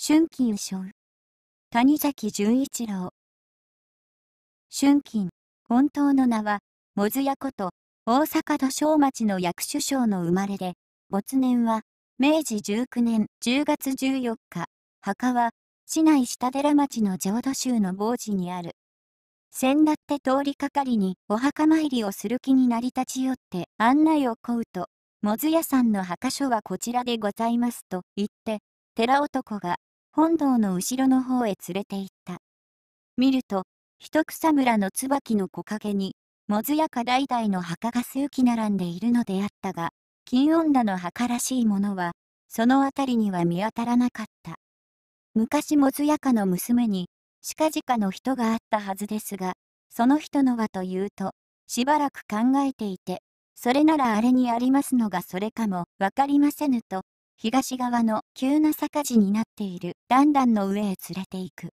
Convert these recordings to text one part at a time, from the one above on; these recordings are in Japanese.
春金賞。谷崎潤一郎。春金、本当の名は、もずやこと、大阪土小町の役首相の生まれで、没年は、明治19年10月14日、墓は、市内下寺町の浄土宗の坊寺にある。先だって通りかかりにお墓参りをする気になり立ち寄って案内を請うと、モズヤさんの墓所はこちらでございますと言って、寺男が本堂の後ろの方へ連れて行った。見ると、一草むらの椿の木陰に、もずやか代々の墓が数基並んでいるのであったが、金女の墓らしいものは、その辺りには見当たらなかった。昔もずやかの娘に、近々の人があったはずですが、その人のはというと、しばらく考えていて、それならあれにありますのがそれかもわかりませぬと、東側の急な坂地になっている段々の上へ連れて行く。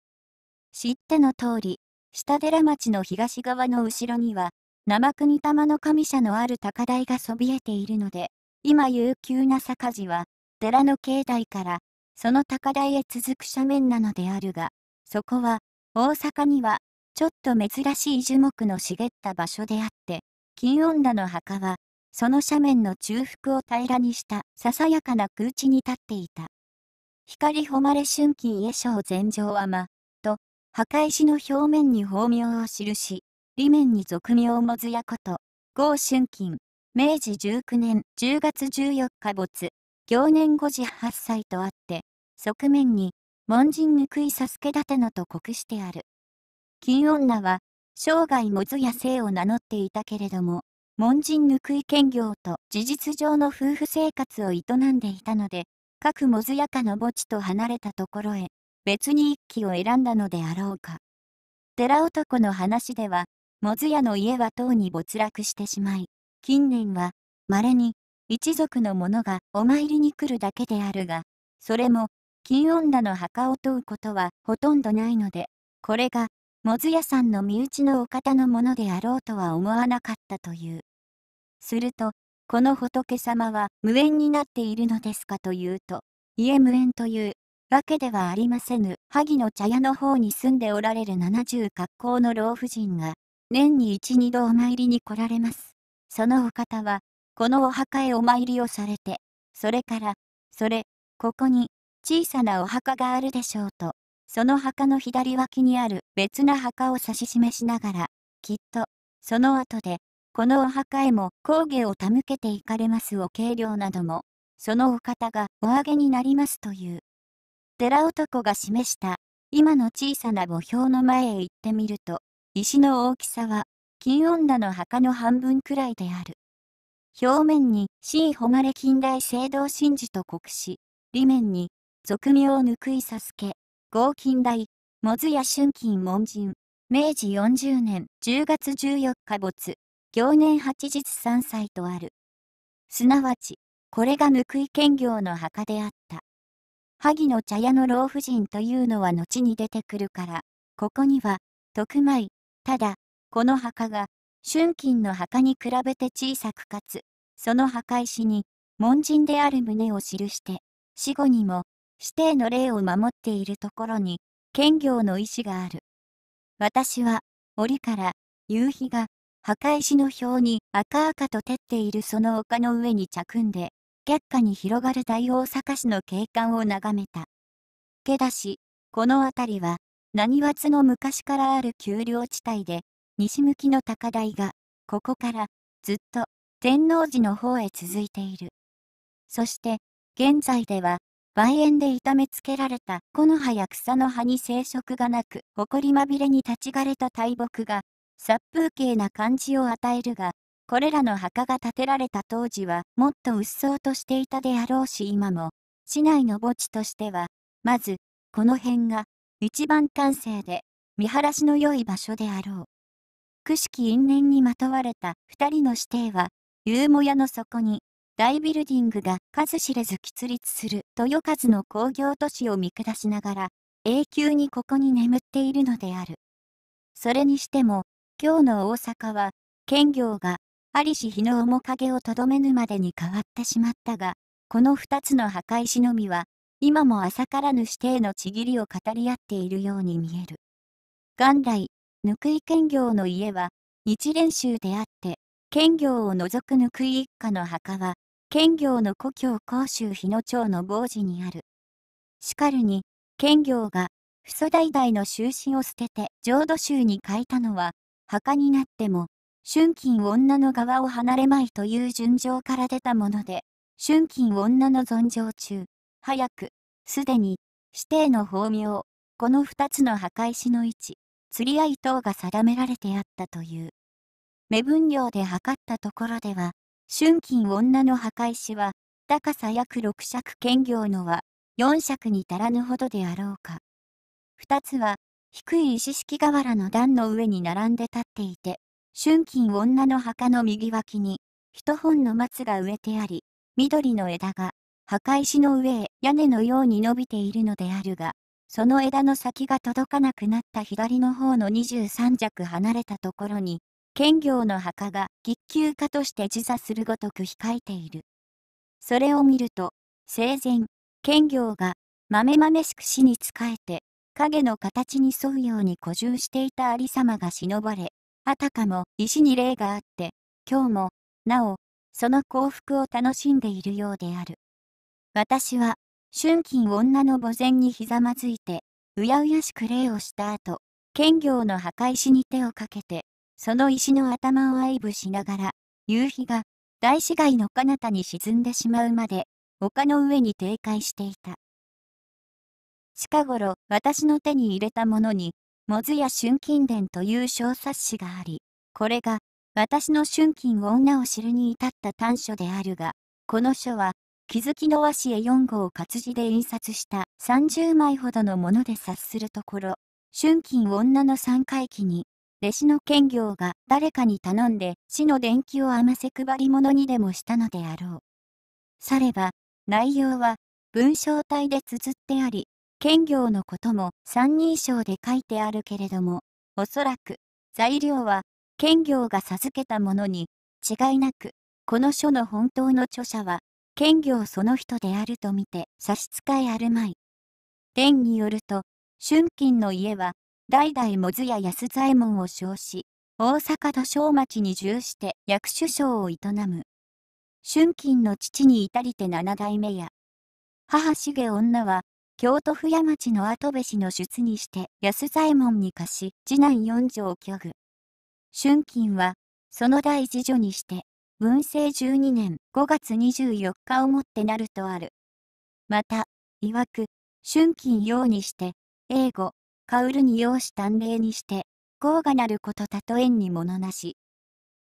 知っての通り、下寺町の東側の後ろには、生国玉の神社のある高台がそびえているので、今言う急な坂地は、寺の境内から、その高台へ続く斜面なのであるが、そこは、大阪には、ちょっと珍しい樹木の茂った場所であって、金女の墓は、その斜面の中腹を平らにしたささやかな空地に立っていた。光誉れ春季家章禅城はま、と、墓石の表面に法名を記し、裏面に俗名もずやこと、郷春金、明治19年10月14日没、行年5時8歳とあって、側面に、門人ぬくいさすけだてのと告してある。金女は、生涯もずや姓を名乗っていたけれども、門人ぬい兼業と事実上の夫婦生活を営んでいたので、各もずやかの墓地と離れたところへ、別に一機を選んだのであろうか。寺男の話では、もずやの家はとうに没落してしまい、近年は、稀に、一族の者がお参りに来るだけであるが、それも、金女の墓を問うことはほとんどないので、これが、もずやさんの身内のお方のものであろうとは思わなかったという。すると、この仏様は無縁になっているのですかというと、いえ無縁というわけではありませぬ萩の茶屋の方に住んでおられる70格好の老婦人が、年に一二度お参りに来られます。そのお方は、このお墓へお参りをされて、それから、それ、ここに、小さなお墓があるでしょうと、その墓の左脇にある別な墓を指し示しながら、きっと、その後で、このお墓へも工芸を手向けていかれますお計量なども、そのお方がお上げになりますという。寺男が示した今の小さな墓標の前へ行ってみると、石の大きさは、金女の墓の半分くらいである。表面に、新誉れ近代聖堂神事と国史、裏面に、俗名をぬくいさすけ、合金大、もずや春金門人、明治40年10月14日没。行年八日三歳とある。すなわち、これが報い兼業の墓であった。萩の茶屋の老婦人というのは後に出てくるから、ここには、徳米、ただ、この墓が、春金の墓に比べて小さくかつ、その墓石に、門人である旨を記して、死後にも、指定の霊を守っているところに、兼業の意志がある。私は、折から、夕日が、墓石の表に赤々と照っているその丘の上に着んで、却下に広がる大大阪市の景観を眺めた。けだし、この辺りは、何わの昔からある丘陵地帯で、西向きの高台が、ここからずっと天王寺の方へ続いている。そして、現在では、梅園で痛めつけられた木の葉や草の葉に生殖がなく、埃まびれに立ち枯れた大木が、殺風景な感じを与えるが、これらの墓が建てられた当時はもっと鬱蒼としていたであろうし今も、市内の墓地としては、まず、この辺が、一番端正で、見晴らしの良い場所であろう。くしき因縁にまとわれた二人の師弟は、夕もやの底に、大ビルディングが数知れず喫立する豊和の工業都市を見下しながら、永久にここに眠っているのである。それにしても、今日の大阪は、県業が、ありし日の面影をとどめぬまでに変わってしまったが、この2つの墓石のみは、今も朝からぬ指定のちぎりを語り合っているように見える。元来、ぬ井県業の家は、日蓮宗であって、県業を除くぬ井一家の墓は、県業の故郷甲州日野町の坊寺にある。しかるに、県業が、父祖代々の終身を捨てて浄土宗に変えたのは、墓になっても、春金女の側を離れまいという順情から出たもので、春金女の存上中、早く、すでに、指定の法名、この二つの墓石の位置、釣り合い等が定められてあったという。目分量で測ったところでは、春金女の墓石は、高さ約6尺兼業のは、4尺に足らぬほどであろうか。二つは、低い石敷瓦の段の上に並んで立っていて、春金女の墓の右脇に、一本の松が植えてあり、緑の枝が、墓石の上へ屋根のように伸びているのであるが、その枝の先が届かなくなった左の方の二十三尺離れたところに、剣行の墓が月休家として自座するごとく控えている。それを見ると、生前、剣行が、まめまめしく死に仕えて、影の形に沿うように固住していた有様が忍ばれ、あたかも石に霊があって、今日も、なお、その幸福を楽しんでいるようである。私は、春金女の墓前にひざまずいて、うやうやしく礼をした後、剣行の墓石に手をかけて、その石の頭を愛撫しながら、夕日が大市街の彼方に沈んでしまうまで、丘の上に停滞していた。近頃、私の手に入れたものに、モズや春金伝という小冊子があり、これが、私の春金女を知るに至った短所であるが、この書は、気づきの和紙へ4号活字で印刷した30枚ほどのもので察するところ、春金女の三回忌に、弟子の兼業が誰かに頼んで死の電記を甘せ配り物にでもしたのであろう。されば、内容は文章体で綴ってあり、兼業のことも三人称で書いてあるけれども、おそらく材料は兼業が授けたものに違いなく、この書の本当の著者は兼業その人であるとみて差し支えあるまい。伝によると、春金の家は代々もずや安左衛門を称し、大阪土小町に従して役首相を営む。春金の父に至りて七代目や、母重女は京都府屋町の跡部氏の出にして安左衛門に貸し、次男四女を虚ぐ。春金は、その第一女にして、文政12年5月24日をもってなるとある。また、曰く、春金用にして、英語、薫に用し短麗にして、豪がなることたとえんにものなし。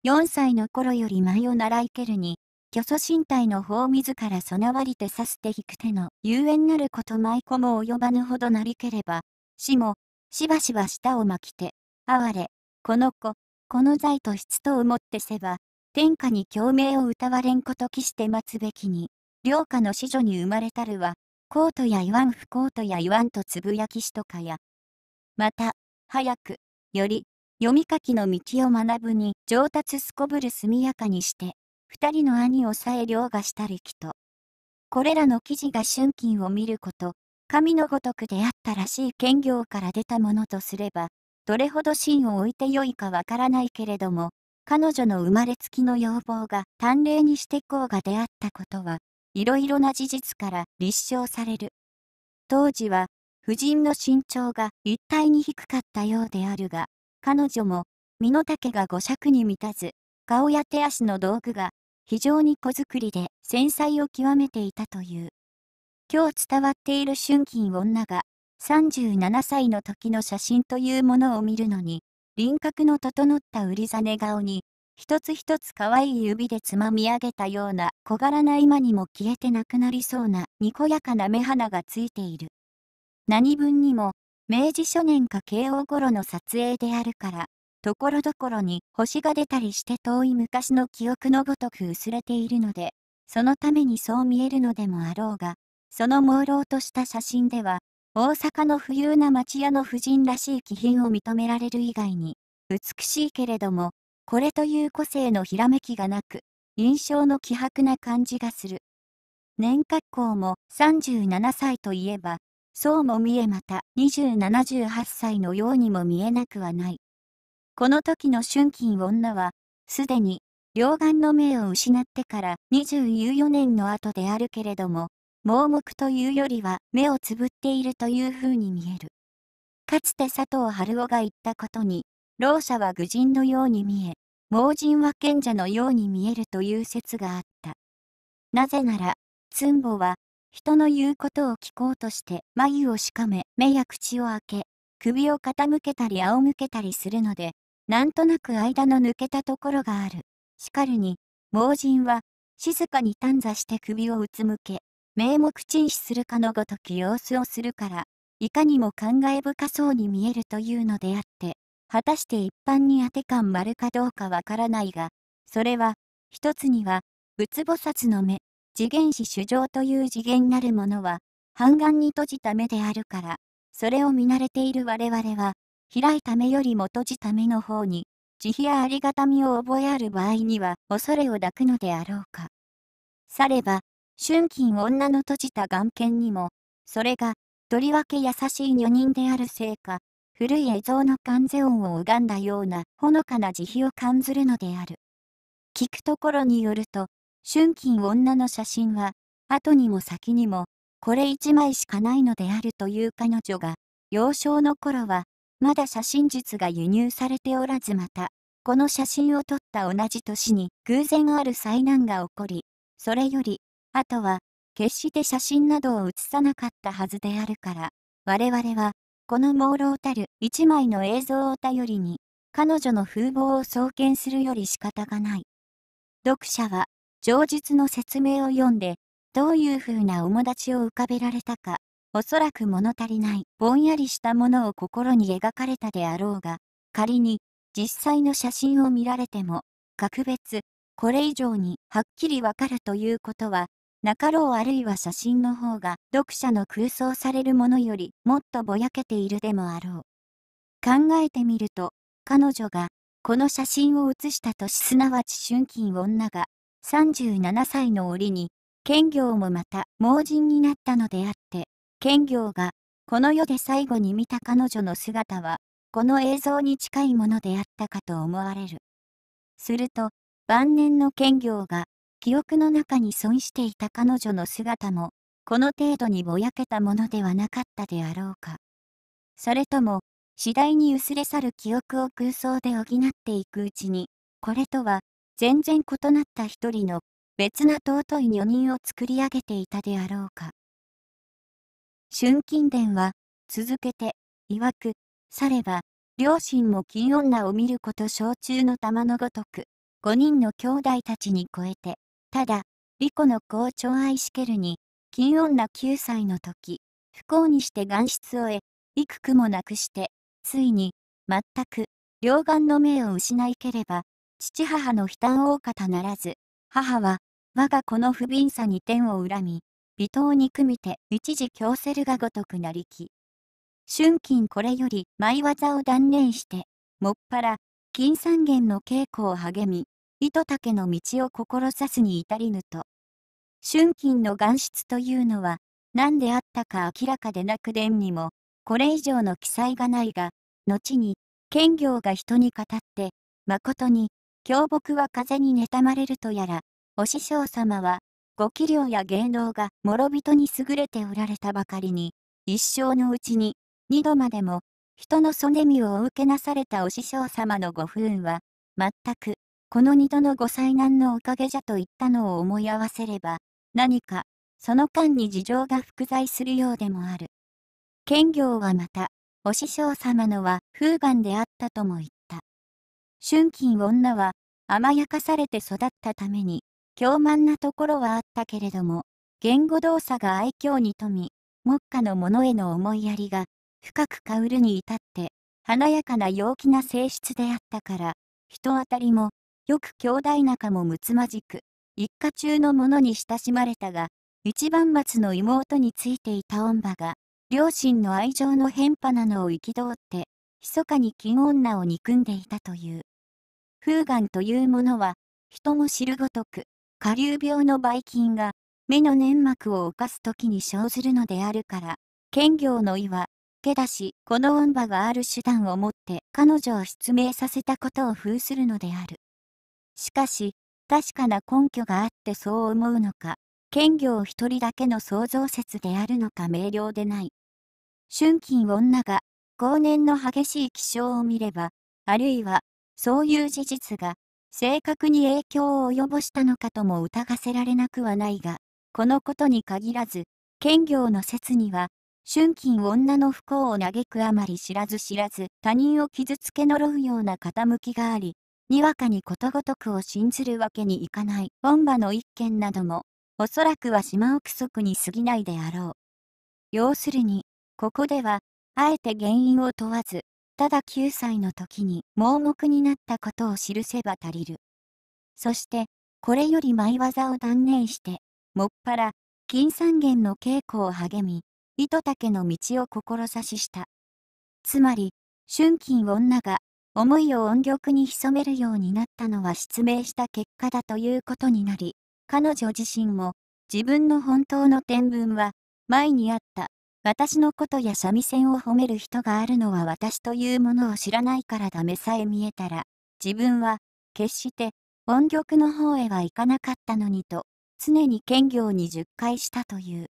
4歳の頃より舞を習いけるに、虚祖身体の方自ら備わりて刺して引く手の、遊園なること舞子も及ばぬほどなりければ、死も、しばしば舌を巻きて、哀れ、この子、この罪と質と思ってせば、天下に共鳴を歌われんこと期して待つべきに、両家の子女に生まれたるは、こうとや言わん不幸とや言わんとつぶやきしとかや。また、早く、より、読み書きの道を学ぶに上達すこぶる速やかにして、二人の兄を抑え凌駕したりと。これらの記事が春金を見ること、神のごとくであったらしい兼業から出たものとすれば、どれほど芯を置いてよいかわからないけれども、彼女の生まれつきの要望が端麗にしてこうが出会ったことは、いろいろな事実から立証される。当時は、夫人の身長が一体に低かったようであるが、彼女も、身の丈が五尺に満たず、顔や手足の道具が非常に小作りで繊細を極めていたという。今日伝わっている春金女が、37歳の時の写真というものを見るのに、輪郭の整った売りネ顔に、一つ一つ可愛い指でつまみ上げたような小柄な今にも消えてなくなりそうなにこやかな目鼻がついている。何分にも、明治初年か慶応頃の撮影であるから、ところどころに星が出たりして遠い昔の記憶のごとく薄れているので、そのためにそう見えるのでもあろうが、その朦朧とした写真では、大阪の富裕な町屋の婦人らしい気品を認められる以外に、美しいけれども、これという個性のひらめきがなく、印象の希薄な感じがする。年格好も37歳といえば、そうも見えまた2078歳のようにも見えなくはない。この時の春金女は、すでに、両眼の目を失ってから24年の後であるけれども、盲目というよりは目をつぶっているというふうに見える。かつて佐藤春夫が言ったことに、老者は愚人のように見え、盲人は賢者のように見えるという説があった。なぜなら、ツンボは、人の言うことを聞こうとして、眉をしかめ、目や口を開け、首を傾けたり仰向けたりするので、なんとなく間の抜けたところがある。しかるに、盲人は、静かに短座して首をうつむけ、名目陳死するかのごとき様子をするから、いかにも感慨深そうに見えるというのであって、果たして一般に当て感丸かどうかわからないが、それは、一つには、仏菩薩の目、次元子主情という次元なるものは、半眼に閉じた目であるから、それを見慣れている我々は、開いた目よりも閉じた目の方に、慈悲やありがたみを覚えある場合には恐れを抱くのであろうか。されば、春金女の閉じた眼見にも、それが、とりわけ優しい女人であるせいか、古い絵像の観世音を拝んだようなほのかな慈悲を感ずるのである。聞くところによると、春金女の写真は、後にも先にも、これ一枚しかないのであるという彼女が、幼少の頃はまだ写真術が輸入されておらずまた、この写真を撮った同じ年に偶然ある災難が起こり、それより、あとは、決して写真などを写さなかったはずであるから、我々は、この朦朧たる一枚の映像を頼りに、彼女の風貌を創建するより仕方がない。読者は、上述の説明を読んで、どういうふうな面立ちを浮かべられたか、おそらく物足りないぼんやりしたものを心に描かれたであろうが、仮に実際の写真を見られても、格別、これ以上にはっきりわかるということは、なかろうあるいは写真の方が読者の空想されるものよりもっとぼやけているでもあろう。考えてみると、彼女がこの写真を写した年すなわち春金女が37歳の折に、兼業もまた盲人になったのであって、剣業がこの世で最後に見た彼女の姿はこの映像に近いものであったかと思われるすると晩年の剣業が記憶の中に損していた彼女の姿もこの程度にぼやけたものではなかったであろうかそれとも次第に薄れ去る記憶を空想で補っていくうちにこれとは全然異なった一人の別な尊い女人を作り上げていたであろうか。春金殿は、続けて、曰く、されば、両親も金女を見ること焼酎の玉のごとく、5人の兄弟たちに超えて、ただ、リコの子を愛しけるに、金女9歳の時、不幸にして眼室を得、幾くもなくして、ついに、全く、両眼の命を失いければ、父母の悲嘆か方ならず、母は、我が子の不憫さに天を恨み、微糖に組みて一時強せるがごとくなりき。春金これより舞技を断念して、もっぱら、金三元の稽古を励み、糸竹の道を志すに至りぬと。春金の岩質というのは、何であったか明らかでなく伝にも、これ以上の記載がないが、後に、剣行が人に語って、誠に、凶木は風に妬まれるとやら、お師匠様は、ご器量や芸能が諸人に優れておられたばかりに、一生のうちに、二度までも、人のそね身をお受けなされたお師匠様のご不運は、全く、この二度のご災難のおかげじゃと言ったのを思い合わせれば、何か、その間に事情が複在するようでもある。兼業はまた、お師匠様のは風眼であったとも言った。春金女は甘やかされて育ったために、凶慢なところはあったけれども、言語動作が愛嬌に富み、目下の者への思いやりが、深く香るに至って、華やかな陽気な性質であったから、人当たりも、よく兄弟仲もむつまじく、一家中の者に親しまれたが、一番松の妹についていた恩馬が、両親の愛情の変化なのを憤って、密かに金女を憎んでいたという。風眼というものは、人も知るごとく、下流病のばい菌が目の粘膜を犯す時に生ずるのであるから、兼業の意は、けだし、この音場がある手段をもって彼女を失明させたことを封するのである。しかし、確かな根拠があってそう思うのか、兼業一人だけの創造説であるのか明瞭でない。春金女が、後年の激しい気象を見れば、あるいは、そういう事実が、正確に影響を及ぼしたのかとも疑わせられなくはないが、このことに限らず、兼業の説には、春金女の不幸を嘆くあまり知らず知らず他人を傷つけ呪うような傾きがあり、にわかにことごとくを信ずるわけにいかない本場の一件なども、おそらくは島奥測に過ぎないであろう。要するに、ここでは、あえて原因を問わず、ただ9歳の時に盲目になったことを記せば足りる。そして、これより舞技を断念して、もっぱら、金三元の稽古を励み、糸竹の道を志した。つまり、春金女が、思いを音曲に潜めるようになったのは失明した結果だということになり、彼女自身も、自分の本当の天文は、前にあった私のことや三味線を褒める人があるのは私というものを知らないからダメさえ見えたら、自分は、決して、音曲の方へはいかなかったのにと、常に兼業に十回したという。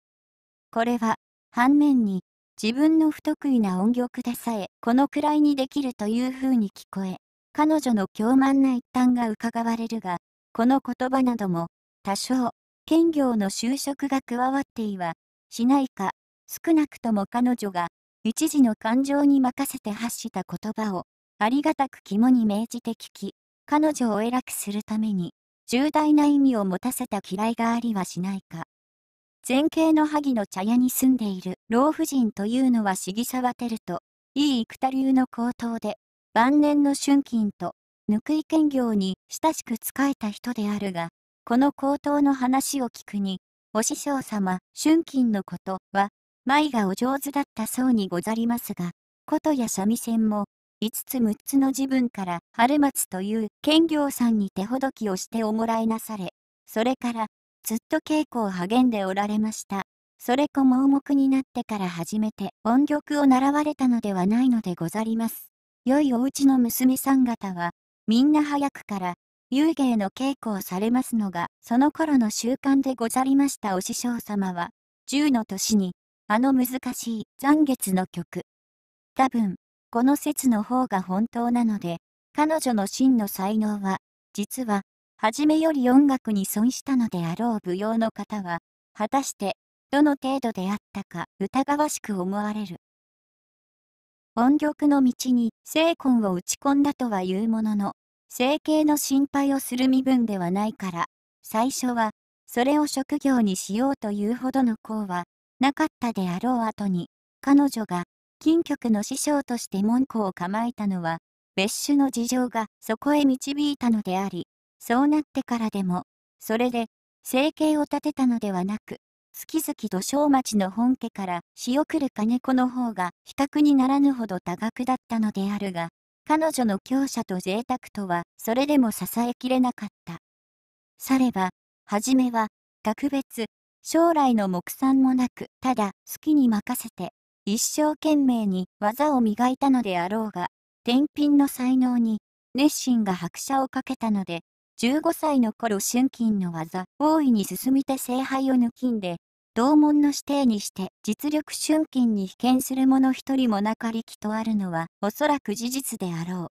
これは、反面に、自分の不得意な音曲でさえ、このくらいにできるというふうに聞こえ、彼女の凶慢な一端が伺われるが、この言葉なども、多少、兼業の就職が加わっていは、しないか、少なくとも彼女が、一時の感情に任せて発した言葉を、ありがたく肝に銘じて聞き、彼女を偉くするために、重大な意味を持たせた嫌いがありはしないか。前景の萩の茶屋に住んでいる老婦人というのは杉沢ると、いい幾多流の高騰で、晩年の春金と、ぬい兼業に親しく仕えた人であるが、この高騰の話を聞くに、お師匠様、春金のことは、舞がお上手だったそうにござりますが、琴や三味線も、5つ6つの自分から春松という兼業さんに手ほどきをしておもらいなされ、それから、ずっと稽古を励んでおられました。それこ盲目になってから初めて音曲を習われたのではないのでござります。良いおうちの娘さん方は、みんな早くから、幽芸の稽古をされますのが、その頃の習慣でござりましたお師匠様は、10の年に、あの難しい残月の曲。多分、この説の方が本当なので、彼女の真の才能は、実は、初めより音楽に損したのであろう舞踊の方は、果たして、どの程度であったか疑わしく思われる。音曲の道に精魂を打ち込んだとは言うものの、整形の心配をする身分ではないから、最初は、それを職業にしようというほどの功はなかったであろう後に、彼女が、金曲の師匠として門戸を構えたのは、別種の事情がそこへ導いたのであり、そうなってからでも、それで、生計を立てたのではなく、月々土生町の本家から仕送る金子の方が比較にならぬほど多額だったのであるが、彼女の強者と贅沢とはそれでも支えきれなかった。されば、初めは、格別、将来の目算もなく、ただ好きに任せて、一生懸命に技を磨いたのであろうが、天品の才能に熱心が拍車をかけたので、15歳の頃春金の技、大いに進みて聖杯を抜きんで、同門の指定にして実力春金に被験する者一人もなかりきとあるのはおそらく事実であろう。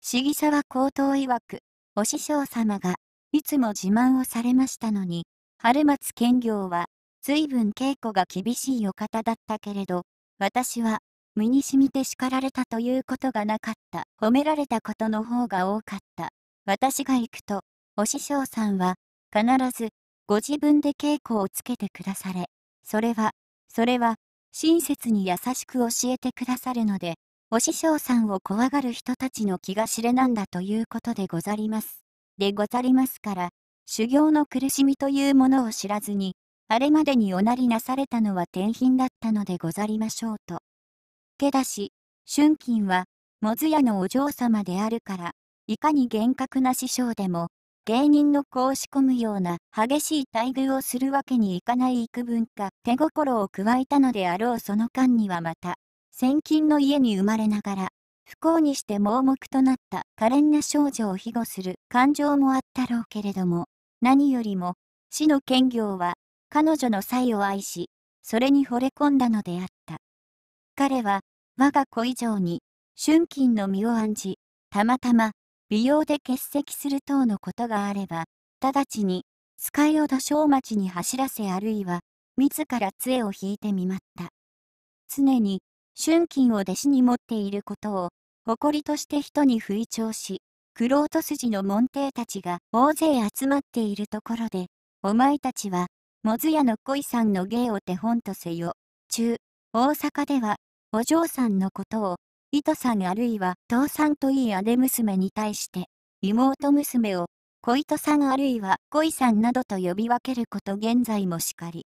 市議沢高等曰く、お師匠様がいつも自慢をされましたのに、春松兼業は、随分稽古が厳しいお方だったけれど、私は、身に染みて叱られたということがなかった。褒められたことの方が多かった。私が行くと、お師匠さんは、必ず、ご自分で稽古をつけてくだされ、それは、それは、親切に優しく教えてくださるので、お師匠さんを怖がる人たちの気が知れなんだということでござります。でござりますから、修行の苦しみというものを知らずに、あれまでにおなりなされたのは天品だったのでござりましょうと。けだし、春金は、もずやのお嬢様であるから、いかに厳格な師匠でも、芸人の子を仕込むような激しい待遇をするわけにいかない幾分か手心を加えたのであろうその間にはまた、千金の家に生まれながら、不幸にして盲目となった可憐な少女を庇護する感情もあったろうけれども、何よりも、死の兼業は、彼女の才を愛し、それに惚れ込んだのであった。彼は、我が子以上に、春金の身を案じ、たまたま、美容で欠席する等のことがあれば、直ちに、使いを土小町に走らせあるいは、自ら杖を引いてみまった。常に、春金を弟子に持っていることを、誇りとして人に吹聴し、クロート筋の門弟たちが大勢集まっているところで、お前たちは、もずやの恋さんの芸を手本とせよ。中、大阪では、お嬢さんのことを、糸さんあるいは父さんといい姉娘に対して、妹娘を、小糸さんあるいは恋さんなどと呼び分けること現在もしかり。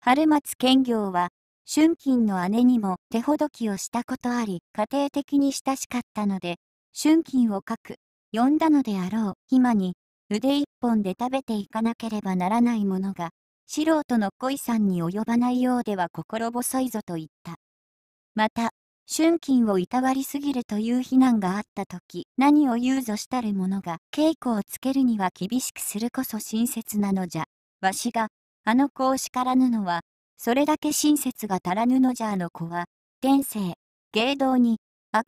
春松兼業は、春金の姉にも手ほどきをしたことあり、家庭的に親しかったので、春金を書く呼んだのであろう今に腕一本で食べていかなければならないものが素人の恋さんに及ばないようでは心細いぞと言った。また、春金をいたわりすぎるという非難があった時、何を言うぞしたる者が稽古をつけるには厳しくするこそ親切なのじゃ。わしが、あの子を叱らぬのは、それだけ親切が足らぬのじゃあの子は、天性、芸道に、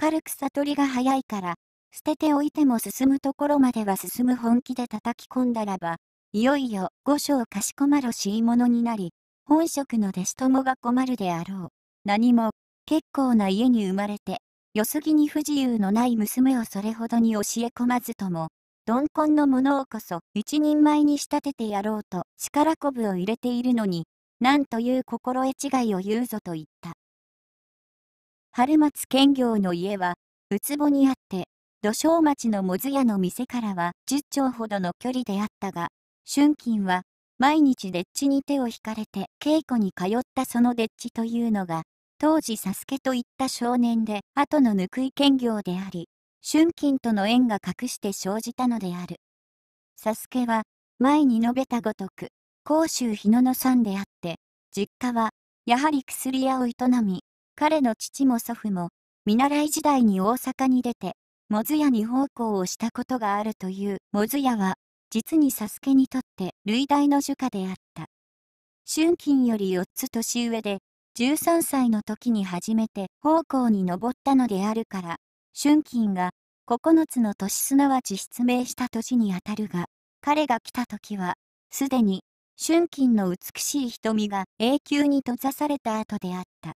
明るく悟りが早いから、捨てておいても進むところまでは進む本気で叩き込んだらば、いよいよ五章かしこまろしいものになり、本職の弟子ともが困るであろう。何も、結構な家に生まれて、よすぎに不自由のない娘をそれほどに教え込まずとも、鈍根の者をこそ一人前に仕立ててやろうと力こぶを入れているのに、なんという心得違いを言うぞと言った。春松兼業の家は、うつぼにあって、土正町のもず屋の店からは10丁ほどの距離であったが、春金は毎日でっちに手を引かれて稽古に通ったそのでっちというのが、当時サスケといった少年で後のぬくい兼業であり、春金との縁が隠して生じたのである。サスケは前に述べたごとく、甲州日野のさんであって、実家はやはり薬屋を営み、彼の父も祖父も見習い時代に大阪に出てモズヤに奉公をしたことがあるというモズヤは、実にサスケにとって類大の儒家であった。春金より4つ年上で、13歳の時に初めて奉公に登ったのであるから、春金が9つの年すなわち失明した年にあたるが、彼が来た時は、すでに春金の美しい瞳が永久に閉ざされた後であった。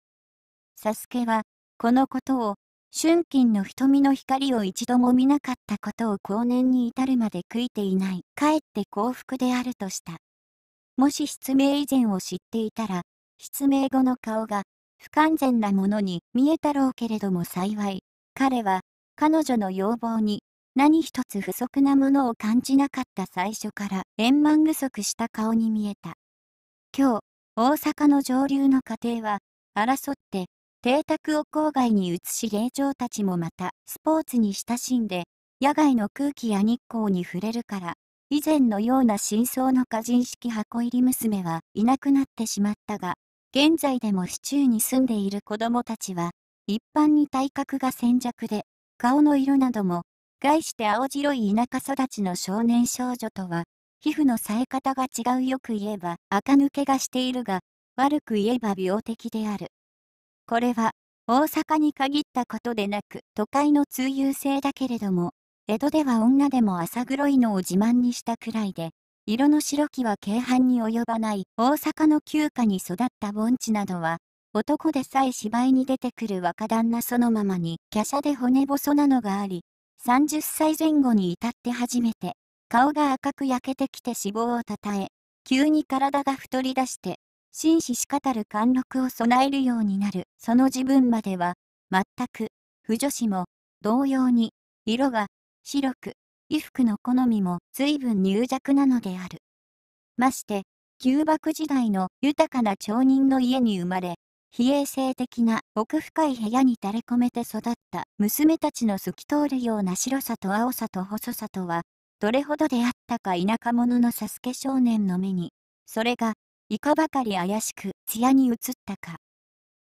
サスケは、このことを春金の瞳の光を一度も見なかったことを後年に至るまで悔いていない、かえって幸福であるとした。もし失明以前を知っていたら、失明後の顔が不完全なものに見えたろうけれども幸い、彼は彼女の要望に何一つ不足なものを感じなかった最初から円満不足した顔に見えた。今日、大阪の上流の家庭は、争って邸宅を郊外に移し霊長たちもまたスポーツに親しんで、野外の空気や日光に触れるから、以前のような真相の歌人式箱入り娘はいなくなってしまったが、現在でも市中に住んでいる子供たちは、一般に体格が戦弱で、顔の色なども、概して青白い田舎育ちの少年少女とは、皮膚の冴え方が違うよく言えば、垢抜けがしているが、悪く言えば病的である。これは、大阪に限ったことでなく、都会の通遊性だけれども、江戸では女でも朝黒いのを自慢にしたくらいで、色の白きは軽犯に及ばない大阪の旧家に育った盆地などは、男でさえ芝居に出てくる若旦那そのままに、華奢で骨細なのがあり、30歳前後に至って初めて、顔が赤く焼けてきて脂肪をたたえ、急に体が太り出して、紳士しかたる貫禄を備えるようになるその自分までは、全く、不女子も、同様に、色が、白く、衣服の好みも随分入弱なのである。まして、旧幕時代の豊かな町人の家に生まれ、非衛生的な奥深い部屋に垂れ込めて育った娘たちの透き通るような白さと青さと細さとは、どれほどであったか田舎者のサスケ少年の目に、それがいかばかり怪しく艶に映ったか。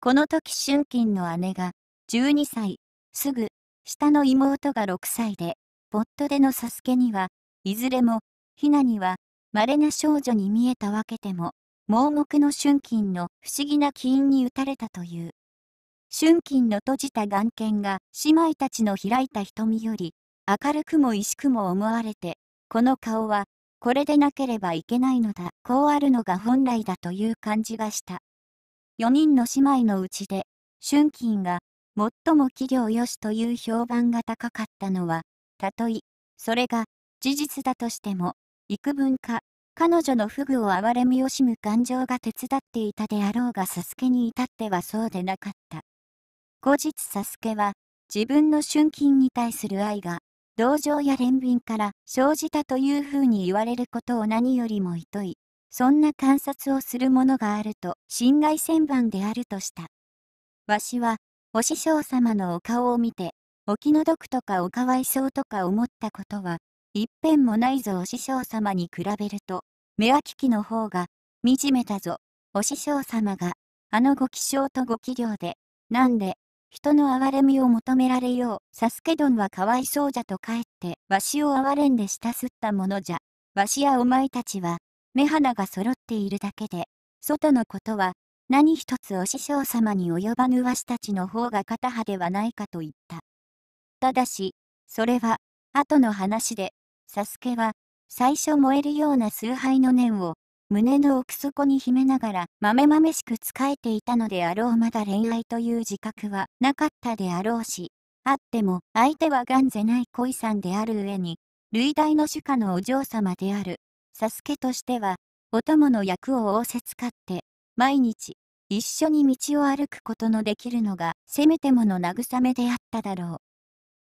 この時春金の姉が、12歳、すぐ、下の妹が6歳で、夫でのサスケには、いずれも、ひなには、稀な少女に見えたわけでも、盲目の春金の不思議な起因に打たれたという。春金の閉じた眼見が姉妹たちの開いた瞳より、明るくも萎縮も思われて、この顔はこれでなければいけないのだ、こうあるのが本来だという感じがした。4人の姉妹のうちで、春金が、最も器量よしという評判が高かったのは、たとえ、それが、事実だとしても、幾分か、彼女の不具を憐れみ惜しむ感情が手伝っていたであろうがサスケに至ってはそうでなかった。後日サスケは、自分の春金に対する愛が、同情や憐憫から生じたというふうに言われることを何よりも厭い、そんな観察をするものがあると心外千番であるとした。わしは、お師匠様のお顔を見て、お気の毒とかおかわいそうとか思ったことは、一遍もないぞお師匠様に比べると、目は利きの方が、惨めたぞ、お師匠様が、あのご気性とご器量で、なんで、人の憐れみを求められよう。サスケ殿はかわいそうじゃと帰って、わしを憐れんで下すったものじゃ。わしやお前たちは、目鼻が揃っているだけで、外のことは、何一つお師匠様に及ばぬわしたちの方が片派ではないかと言った。ただし、それは、後の話で、サスケは、最初燃えるような崇拝の念を、胸の奥底に秘めながら、まめまめしく仕えていたのであろうまだ恋愛という自覚はなかったであろうし、あっても相手は癌ぜない恋さんである上に、類大の主家のお嬢様である、サスケとしては、お供の役を仰せつかって、毎日、一緒に道を歩くことのできるのが、せめてもの慰めであっただろ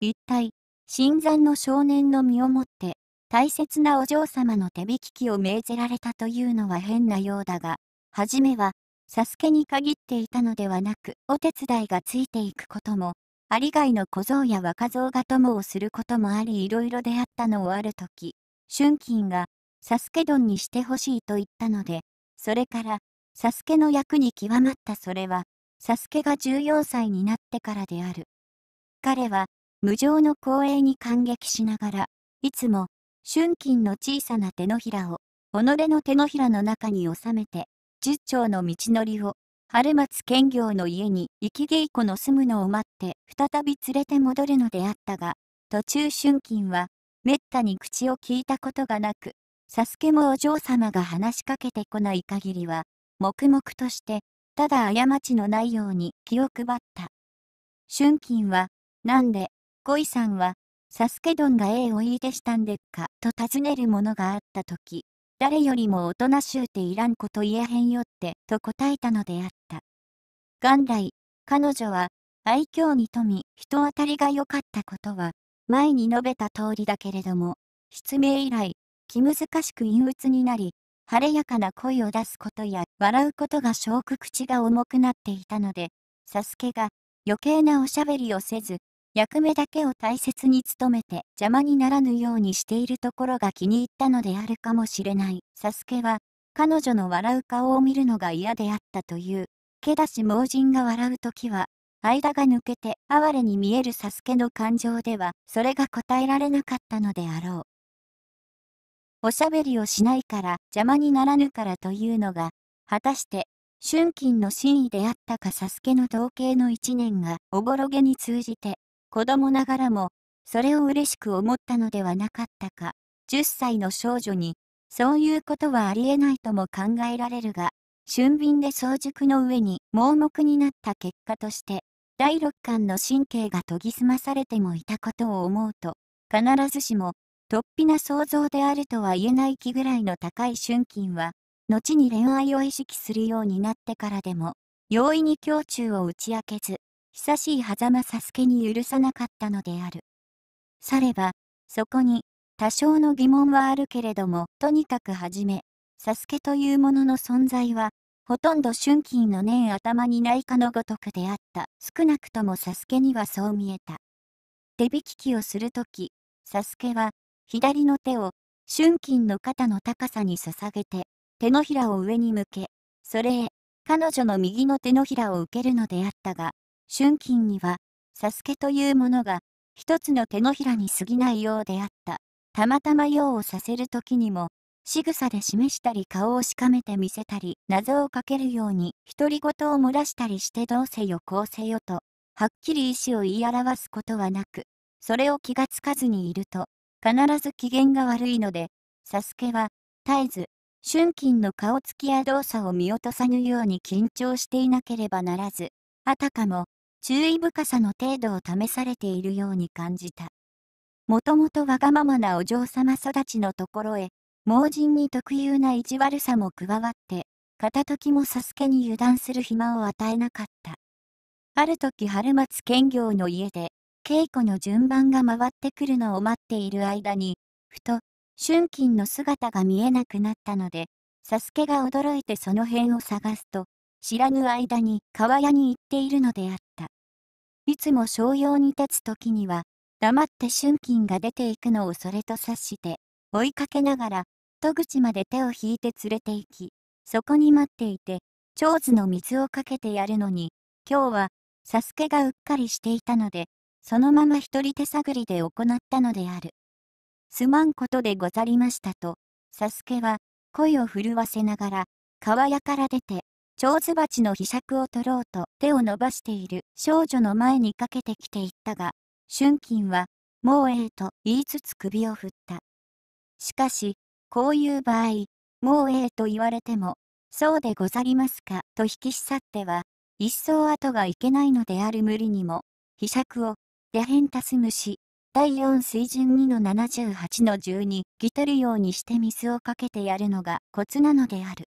う。一体、新参の少年の身をもって、大切なお嬢様の手引きを命ぜられたというのは変なようだが、はじめは、サスケに限っていたのではなく、お手伝いがついていくことも、がいの小僧や若僧が友をすることもありいろいろであったのをある時、春金が、サスケ丼にしてほしいと言ったので、それから、サスケの役に極まったそれは、サスケが14歳になってからである。彼は、無情の光栄に感激しながら、いつも、春金の小さな手のひらを、己の手のひらの中に収めて、十丁の道のりを、春松兼業の家に生き稽古の住むのを待って、再び連れて戻るのであったが、途中春金は、めったに口を聞いたことがなく、サスケもお嬢様が話しかけてこない限りは、黙々として、ただ過ちのないように気を配った。春金は、なんで、恋さんは、サスケどんが A をいい手したんでっかと尋ねるものがあった時、誰よりも大人しゅうていらんこと言えへんよってと答えたのであった。元来、彼女は愛嬌に富み人当たりが良かったことは、前に述べた通りだけれども、失明以来、気難しく陰鬱になり、晴れやかな声を出すことや笑うことが消く口が重くなっていたので、サスケが余計なおしゃべりをせず、役目だけを大切に努めて邪魔にならぬようにしているところが気に入ったのであるかもしれない。サスケは、彼女の笑う顔を見るのが嫌であったという。けだし盲人が笑うときは、間が抜けて哀れに見えるサスケの感情では、それが答えられなかったのであろう。おしゃべりをしないから邪魔にならぬからというのが、果たして春金の真意であったかサスケの統計の一年がおぼろげに通じて子供ながらも、それを嬉しく思ったのではなかったか。10歳の少女に、そういうことはありえないとも考えられるが、俊敏で早熟の上に盲目になった結果として、第六感の神経が研ぎ澄まされてもいたことを思うと、必ずしも、突飛な想像であるとは言えない気ぐらいの高い俊敏は、後に恋愛を意識するようになってからでも、容易に胸中を打ち明けず、久しい狭間サスケに許さなかったのである。されば、そこに、多少の疑問はあるけれども、とにかくはじめ、サスケというものの存在は、ほとんど春季の年頭にないかのごとくであった。少なくともサスケにはそう見えた。手引きをするとき、サスケは、左の手を、春季の肩の高さに捧げて、手のひらを上に向け、それへ、彼女の右の手のひらを受けるのであったが、春金には、サスケというものが、一つの手のひらに過ぎないようであった。たまたま用をさせる時にも、仕草で示したり顔をしかめて見せたり、謎をかけるように、独り言を漏らしたりしてどうせよこうせよと、はっきり意思を言い表すことはなく、それを気がつかずにいると、必ず機嫌が悪いので、サスケは、絶えず、春金の顔つきや動作を見落とさぬように緊張していなければならず、あたかも、注意深さの程度を試されているように感じた。もともとわがままなお嬢様育ちのところへ、盲人に特有な意地悪さも加わって、片時もサスケに油断する暇を与えなかった。ある時春松兼業の家で、稽古の順番が回ってくるのを待っている間に、ふと、春金の姿が見えなくなったので、サスケが驚いてその辺を探すと、知らぬ間に川屋に行っているのであった。いつも商用に立つ時には、黙って春金が出ていくのをそれと察して、追いかけながら、戸口まで手を引いて連れて行き、そこに待っていて、長寿の水をかけてやるのに、今日は、サスケがうっかりしていたので、そのまま一人手探りで行ったのである。すまんことでござりましたと、サスケは、声を震わせながら、川屋から出て、蝶子鉢の秘釈を取ろうと手を伸ばしている少女の前にかけてきていったが、春金は、もうええと言いつつ首を振った。しかし、こういう場合、もうええと言われても、そうでござりますかと引き去っては、一層後がいけないのである無理にも、秘釈を、へんたすむし、第四水準2の78の10に来てるようにして水をかけてやるのがコツなのである。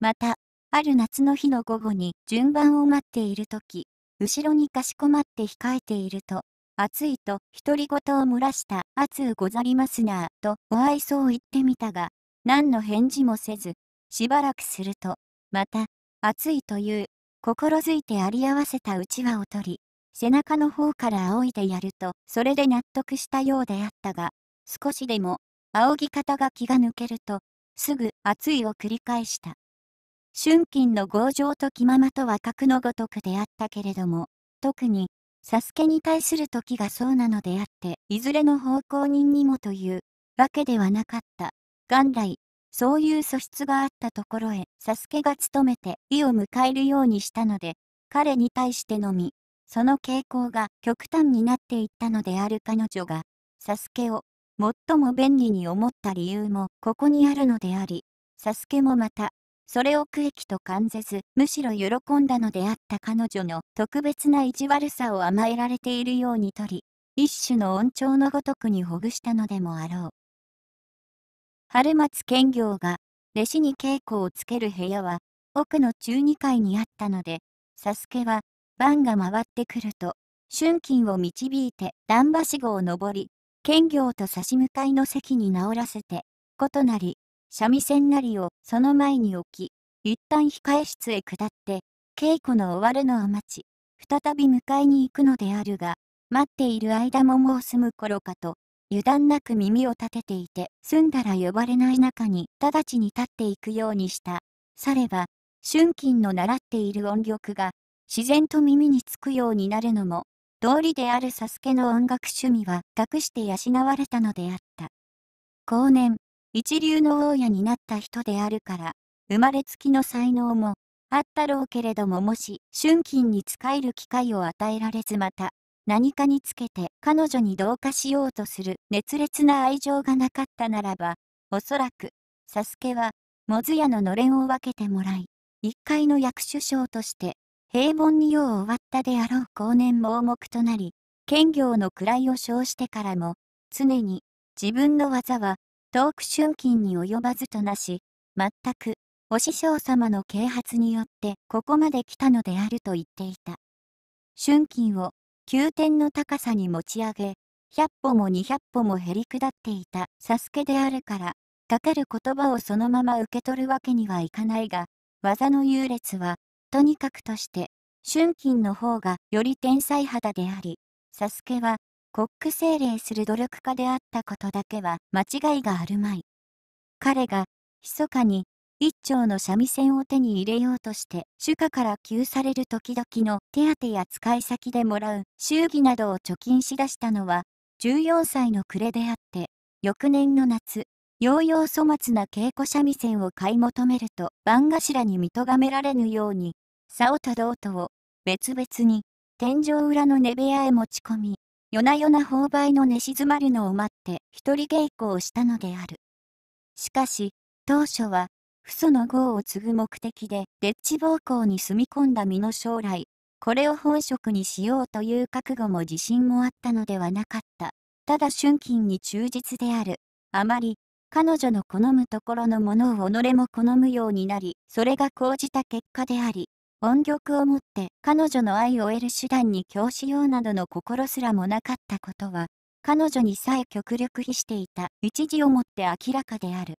また、ある夏の日の午後に順番を待っている時、後ろにかしこまって控えていると、暑いと独り言を漏らした暑うござりますなぁとお愛想を言ってみたが、何の返事もせず、しばらくすると、また、暑いという、心づいてあり合わせたうちわを取り、背中の方から仰いでやると、それで納得したようであったが、少しでも、仰ぎ方が気が抜けると、すぐ暑いを繰り返した。春金の強情と気ままとは格のごとくであったけれども、特に、サスケに対する時がそうなのであって、いずれの方向人にもというわけではなかった。元来、そういう素質があったところへ、サスケが努めて意を迎えるようにしたので、彼に対してのみ、その傾向が極端になっていったのである彼女が、サスケを最も便利に思った理由もここにあるのであり、サスケもまた、それを区域と感じず、むしろ喜んだのであった彼女の特別な意地悪さを甘えられているようにとり、一種の恩寵のごとくにほぐしたのでもあろう。春松兼業が、弟子に稽古をつける部屋は、奥の中2階にあったので、サスケは、番が回ってくると、春金を導いて段橋号を登り、兼業と差し向かいの席に直らせて、ことなり、三味線なりをその前に置き、一旦控え室へ下って、稽古の終わるのを待ち、再び迎えに行くのであるが、待っている間ももう済む頃かと、油断なく耳を立てていて、済んだら呼ばれない中に直ちに立っていくようにした。されば、春金の習っている音力が、自然と耳につくようになるのも、道理であるサスケの音楽趣味は隠して養われたのであった。後年、一流の大家になった人であるから、生まれつきの才能もあったろうけれどももし春金に仕える機会を与えられずまた何かにつけて彼女に同化しようとする熱烈な愛情がなかったならばおそらくサスケはモズヤののれんを分けてもらい一階の役首相として平凡に世を終わったであろう後年盲目となり兼業の位を称してからも常に自分の技は遠く春近に及ばずとなし、全く、お師匠様の啓発によってここまで来たのであると言っていた。春近を9点の高さに持ち上げ、100歩も200歩もへり下っていたサスケであるから、かける言葉をそのまま受け取るわけにはいかないが、技の優劣は、とにかくとして、春近の方がより天才肌であり、サスケはコック精霊する努力家であったことだけは間違いがあるまい。彼が、密かに、一丁の三味線を手に入れようとして主家から給される時々の手当や使い先でもらう祝儀などを貯金しだしたのは14歳の暮れであって翌年の夏ようよう粗末な稽古三味線を買い求めると番頭に見とがめられぬように竿と胴とを別々に天井裏の寝部屋へ持ち込み夜な夜な放売の寝静まるのを待って一人稽古をしたのである。しかし、当初は、父祖の号を継ぐ目的で、デッチ奉公に住み込んだ身の将来、これを本職にしようという覚悟も自信もあったのではなかった。ただ春金に忠実である。あまり、彼女の好むところのものを己も好むようになり、それが講じた結果であり、音曲を持って彼女の愛を得る手段に供しようなどの心すらもなかったことは、彼女にさえ極力比していた一時をもって明らかである。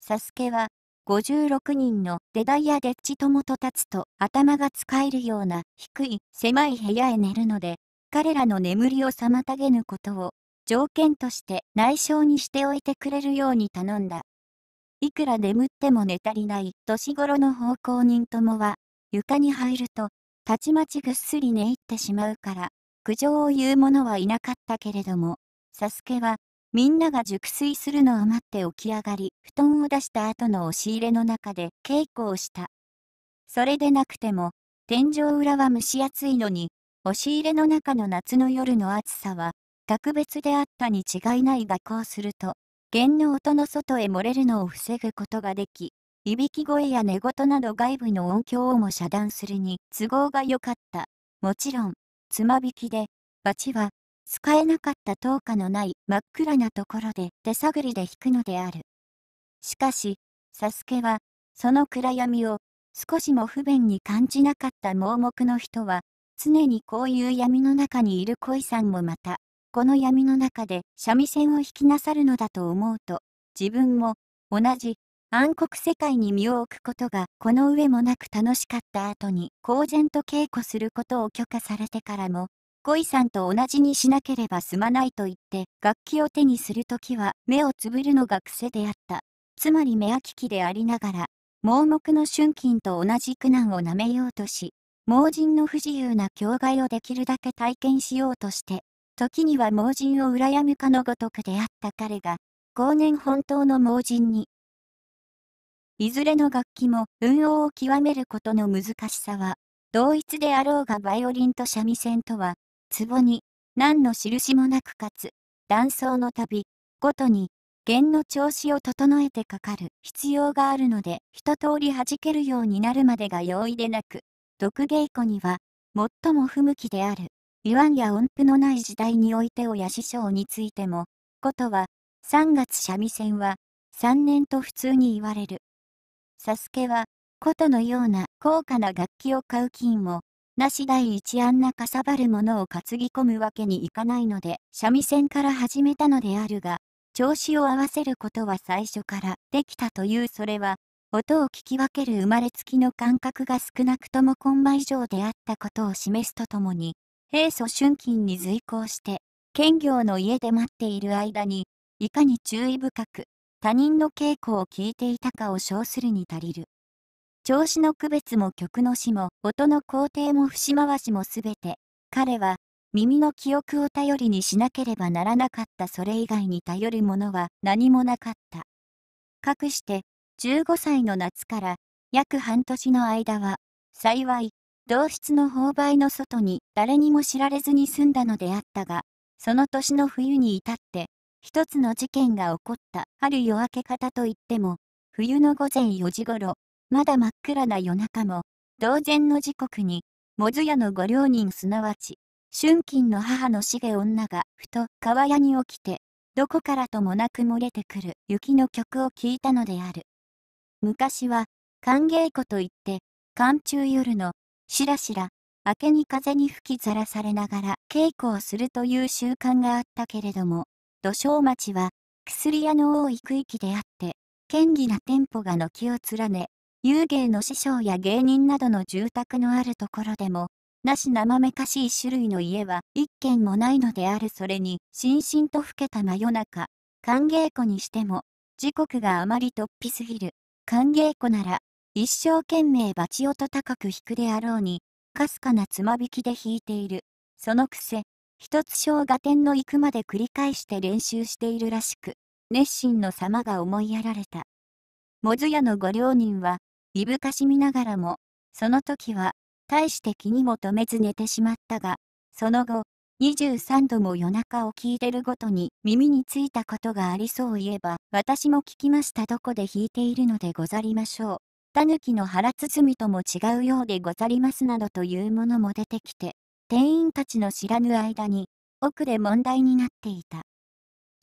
サスケは、56人のデダイデッチ友と立つと頭が使えるような低い狭い部屋へ寝るので、彼らの眠りを妨げぬことを条件として内緒にしておいてくれるように頼んだ。いくら眠っても寝足りない年頃の奉公人ともは床に入ると、たちまちぐっすり寝入ってしまうから、苦情を言う者はいなかったけれども、サスケは、みんなが熟睡するのを待って起き上がり、布団を出した後の押し入れの中で稽古をした。それでなくても、天井裏は蒸し暑いのに、押し入れの中の夏の夜の暑さは、格別であったに違いないがこうすると、弦の音の外へ漏れるのを防ぐことができ、いびき声や寝言など外部の音響をも遮断するに都合が良かった。もちろん、つまびきで、バチは、使えなかった灯火のない真っ暗なところで手探りで弾くのである。しかし、サスケは、その暗闇を、少しも不便に感じなかった盲目の人は、常にこういう闇の中にいる恋さんもまた、この闇の中で三味線を弾きなさるのだと思うと、自分も、同じ、暗黒世界に身を置くことがこの上もなく楽しかった後に公然と稽古することを許可されてからも恋さんと同じにしなければ済まないと言って楽器を手にするときは目をつぶるのが癖であったつまり目はききでありながら盲目の春菌と同じ苦難をなめようとし盲人の不自由な境外をできるだけ体験しようとして時には盲人を羨むかのごとくであった彼が後年本当の盲人にいずれの楽器も運用を極めることの難しさは、同一であろうがバイオリンと三味線とは、壺に、何の印もなくかつ、断層の度、ごとに、弦の調子を整えてかかる必要があるので、一通り弾けるようになるまでが容易でなく、毒稽古には、最も不向きである。言わんや音符のない時代において親師匠についても、ことは、3月三味線は、3年と普通に言われる。サスケは、琴のような高価な楽器を買う金も、なし第一あんなかさばるものを担ぎ込むわけにいかないので、三味線から始めたのであるが、調子を合わせることは最初からできたというそれは、音を聞き分ける生まれつきの感覚が少なくともコンマ以上であったことを示すとともに、平素春金に随行して、兼業の家で待っている間に、いかに注意深く他人の稽古を聞いていたかを称するに足りる。調子の区別も曲の詩も音の工程も節回しもすべて、彼は耳の記憶を頼りにしなければならなかったそれ以外に頼るものは何もなかった。かくして15歳の夏から約半年の間は、幸い、同室の勾配の外に誰にも知られずに済んだのであったが、その年の冬に至って一つの事件が起こった春夜明け方といっても、冬の午前4時ごろ、まだ真っ暗な夜中も、同然の時刻に、もずやのご両人すなわち、春金の母の茂女が、ふと川屋に起きて、どこからともなく漏れてくる雪の曲を聴いたのである。昔は、寒稽古といって、寒中夜の、しらしら、明けに風に吹きざらされながら稽古をするという習慣があったけれども、土生町は、薬屋の多い区域であって、堅議な店舗が軒を連ね、遊芸の師匠や芸人などの住宅のあるところでも、なし生めかしい種類の家は一軒もないのであるそれに、しんしんと老けた真夜中、歓迎子にしても、時刻があまり突飛すぎる。歓迎子なら、一生懸命バチ音高く弾くであろうに、かすかなつま引きで弾いている。そのくせ、一つ小が展の行くまで繰り返して練習しているらしく、熱心の様が思いやられた。もずやのご両人は、いぶかしみながらも、その時は、大して気にも留めず寝てしまったが、その後、23度も夜中を聞いてるごとに耳についたことがありそういえば、私も聞きましたどこで弾いているのでござりましょう。狸の腹包みとも違うようでござりますなどというものも出てきて、店員たちの知らぬ間に、奥で問題になっていた。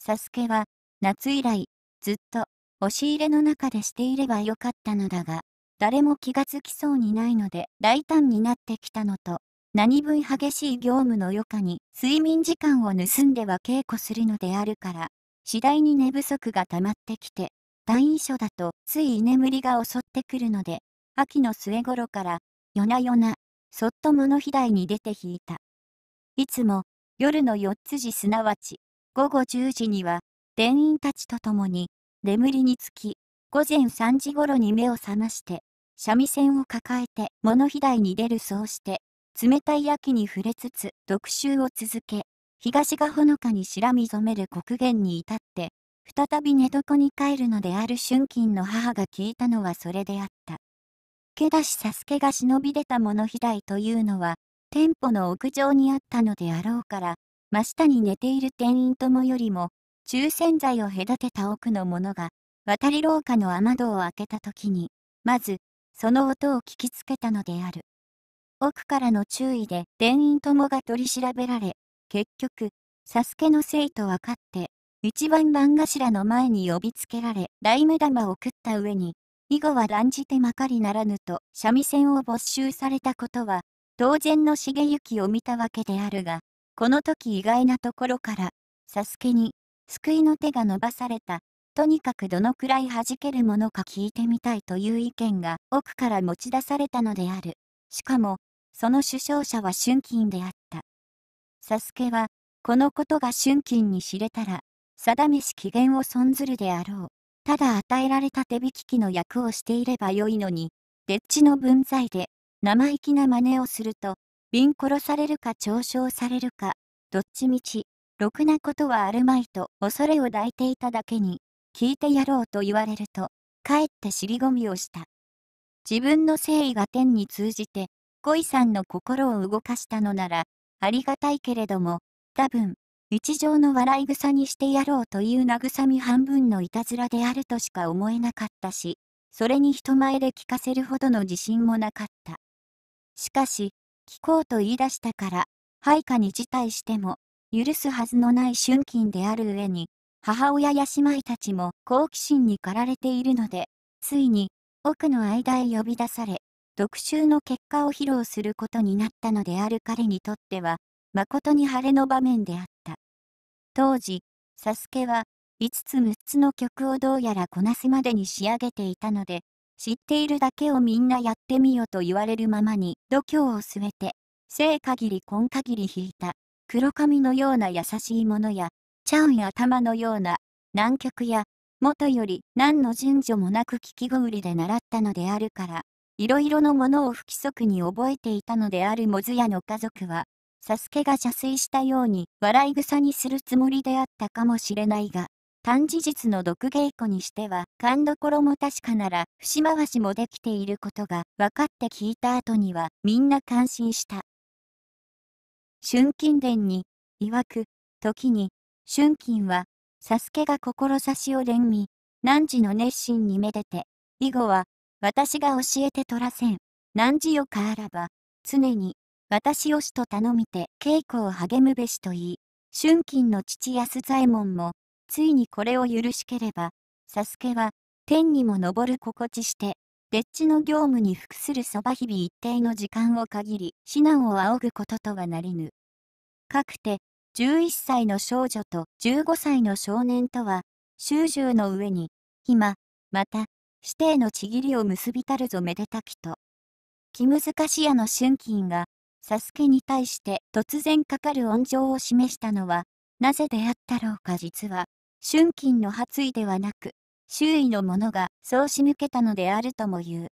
サスケは、夏以来、ずっと、押し入れの中でしていればよかったのだが、誰も気がつきそうにないので大胆になってきたのと、何分激しい業務の余暇に睡眠時間を盗んでは稽古するのであるから、次第に寝不足がたまってきて、退院所だとつい居眠りが襲ってくるので、秋の末頃から夜な夜なそっと物肥大に出て引いた。いつも、夜の4つ時すなわち、午後10時には、店員たちと共に、眠りにつき、午前3時ごろに目を覚まして、三味線を抱えて物肥大に出るそうして、冷たい秋に触れつつ読集を続け、東がほのかに白み染める極限に至って、再び寝床に帰るのである春金の母が聞いたのはそれであった。けだしサスケが忍び出た物肥いというのは、店舗の屋上にあったのであろうから、真下に寝ている店員ともよりも、抽選剤を隔てた奥の者が、渡り廊下の雨戸を開けた時に、まず、その音を聞きつけたのである。奥からの注意で店員ともが取り調べられ、結局、サスケのせいと分かって、一番番頭の前に呼びつけられ、大目玉を食った上に、以後は断じてまかりならぬと三味線を没収されたことは、当然の重行を見たわけであるが、この時意外なところから、サスケに、救いの手が伸ばされた、とにかくどのくらい弾けるものか聞いてみたいという意見が奥から持ち出されたのである。しかも、その首相者は春金であった。サスケは、このことが春金に知れたら、定めし機嫌を損ずるであろう。ただ与えられた手引きの役をしていればよいのに、でっちの分際で、生意気な真似をすると、瓶殺されるか嘲笑されるか、どっちみち、ろくなことはあるまいと恐れを抱いていただけに、聞いてやろうと言われると、かえって尻込みをした。自分の誠意が天に通じて、恋さんの心を動かしたのなら、ありがたいけれども、多分、一条の笑い草にしてやろうという慰み半分のいたずらであるとしか思えなかったし、それに人前で聞かせるほどの自信もなかった。しかし、聞こうと言い出したから、配下に辞退しても、許すはずのない春金である上に、母親や姉妹たちも好奇心に駆られているので、ついに、奥の間へ呼び出され、特集の結果を披露することになったのである彼にとっては、誠に晴れの場面であった。当時、サスケは、5つ6つの曲をどうやらこなすまでに仕上げていたので、知っているだけをみんなやってみよと言われるままに度胸を据えて、生限り根限り引いた、黒髪のような優しいものや、ちゃんや頭のような、南極や、元より何の順序もなく聞き氷で習ったのであるから、いろいろのものを不規則に覚えていたのであるモズヤの家族は、サスケが邪推したように笑い草にするつもりであったかもしれないが、単事実の毒稽古にしては勘どころも確かなら節回しもできていることが分かって聞いた後にはみんな感心した。春金殿に、曰く、時に、春金は、サスケが志を憐み、汝の熱心にめでて、以後は、私が教えて取らせん。汝よかあらば、常に、私よしと頼みて稽古を励むべしと言い、春金の父安左衛門も、ついにこれを許しければ、サスケは、天にも昇る心地して、でっの業務に服するそば日々一定の時間を限り、指南を仰ぐこととはなりぬ。かくて、11歳の少女と15歳の少年とは、修従の上に、今また、指定のちぎりを結びたるぞめでたきと。気難しやの春金が、サスケに対して突然かかる温情を示したのは、なぜであったろうか実は、春金の発意ではなく、周囲の者がそう仕向けたのであるとも言う。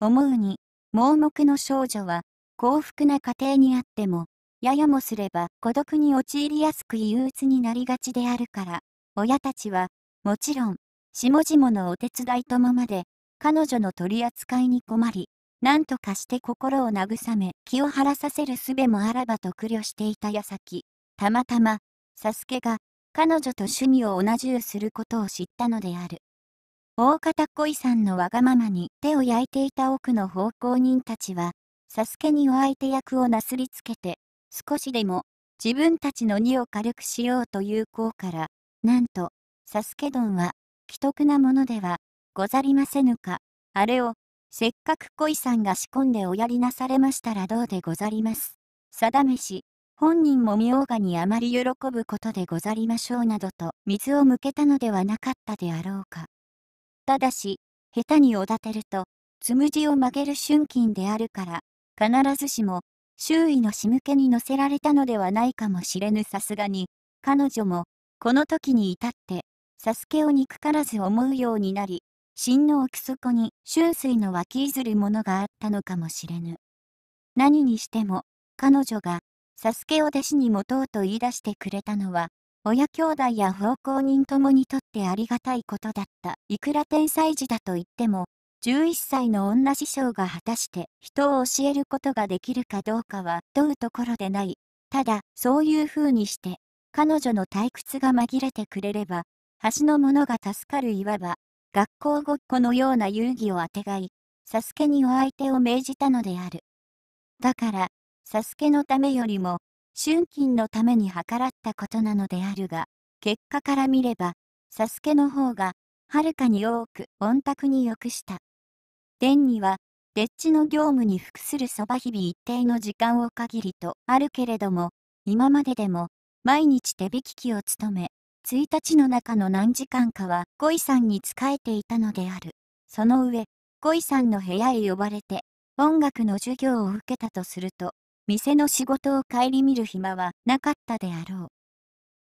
思うに、盲目の少女は、幸福な家庭にあっても、ややもすれば孤独に陥りやすく憂鬱になりがちであるから、親たちは、もちろん、下々のお手伝いともまで、彼女の取り扱いに困り、何とかして心を慰め、気を晴らさせる術もあらばと苦慮していた矢先、たまたま、サスケが、彼女と趣味を同じゅうすることを知ったのである。大方恋さんのわがままに手を焼いていた奥の奉公人たちは、サスケにお相手役をなすりつけて、少しでも自分たちの荷を軽くしようという項から、なんと、サスケ丼は、奇特なものではござりませぬか、あれを、せっかく恋さんが仕込んでおやりなされましたらどうでござります。定めし、本人もみょうがにあまり喜ぶことでござりましょうなどと水を向けたのではなかったであろうか。ただし、下手におだてると、つむじを曲げる瞬間であるから、必ずしも、周囲の仕向けに乗せられたのではないかもしれぬさすがに、彼女も、この時に至って、サスケを憎からず思うようになり、真の奥底に春水の湧き譲るものがあったのかもしれぬ。何にしても、彼女が、サスケを弟子に持とうと言い出してくれたのは、親兄弟や奉公人ともにとってありがたいことだった。いくら天才児だと言っても、11歳の女師匠が果たして人を教えることができるかどうかは問うところでない。ただ、そういう風にして、彼女の退屈が紛れてくれれば、橋の者が助かるいわば、学校ごっこのような遊戯をあてがい、サスケにお相手を命じたのである。だから、サスケのためよりも、春金のために計らったことなのであるが、結果から見れば、サスケの方が、はるかに多く御卓に良くした。天には、デッチの業務に服するそば日々一定の時間を限りとあるけれども、今まででも、毎日手引き機を務め、1日の中の何時間かはゴイさんに仕えていたのである。その上、ゴイさんの部屋へ呼ばれて、音楽の授業を受けたとすると、店の仕事を顧みる暇はなかったであろう。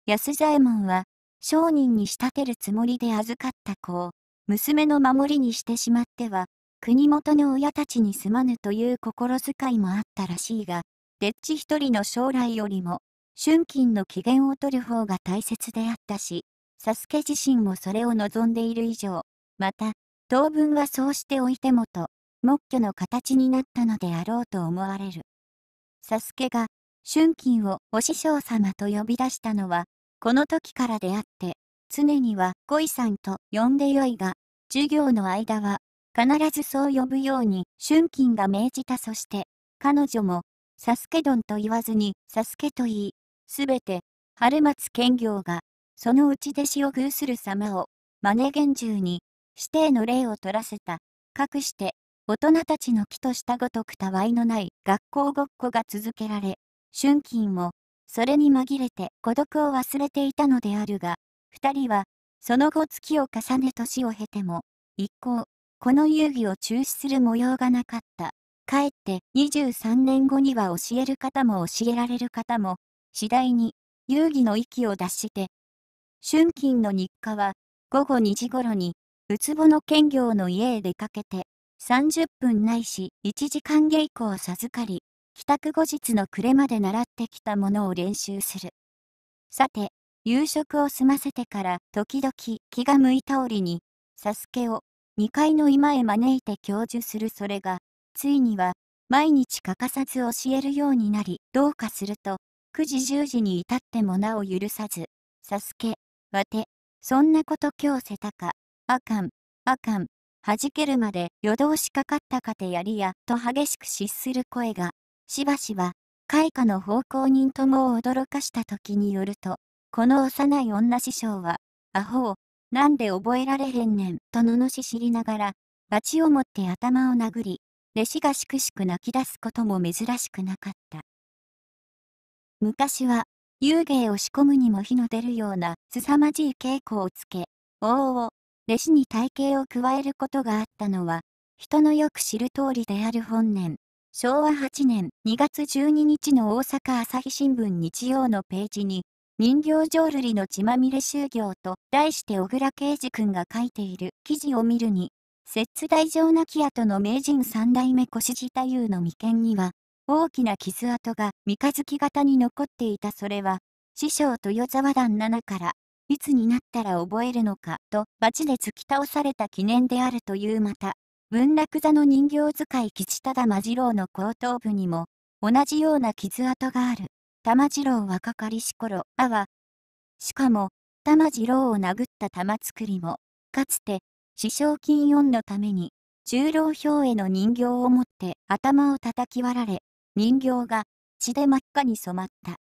安左衛門は、商人に仕立てるつもりで預かった子を、娘の守りにしてしまっては、国元の親たちにすまぬという心遣いもあったらしいが、でっち一人の将来よりも春金の機嫌を取る方が大切であったし、サスケ自身もそれを望んでいる以上、また、当分はそうしておいてもと、目挙の形になったのであろうと思われる。サスケが、春金をお師匠様と呼び出したのは、この時からであって、常には恋さんと呼んでよいが、授業の間は、必ずそう呼ぶように春金が命じたそして、彼女も、サスケ丼と言わずにサスケと言い、すべて、春松兼業が、そのうち弟子を偶する様を、真似厳重に、指定の霊を取らせた、かくして、大人たちの木としたごとくたわいのない学校ごっこが続けられ、春金も、それに紛れて孤独を忘れていたのであるが、二人は、その後月を重ね年を経ても、一向、この遊戯を中止する模様がなかった。かえって23年後には教える方も教えられる方も、次第に遊戯の息を脱して、春金の日課は午後2時頃に、ウツボの兼業の家へ出かけて、30分ないし1時間稽古を授かり、帰宅後日の暮れまで習ってきたものを練習する。さて、夕食を済ませてから時々気が向いた折に、サスケを2階の居間へ招いて教授するそれが、ついには毎日欠かさず教えるようになり、どうかすると、9時10時に至ってもなお許さず、サスケ、わて、そんなこと今日せたか、あかん、あかん、弾けるまで夜通しかかったかてやりや、と激しく失する声が、しばしば、開花の奉公人ともを驚かした時によると、この幼い女師匠は、アホを、なんで覚えられへんねん、と罵りながら、バを持って頭を殴り、弟子がしくしく泣き出すことも珍しくなかった。昔は、幽芸を仕込むにも火の出るような凄まじい稽古をつけ、王を、弟子に体型を加えることがあったのは、人のよく知る通りである本年、昭和8年2月12日の大阪朝日新聞日曜のページに、人形浄瑠璃の血まみれ修行と題して小倉啓二君が書いている記事を見るに、摂津大城亡き後の名人三代目越路太夫の眉間には、大きな傷跡が三日月型に残っていたそれは、師匠豊沢団七から、いつになったら覚えるのかと、罰で突き倒された記念であるというまた、文楽座の人形使い吉忠真次郎の後頭部にも、同じような傷跡がある。玉次郎はかかりし頃、あは、しかも、玉次郎を殴った玉作りも、かつて、師匠金四のために、中郎兵への人形を持って頭を叩き割られ、人形が血で真っ赤に染まった。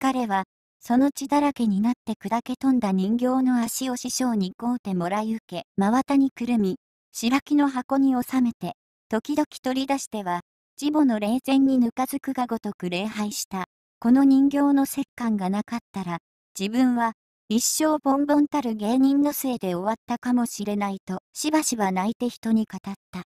彼は、その血だらけになって砕け飛んだ人形の足を師匠に買うてもらい受け、真綿にくるみ、白木の箱に収めて、時々取り出しては、地母の霊前にぬかずくがごとく礼拝した。この人形の折感がなかったら、自分は、一生ボンボンたる芸人のせいで終わったかもしれないと、しばしば泣いて人に語った。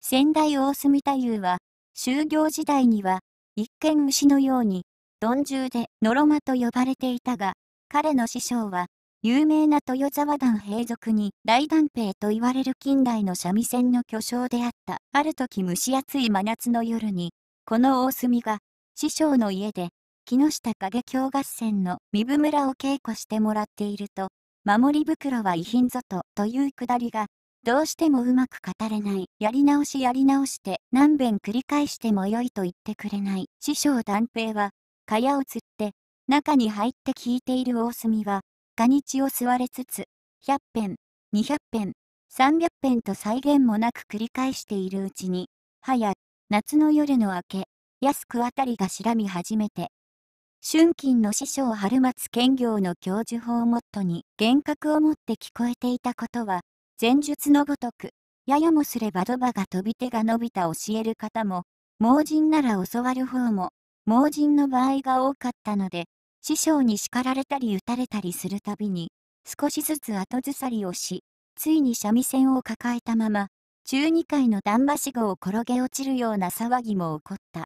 先代大隅太夫は、就業時代には、一見虫のように、鈍重でノロマと呼ばれていたが、彼の師匠は、有名な豊沢団兵属に大団兵と言われる近代の三味線の巨匠であった。ある時蒸し暑い真夏の夜に、この大隅が、師匠の家で、木下影京合戦の身分村を稽古してもらっていると、守り袋は遺品ぞとというくだりが、どうしてもうまく語れない。やり直しやり直して、何遍繰り返してもよいと言ってくれない。師匠断平は、蚊帳を釣って、中に入って聞いている大隅は、蚊に血を吸われつつ、100遍、200遍、300遍と再現もなく繰り返しているうちに、はや、夏の夜の明け、安くあたりがしらみ始めて、春金の師匠春松兼業の教授法をもとに幻覚を持って聞こえていたことは、前述のごとく、ややもすればドバが飛び手が伸びた教える方も、盲人なら教わる方も、盲人の場合が多かったので、師匠に叱られたり打たれたりするたびに、少しずつ後ずさりをし、ついに三味線を抱えたまま、中二階の段橋号を転げ落ちるような騒ぎも起こった。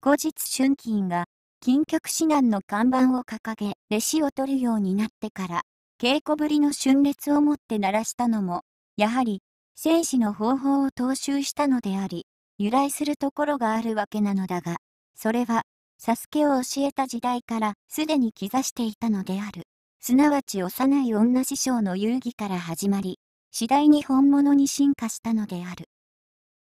後日春金が、金曲指南の看板を掲げ、弟子を取るようになってから、稽古ぶりの春烈をもって鳴らしたのも、やはり、戦士の方法を踏襲したのであり、由来するところがあるわけなのだが、それは、サスケを教えた時代からすでに刻していたのである。すなわち幼い女師匠の遊戯から始まり、次第に本物に進化したのである。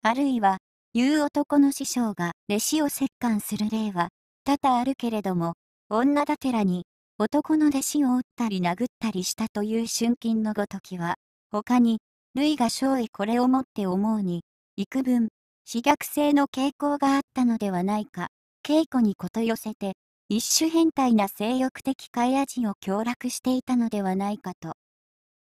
あるいは、言う男の師匠が弟子を折檻する例は、多々あるけれども、女だてらに男の弟子を打ったり殴ったりしたという春金のごときは、他に、類が少尉これをもって思うに、幾分、死虐性の傾向があったのではないか、稽古にこと寄せて、一種変態な性欲的怪味を強落していたのではないかと。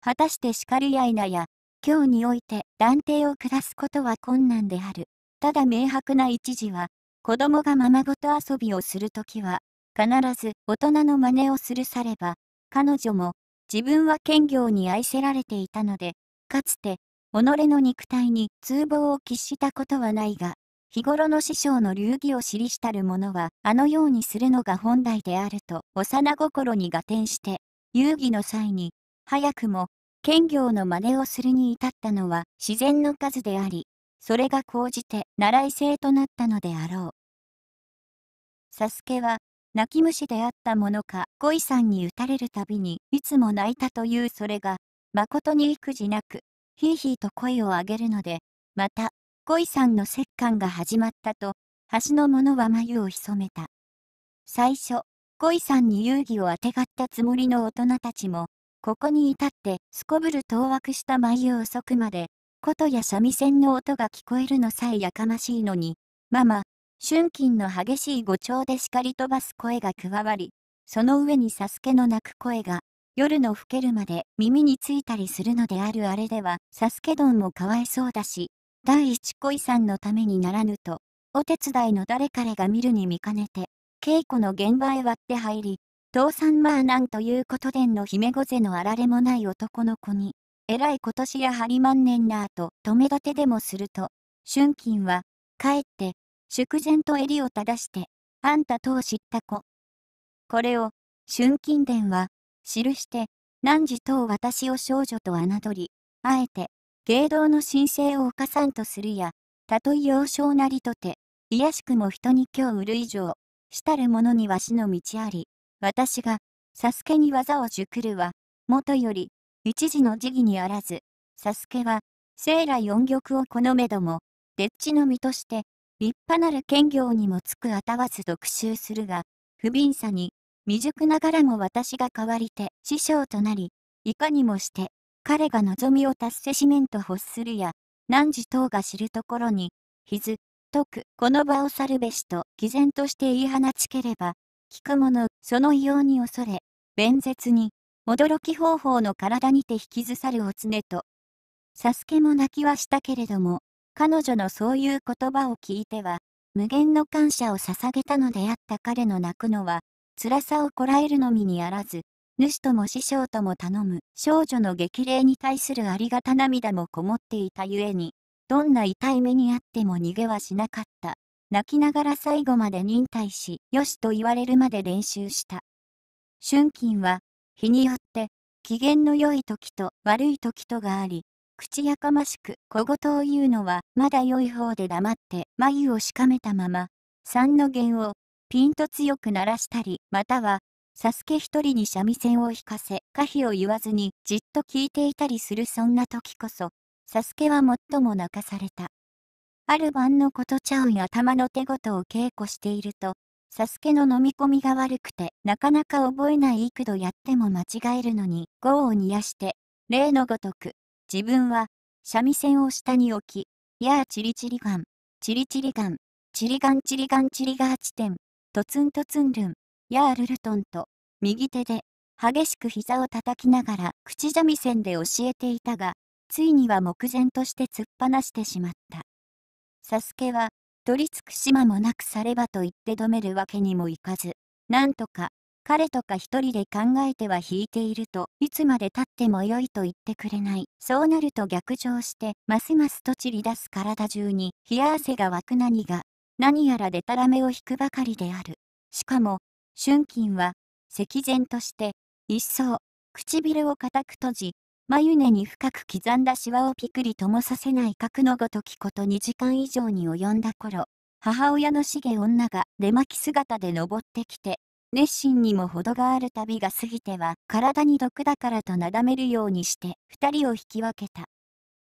果たして叱りやいなや、今日において断定を下すことは困難である。ただ明白な一時は、子供がままごと遊びをするときは、必ず大人の真似をするされば、彼女も自分は兼業に愛せられていたので、かつて己の肉体に通報を喫したことはないが、日頃の師匠の流儀を知りしたる者は、あのようにするのが本来であると、幼心に合点して、遊戯の際に、早くも、兼業の真似をするに至ったのは自然の数であり、それが高じて習い性となったのであろう。サスケは、泣き虫であったものか恋さんに打たれるたびにいつも泣いたというそれが誠に育児なくひいひいと声を上げるのでまた恋さんの折檻が始まったと橋の者は眉を潜めた最初恋さんに遊戯をあてがったつもりの大人たちもここに至ってすこぶる当惑した眉を遅くまで琴や三味線の音が聞こえるのさえやかましいのにママ春金の激しい誤調で叱り飛ばす声が加わり、その上にサスケの泣く声が、夜の更けるまで耳についたりするのであるあれでは、サスケドンもかわいそうだし、第一恋さんのためにならぬと、お手伝いの誰彼が見るに見かねて、稽古の現場へ割って入り、父さんまあなんということでんの姫御瀬のあられもない男の子に、えらい今年やはりまんねんなぁと、止め立てでもすると、春金は、帰って、祝前と襟を正して、あんたとを知った子。これを、春金伝は、記して、汝と私を少女と侮り、あえて、芸道の神聖を犯さんとするや、たとえ幼少なりとて、いやしくも人に今日売る以上、したる者にわしの道あり、私が、サスケに技を熟るは、もとより、一時の時期にあらず、サスケは、生来四玉を好めども、でっちの身として、立派なる兼業にもつくあたわず特集するが、不憫さに、未熟ながらも私が代わりて師匠となり、いかにもして、彼が望みを達せしめんと欲するや、汝等が知るところに、ひず、とく、この場を去るべしと、毅然として言い放ちければ、聞く者、その異様に恐れ、弁舌に、驚き方法の体にて引きずさるおつねと。サスケも泣きはしたけれども、彼女のそういう言葉を聞いては、無限の感謝を捧げたのであった彼の泣くのは、辛さをこらえるのみにあらず、主とも師匠とも頼む少女の激励に対するありがた涙もこもっていたゆえに、どんな痛い目にあっても逃げはしなかった。泣きながら最後まで忍耐し、よしと言われるまで練習した。春金は、日によって、機嫌の良い時と悪い時とがあり、口やかましく小言を言うのは、まだ良い方で黙って、眉をしかめたまま、3の弦を、ピンと強く鳴らしたり、または、サスケ一人に三味線を弾かせ、可否を言わずに、じっと聞いていたりするそんな時こそ、サスケは最も泣かされた。ある晩のことちゃうに頭の手事を稽古していると、サスケの飲み込みが悪くて、なかなか覚えない幾度やっても間違えるのに、業を煮やして、例のごとく、自分は、三味線を下に置き、やあチリチリガン、チリチリガン、チリガンチリガンチリガー地点、トツントツンルン、やあルルトンと、右手で、激しく膝を叩きながら口三味線で教えていたが、ついには目前として突っ放してしまった。サスケは、取りつく島もなくさればと言って止めるわけにもいかず、なんとか、彼とか一人で考えては引いていると、いつまで経っても良いと言ってくれない。そうなると逆上して、ますますと散り出す体中に、冷や汗が湧く何が、何やらでたらめを引くばかりである。しかも、春金は、赤然として、一層、唇を固く閉じ、眉根に深く刻んだシワをピクリともさせない核のごときこと2時間以上に及んだ頃、母親の茂女が出巻き姿で登ってきて、熱心にも程がある旅が過ぎては体に毒だからとなだめるようにして2人を引き分けた。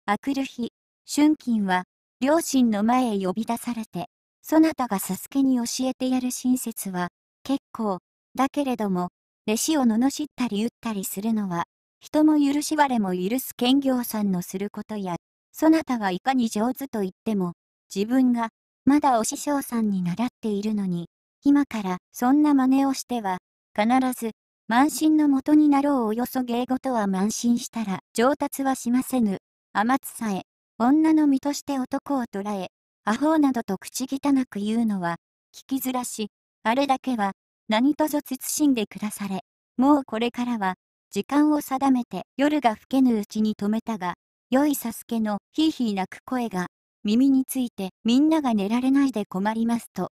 あくる日、春金は両親の前へ呼び出されて、そなたがサスケに教えてやる親切は結構、だけれども、弟子を罵ったり打ったりするのは、人も許し我も許す兼業さんのすることや、そなたがいかに上手と言っても、自分が、まだお師匠さんに習っているのに、今からそんな真似をしては、必ず、慢心の元になろうおよそ芸事は慢心したら上達はしませぬ。甘つさえ、女の身として男を捕らえ、アホなどと口汚く言うのは、聞きづらし、あれだけは、何とぞ慎んでくだされ。もうこれからは、時間を定めて夜が更けぬうちに止めたが、良いサスケのひいひい泣く声が、耳についてみんなが寝られないで困りますと、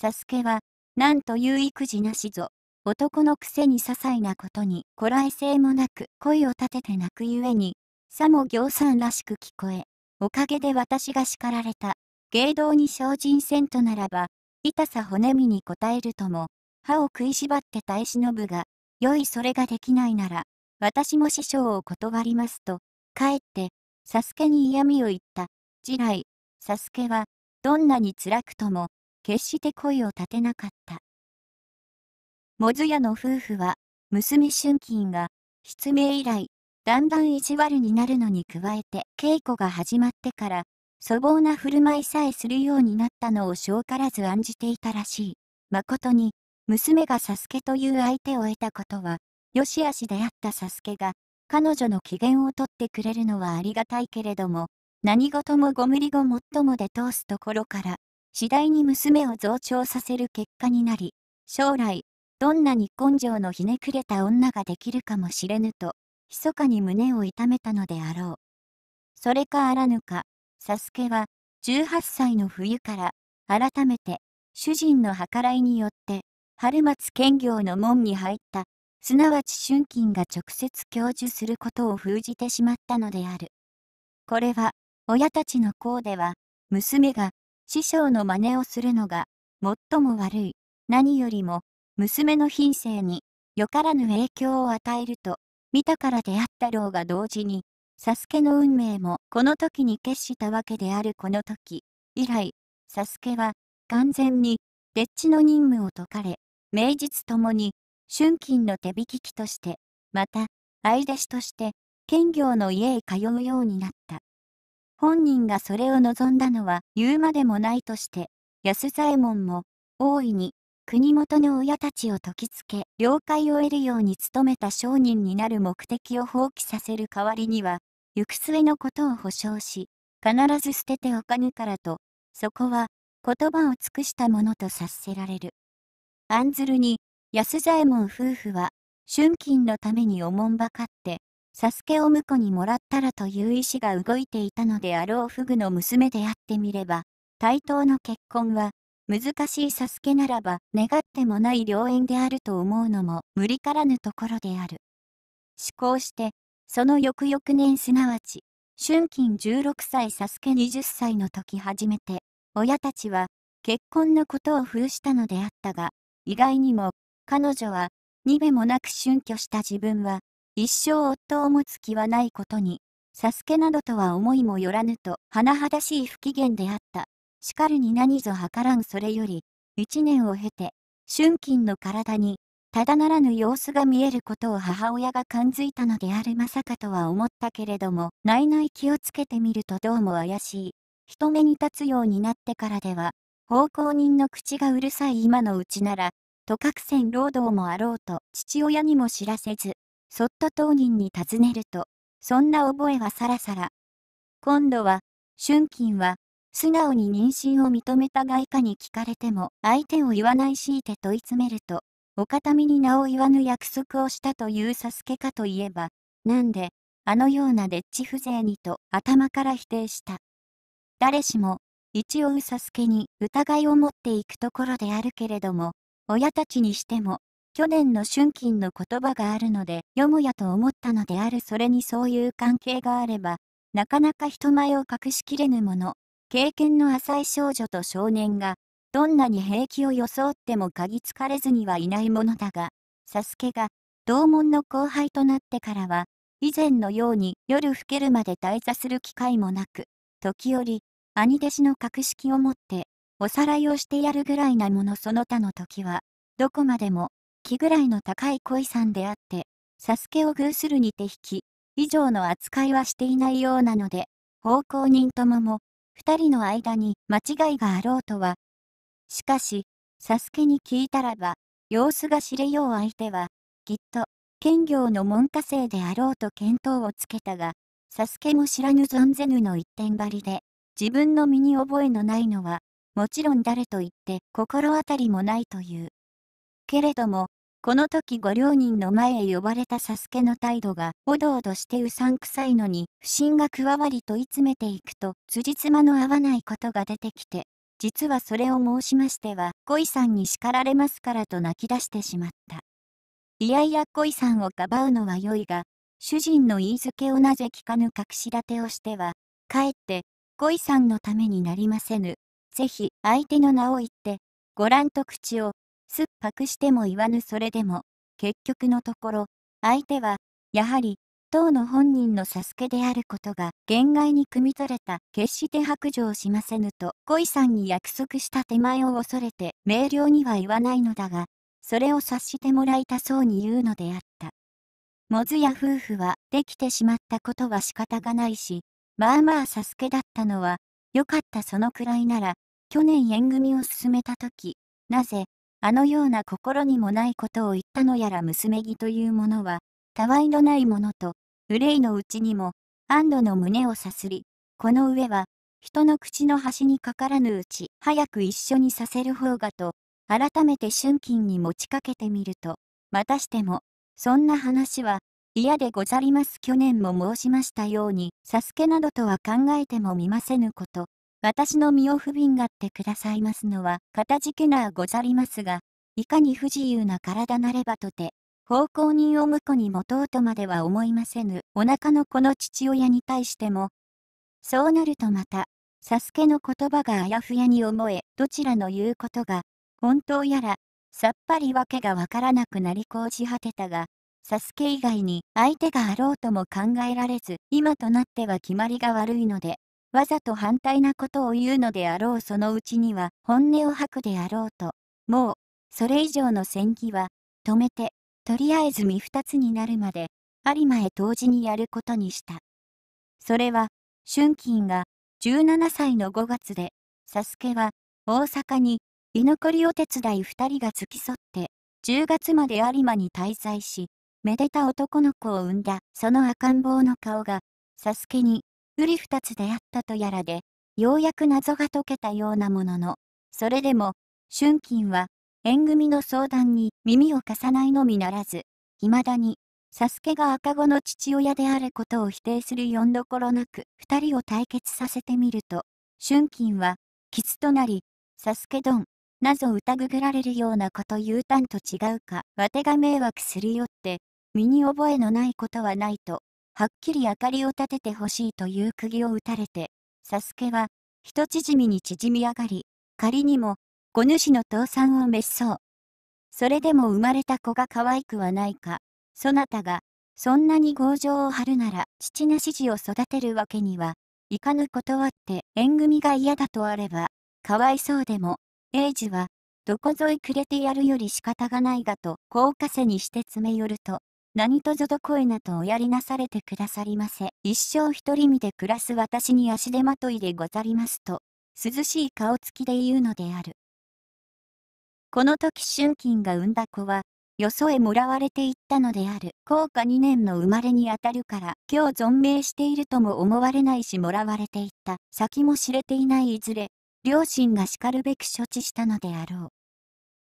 サスケは、なんという育児なしぞ。男のくせに些細なことに、こらえ性もなく、声を立てて泣くゆえに、さも行さんらしく聞こえ、おかげで私が叱られた。芸道に精進せんとならば、痛さ骨身に応えるとも、歯を食いしばって耐え忍ぶが、よいそれができないなら、私も師匠を断りますと、かえって、サスケに嫌味を言った。次来、サスケは、どんなに辛くとも、決して声を立てなかった。モズヤの夫婦は、娘春金が、失明以来、だんだん意地悪になるのに加えて、稽古が始まってから、粗暴な振る舞いさえするようになったのを小からず案じていたらしい。まことに、娘がサスケという相手を得たことは、よしあしであったサスケが、彼女の機嫌をとってくれるのはありがたいけれども、何事もご無理ごもっともで通すところから、次第に娘を増長させる結果になり、将来、どんなに根性のひねくれた女ができるかもしれぬと、密かに胸を痛めたのであろう。それかあらぬか、サスケは、18歳の冬から、改めて、主人の計らいによって、春松兼業の門に入った、すなわち春金が直接教授することを封じてしまったのである。これは、親たちの功では、娘が、師匠の真似をするのが、最も悪い。何よりも、娘の品性に、よからぬ影響を与えると、見たからであったろうが同時に、サスケの運命もこの時に決したわけであるこの時、以来、サスケは、完全に、デッチの任務を解かれ、名実ともに、春金の手引き機として、また、相弟子として、兼業の家へ通うようになった。本人がそれを望んだのは言うまでもないとして、安左衛門も、大いに、国元の親たちを解きつけ、了解を得るように努めた商人になる目的を放棄させる代わりには、行く末のことを保証し、必ず捨てておかぬからと、そこは、言葉を尽くしたものと察せられる。案ずるに、安左衛門夫婦は、春金のためにおもんばかって、サスケを婿にもらったらという意志が動いていたのであろうフグの娘であってみれば、対等の結婚は、難しいサスケならば願ってもない良縁であると思うのも無理からぬところである。思考して、その翌々年すなわち、春金16歳サスケ20歳の時初めて、親たちは結婚のことを封したのであったが、意外にも、彼女は、にべもなく春挙した自分は、一生夫を持つ気はないことに、サスケなどとは思いもよらぬと、甚だしい不機嫌であった。しかるに何ぞ計らんそれより、一年を経て、春金の体に、ただならぬ様子が見えることを母親が感づいたのであるまさかとは思ったけれども、内々気をつけてみるとどうも怪しい。人目に立つようになってからでは、奉公人の口がうるさい今のうちなら、と各線労働もあろうと父親にも知らせず、そっと当人に尋ねると、そんな覚えはさらさら。今度は、春金は、素直に妊娠を認めた外科に聞かれても、相手を言わないしいて問い詰めると、お形見に名を言わぬ約束をしたというサスケかといえば、なんで、あのようなでっち風情にと頭から否定した。誰しも、一応サスケに疑いを持っていくところであるけれども、親たちにしても、去年の春金の言葉があるので、よもやと思ったのであるそれにそういう関係があれば、なかなか人前を隠しきれぬもの、経験の浅い少女と少年が、どんなに平気を装っても嗅ぎつかれずにはいないものだが、サスケが、同門の後輩となってからは、以前のように夜更けるまで滞座する機会もなく、時折、兄弟子の格式を持って、おさらいをしてやるぐらいなものその他の時は、どこまでも匹ぐらいの高い恋さんであって、サスケを偶するに手引き、以上の扱いはしていないようなので、奉公人ともも、二人の間に間違いがあろうとは。しかし、サスケに聞いたらば、様子が知れよう相手は、きっと、兼業の門下生であろうと見当をつけたが、サスケも知らぬ存ぜぬの一点張りで、自分の身に覚えのないのは、もちろん誰と言って心当たりもないという。けれども、この時ご両人の前へ呼ばれたサスケの態度が、おどおどしてうさんくさいのに、不審が加わりとい詰めていくと、辻褄の合わないことが出てきて、実はそれを申しましては、恋さんに叱られますからと泣き出してしまった。いやいや恋さんをかばうのは良いが、主人の言いづけをなぜ聞かぬ隠し立てをしては、かえって、恋さんのためになりませぬ。ぜひ、相手の名を言って、ご覧と口をすっぱくしても言わぬそれでも、結局のところ、相手は、やはり、当の本人のサスケであることが、言外に汲み取れた、決して白状しませぬと、恋さんに約束した手前を恐れて、明瞭には言わないのだが、それを察してもらいたそうに言うのであった。モズや夫婦は、できてしまったことは仕方がないし、まあまあサスケだったのは、よかったそのくらいなら、去年縁組を進めた時、なぜ、あのような心にもないことを言ったのやら娘木というものは、たわいのないものと、憂いのうちにも、安堵の胸をさすり、この上は、人の口の端にかからぬうち、早く一緒にさせる方がと、改めて春金に持ちかけてみると、またしても、そんな話は、嫌でござります去年も申しましたように、サスケなどとは考えてもみませぬこと。私の身を不憫がってくださいますのは、かたじけなあござりますが、いかに不自由な体なればとて、奉公人を婿に持とうとまでは思いませぬ、お腹の子の父親に対しても、そうなるとまた、サスケの言葉があやふやに思え、どちらの言うことが、本当やら、さっぱりわけがわからなくなりこうじ果てたが、サスケ以外に相手があろうとも考えられず、今となっては決まりが悪いので、わざと反対なことを言うのであろうそのうちには本音を吐くであろうと、もう、それ以上の戦技は、止めて、とりあえず身二つになるまで、有馬へ当時にやることにした。それは、春金が、17歳の5月で、サスケは、大阪に、居残りお手伝い二人が付き添って、10月まで有馬に滞在し、めでた男の子を産んだ、その赤ん坊の顔が、サスケに、うり二つであったとやらで、ようやく謎が解けたようなものの、それでも、春金は、縁組の相談に耳を貸さないのみならず、未だに、サスケが赤子の父親であることを否定するよんどころなく、二人を対決させてみると、春金は、キスとなり、サスケドン、なぞ疑ぐられるようなこと言うたんと違うか、わてが迷惑するよって、身に覚えのないことはないと、はっきり明かりを立ててほしいという釘を打たれて、サスケは、人縮みに縮み上がり、仮にも、子主の倒産を滅そう。それでも生まれた子が可愛くはないか、そなたが、そんなに強情を張るなら、父なし示を育てるわけには、いかぬ断って縁組が嫌だとあれば、かわいそうでも、英治は、どこぞいくれてやるより仕方がないがと、高稼にして詰め寄ると、何とぞどこへなとおやりなされてくださりませ。一生一人身で暮らす私に足手まといでござりますと、涼しい顔つきで言うのである。この時春金が産んだ子は、よそへもらわれていったのである。高価2年の生まれにあたるから、今日存命しているとも思われないしもらわれていった。先も知れていないいずれ、両親がしかるべく処置したのであろう。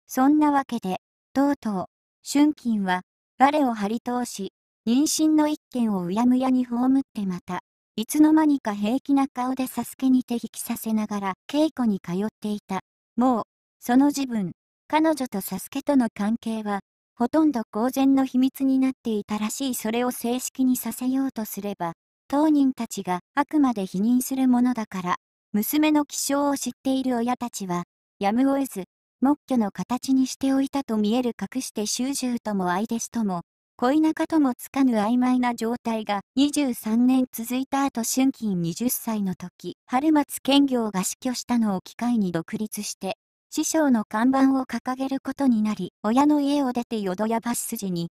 そんなわけで、とうとう、春金は、我を張り通し、妊娠の一件をうやむやに葬ってまた、いつの間にか平気な顔でサスケに手引きさせながら稽古に通っていた。もう、その自分、彼女とサスケとの関係は、ほとんど公然の秘密になっていたらしいそれを正式にさせようとすれば、当人たちがあくまで否認するものだから、娘の気性を知っている親たちは、やむを得ず、木魚の形にしておいたと見える隠して修獣とも愛弟子とも、恋仲ともつかぬ曖昧な状態が23年続いた後春金20歳の時、春松兼業が死去したのを機会に独立して、師匠の看板を掲げることになり、親の家を出て淀屋橋筋に。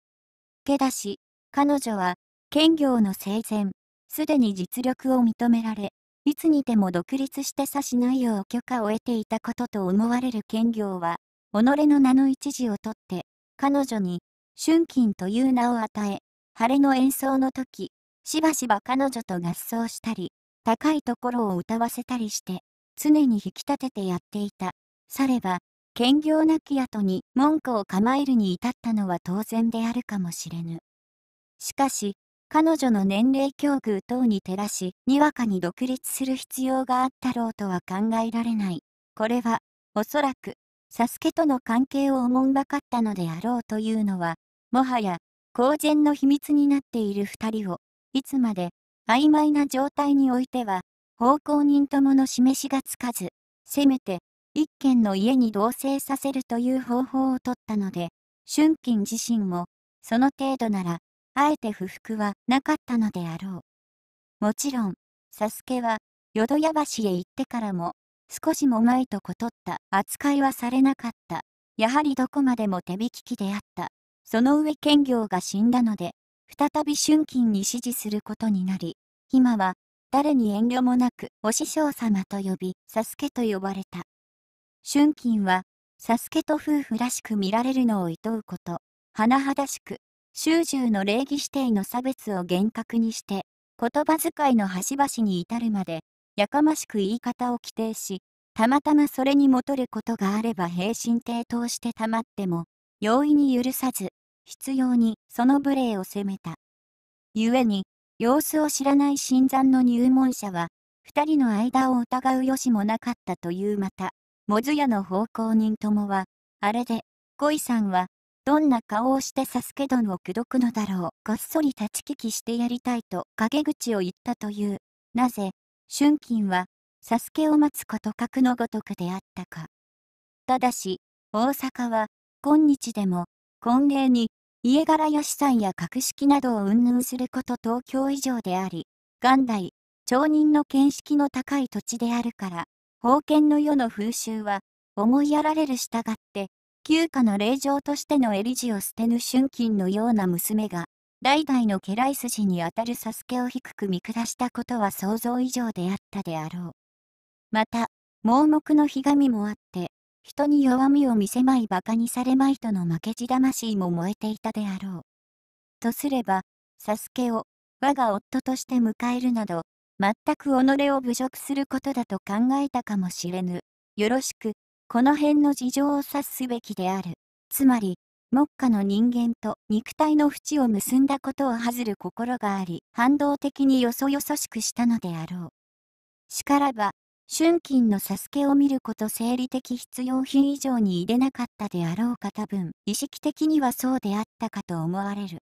け出し、彼女は、兼業の生前、すでに実力を認められ、いつにでも独立して差しないよう許可を得ていたことと思われる兼業は、己の名の一字を取って、彼女に、春金という名を与え、晴れの演奏の時、しばしば彼女と合奏したり、高いところを歌わせたりして、常に引き立ててやっていた。されば、兼業なき後に文句を構えるに至ったのは当然であるかもしれぬ。しかし、彼女の年齢境遇等に照らし、にわかに独立する必要があったろうとは考えられない。これは、おそらく、サスケとの関係をおもんばかったのであろうというのは、もはや、公然の秘密になっている二人を、いつまで、曖昧な状態においては、奉公人ともの示しがつかず、せめて、一軒の家に同棲させるという方法をとったので、春金自身も、その程度なら、あえて不服はなかったのであろう。もちろん、サスケは、淀屋橋へ行ってからも、少しもまいとことった扱いはされなかった。やはりどこまでも手引きであった。その上兼業が死んだので、再び春金に指示することになり、今は、誰に遠慮もなく、お師匠様と呼び、サスケと呼ばれた。春金は、サスケと夫婦らしく見られるのを厭うこと、甚だしく、州中の礼儀指定の差別を厳格にして、言葉遣いの端々に至るまで、やかましく言い方を規定し、たまたまそれに戻ることがあれば平身抵当してたまっても、容易に許さず、必要にその無礼を責めた。故に、様子を知らない新参の入門者は、二人の間を疑う由もなかったというまた、もずやの奉公人ともは、あれで、恋さんは、どんな顔をしてサスケ殿を口説くのだろう。こっそり立ち聞きしてやりたいと陰口を言ったという。なぜ、春金は、サスケを待つこと格のごとくであったか。ただし、大阪は、今日でも、婚礼に、家柄や資産や格式などを云々すること東京以上であり、元来、町人の見識の高い土地であるから、封建の世の風習は、思いやられる従って、旧家の霊場としての襟地を捨てぬ春金のような娘が、代々の家来筋にあたるサスケを低く見下したことは想像以上であったであろう。また、盲目のひがみもあって、人に弱みを見せまい馬鹿にされまいとの負けじ魂も燃えていたであろう。とすれば、サスケを我が夫として迎えるなど、全く己を侮辱することだと考えたかもしれぬ。よろしく、この辺の事情を察すべきである。つまり、目下の人間と肉体の縁を結んだことを恥ずる心があり、反動的によそよそしくしたのであろう。しからば、春金のサスケを見ること生理的必要品以上に入れなかったであろうか多分、意識的にはそうであったかと思われる。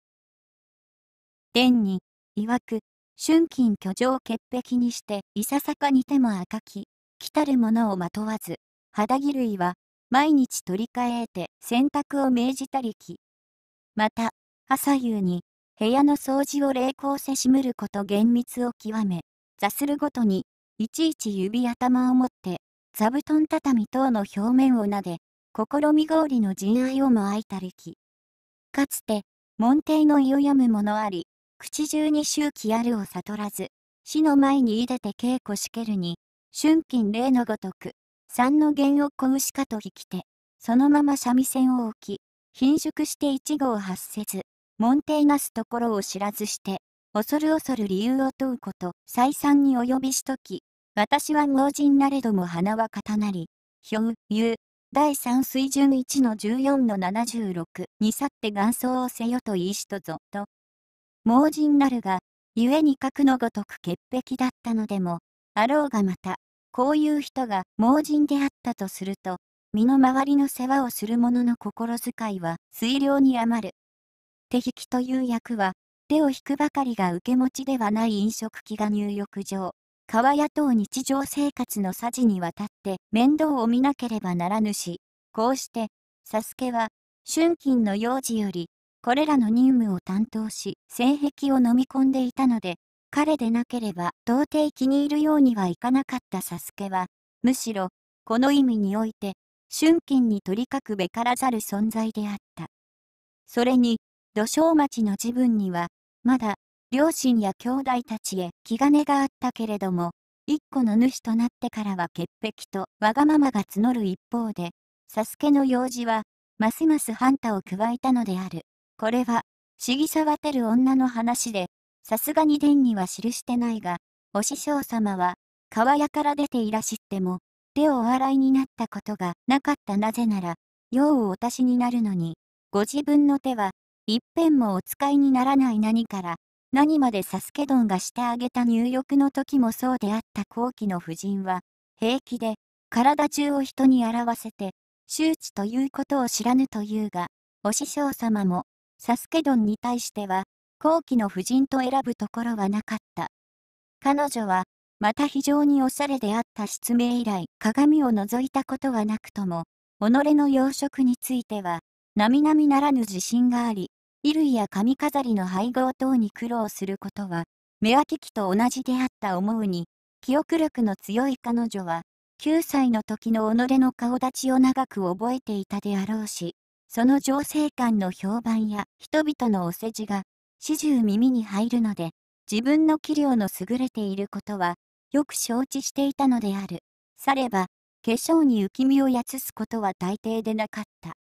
伝に、曰く、春金居城潔癖にして、いささかにても赤き、来たるものをまとわず、肌着類は毎日取り替えて洗濯を命じたりき。また、朝夕に部屋の掃除を励行せしむること厳密を極め、座するごとに、いちいち指頭を持って、座布団畳等の表面をなで、試み氷の陣愛をもあいたりき。かつて、門弟のいを読むものあり、口中に周期あるを悟らず、死の前にいでて稽古しけるに、春金例のごとく。3の弦をぐしかと引き手、そのまま三味線を置き、貧縮して一号を発せず、門弟なすところを知らずして、恐る恐る理由を問うこと、再三にお呼びしとき、私は盲人なれども鼻は固なり、ひょう、ゆう、第3水準1の14の76に去って元相をせよと言いしとぞ、と。盲人なるが、故に核のごとく潔癖だったのでも、あろうがまた、こういう人が盲人であったとすると、身の回りの世話をする者の心遣いは水量に余る。手引きという役は、手を引くばかりが受け持ちではない飲食機が入浴場、川屋等日常生活のさじにわたって面倒を見なければならぬし、こうして、サスケは、春金の幼児より、これらの任務を担当し、性癖を飲み込んでいたので、彼でなければ到底気に入るようにはいかなかったサスケは、むしろ、この意味において、春金に取り囲くべからざる存在であった。それに、土生町の自分には、まだ、両親や兄弟たちへ気兼ねがあったけれども、一個の主となってからは潔癖とわがままが募る一方で、サスケの用事は、ますますハンタを加えたのである。これは、不思議さわてる女の話で、さすがに伝には記してないが、お師匠様は、川屋から出ていらしっても、手をお洗いになったことがなかったなぜなら、用をお足しになるのに、ご自分の手は、いっぺんもお使いにならない何から、何までサスケ丼がしてあげた入浴の時もそうであった後期の夫人は、平気で、体中を人に表せて、周知ということを知らぬというが、お師匠様も、サスケ丼に対しては、後期の夫人と選ぶところはなかった。彼女は、また非常におしゃれであった失明以来、鏡を覗いたことはなくとも、己の養殖については、並々ならぬ自信があり、衣類や髪飾りの配合等に苦労することは、目明期と同じであった思うに、記憶力の強い彼女は、9歳の時の己の顔立ちを長く覚えていたであろうし、その情勢感の評判や人々のお世辞が、始終耳に入るので、自分の器量の優れていることは、よく承知していたのである。されば、化粧に浮き身をやつすことは大抵でなかった。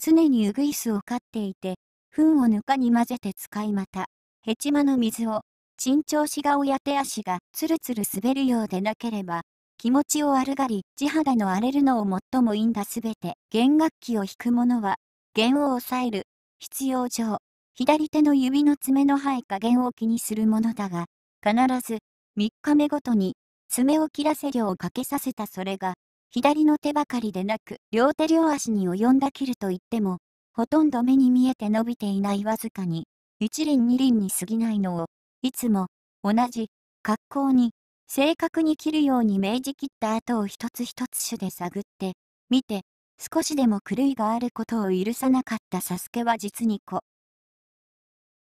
常にうぐいすを飼っていて、糞をぬかに混ぜて使いまた、ヘチマの水を、珍重し顔や手足がつるつる滑るようでなければ、気持ちを悪がり、地肌の荒れるのを最もいいんだすべて、弦楽器を弾く者は、弦を抑える、必要上、左手の指の爪の生え加減を気にするものだが、必ず3日目ごとに爪を切らせ量をかけさせたそれが、左の手ばかりでなく、両手両足に及んだ切ると言っても、ほとんど目に見えて伸びていないわずかに、一輪二輪に過ぎないのを、いつも、同じ、格好に、正確に切るように命じ切った後を一つ一つ手で探って、見て、少しでも狂いがあることを許さなかったサスケは実に子、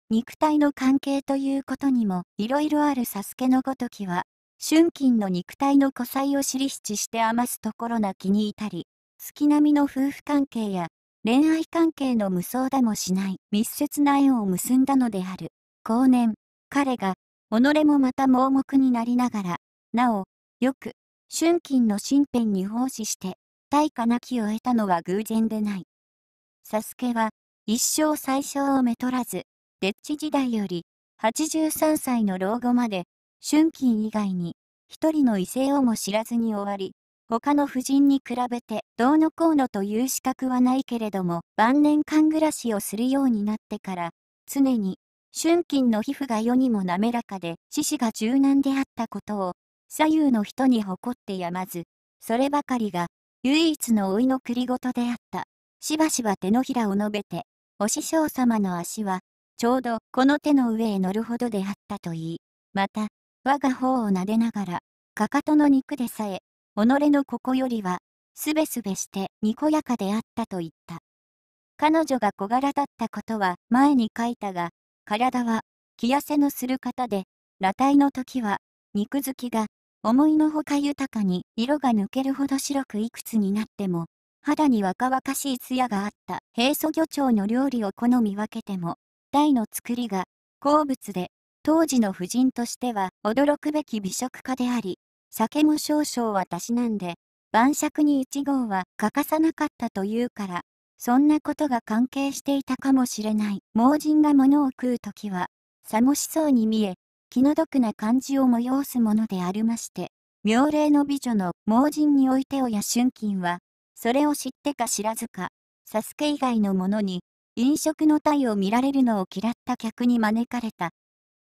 肉体の関係ということにもいろいろあるサスケのごときは、春金の肉体の古才を知り七して余すところな気に至り、月並みの夫婦関係や恋愛関係の無双だもしない密接な縁を結んだのである。後年、彼が、己もまた盲目になりながら、なお、よく、春金の身辺に奉仕して、大化なきを得たのは偶然でない。サスケは、一生最小をめとらず、デッチ時代より、83歳の老後まで、春金以外に、一人の異性をも知らずに終わり、他の夫人に比べてどうのこうのという資格はないけれども、晩年間暮らしをするようになってから、常に、春金の皮膚が世にも滑らかで、獅子が柔軟であったことを、左右の人に誇ってやまず、そればかりが、唯一の老いの栗ごとであった。しばしば手のひらを述べて、お師匠様の足は、ちょうどこの手の上へ乗るほどであったと言い、また、我が方を撫でながら、かかとの肉でさえ、己のここよりは、すべすべしてにこやかであったと言った。彼女が小柄だったことは前に書いたが、体は、気痩せのする方で、裸体の時は、肉付きが、思いのほか豊かに色が抜けるほど白くいくつになっても、肌に若々しい艶があった平素漁長の料理を好み分けても、台の作りが好物で、当時の婦人としては驚くべき美食家であり、酒も少々はたしなんで、晩酌に1号は欠かさなかったというから、そんなことが関係していたかもしれない。盲人が物を食う時は、寂しそうに見え、気の毒な感じを催すものでありまして、妙齢の美女の盲人において親春金は、それを知ってか知らずか、サスケ以外のものに飲食の鯛を見られるのを嫌った客に招かれた。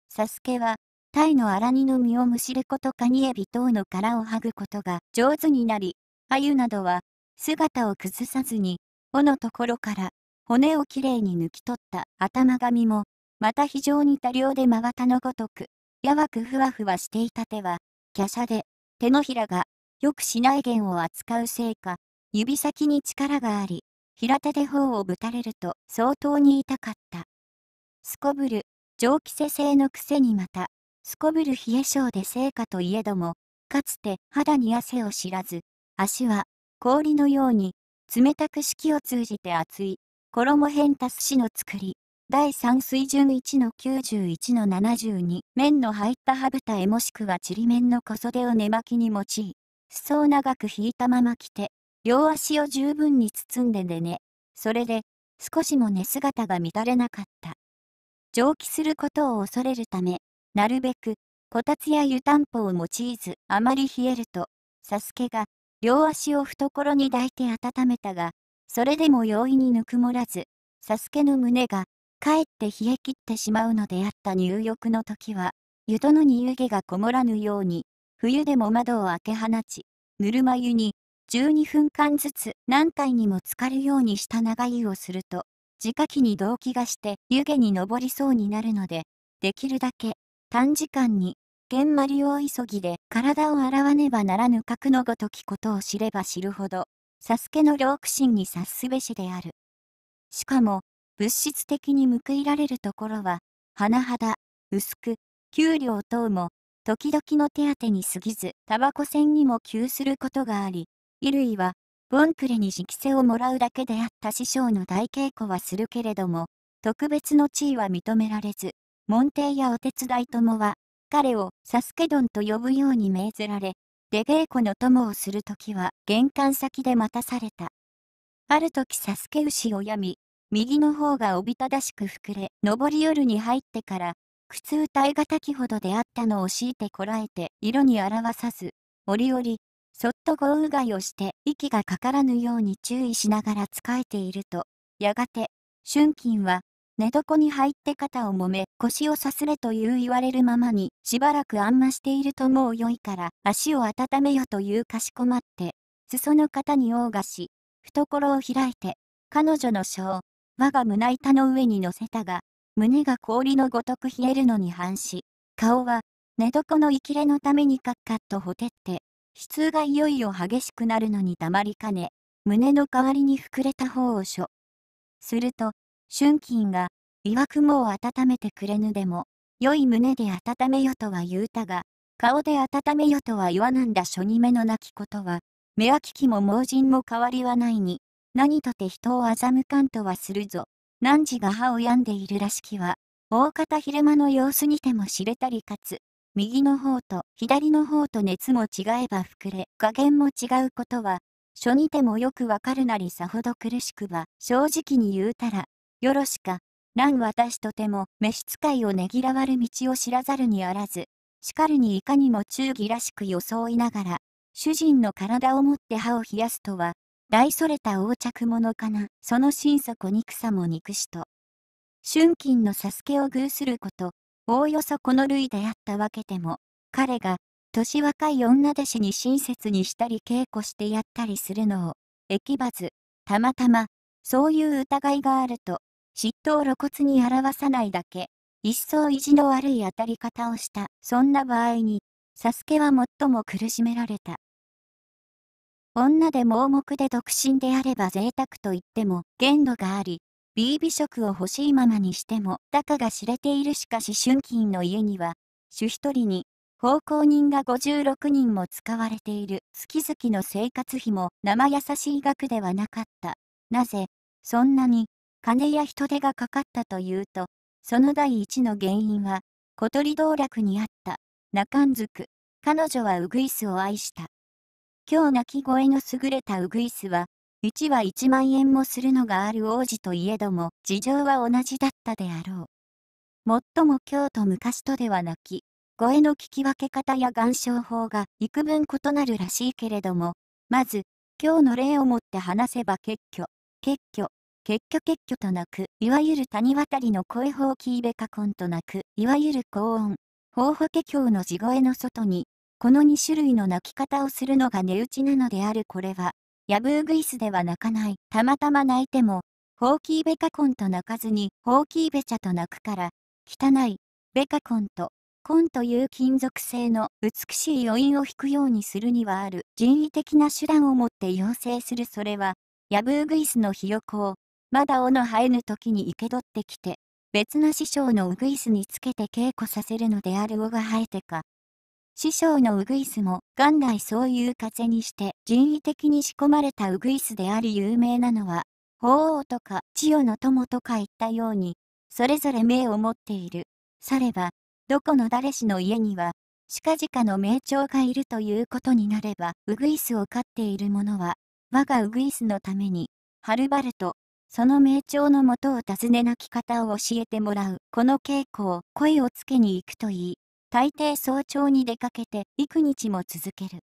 サスケは、鯛の荒煮の身をむしることカニエビ等の殻を剥ぐことが上手になり、鮎などは、姿を崩さずに、尾のところから、骨をきれいに抜き取った頭髪も、また非常に多量で真綿のごとく、やわくふわふわしていた手は、華奢で、手のひらが、よくしない弦を扱うせいか、指先に力があり、平手で頬をぶたれると相当に痛かった。すこぶる、蒸気せ性のくせにまた、すこぶる冷え性で成果といえども、かつて肌に汗を知らず、足は氷のように、冷たく四季を通じて熱い、衣変たすしの作り、第3水準1の91の72、面の入った歯蓋え、もしくはちりめんの小袖を寝巻きに用い、裾を長く引いたまま着て、両足を十分に包んででね。それで、少しも寝姿が乱れなかった。蒸気することを恐れるため、なるべく、こたつや湯たんぽを用いず、あまり冷えると、サスケが、両足を懐に抱いて温めたが、それでも容易にぬくもらず、サスケの胸が、かえって冷え切ってしまうのであった入浴の時は、湯とのに湯気がこもらぬように、冬でも窓を開け放ち、ぬるま湯に12分間ずつ何回にも浸かるようにした長湯をすると、自家機に動機がして湯気に登りそうになるので、できるだけ短時間に、玄丸りを急ぎで体を洗わねばならぬ核のごときことを知れば知るほど、サスケの老苦心に察すべしである。しかも、物質的に報いられるところは、甚だ、薄く、給料等も、時々の手当に過ぎず、タバコ栓にも給することがあり、衣類は、ボンクレに色世をもらうだけであった師匠の大稽古はするけれども、特別の地位は認められず、門弟やお手伝い友は、彼をサスケドンと呼ぶように命ぜられ、出稽古の友をするときは玄関先で待たされた。ある時サスケ牛を病み、右の方がおびただしく膨れ、上り夜に入ってから、苦痛耐え難きほどであったのを強いてこらえて色に表さず、折々、そっと豪雨害をして息がかからぬように注意しながら使えていると、やがて、春菌は、寝床に入って肩を揉め腰をさすれという言われるままにしばらくあんましているともう良いから足を温めよというかしこまって裾の肩に大がし懐を開いて彼女の章我が胸板の上に乗せたが胸が氷のごとく冷えるのに反し顔は寝床の生きれのためにカッカッとほてって悲痛がいよいよ激しくなるのにたまりかね、胸の代わりに膨れた方をしょ。すると、春菌が、曰くもう温めてくれぬでも、良い胸で温めよとは言うたが、顔で温めよとは言わなんだ初に目のなきことは、目は利きも盲人も変わりはないに、何とて人を欺かんとはするぞ。何時が歯を病んでいるらしきは、大方昼間の様子にても知れたりかつ、右の方と左の方と熱も違えば膨れ、加減も違うことは、書にてもよくわかるなりさほど苦しくば、正直に言うたら、よろしか、乱私とても召使いをねぎらわる道を知らざるにあらず、しかるにいかにも忠義らしく装いながら、主人の体をもって歯を冷やすとは、大それた横着者かな、その心底憎さも憎しと。春金のサスケを偶すること、おおよそこの類であったわけでも、彼が、年若い女弟子に親切にしたり稽古してやったりするのを、駅ばず、たまたま、そういう疑いがあると、嫉妬を露骨に表さないだけ、一層意地の悪い当たり方をした、そんな場合に、サスケは最も苦しめられた。女で盲目で独身であれば贅沢と言っても限度があり、B 美食を欲しいままにしても、たかが知れているしかし春金の家には、主一人に、奉公人が56人も使われている月々の生活費も生優しい額ではなかった。なぜ、そんなに、金や人手がかかったというと、その第一の原因は、小鳥道楽にあった、中んずく。彼女はウグイスを愛した。今日鳴き声の優れたウグイスは、1は1万円もするのがある王子といえども、事情は同じだったであろう。もっとも京都昔とではなき、声の聞き分け方や岩礁法が幾分異なるらしいけれども、まず、今日の例をもって話せば結局、結局、結局結局となく、いわゆる谷渡りの声法キーベカコンとなく、いわゆる高音、法法華経の地声の外に、この2種類の鳴き方をするのが値打ちなのであるこれは、ヤブーグイスでは泣かない。たまたま泣いても、ホーキーベカコンと泣かずに、ホーキーベチャと泣くから、汚い、ベカコンと、コンという金属製の美しい余韻を引くようにするにはある人為的な手段をもって養成するそれは、ヤブーグイスのひよこを、まだ尾の生えぬ時に生け取ってきて、別の師匠のウグイスにつけて稽古させるのである尾が生えてか、師匠のウグイスも元来そういう風にして人為的に仕込まれたウグイスであり有名なのは、法王とか千代の友とか言ったように、それぞれ名を持っている。されば、どこの誰しの家には、近々の名長がいるということになれば、ウグイスを飼っている者は、我がウグイスのために、はるばると、その名長のもとを尋ね鳴き方を教えてもらう。この稽古を声をつけに行くといい、大抵早朝に出かけて幾日も続ける。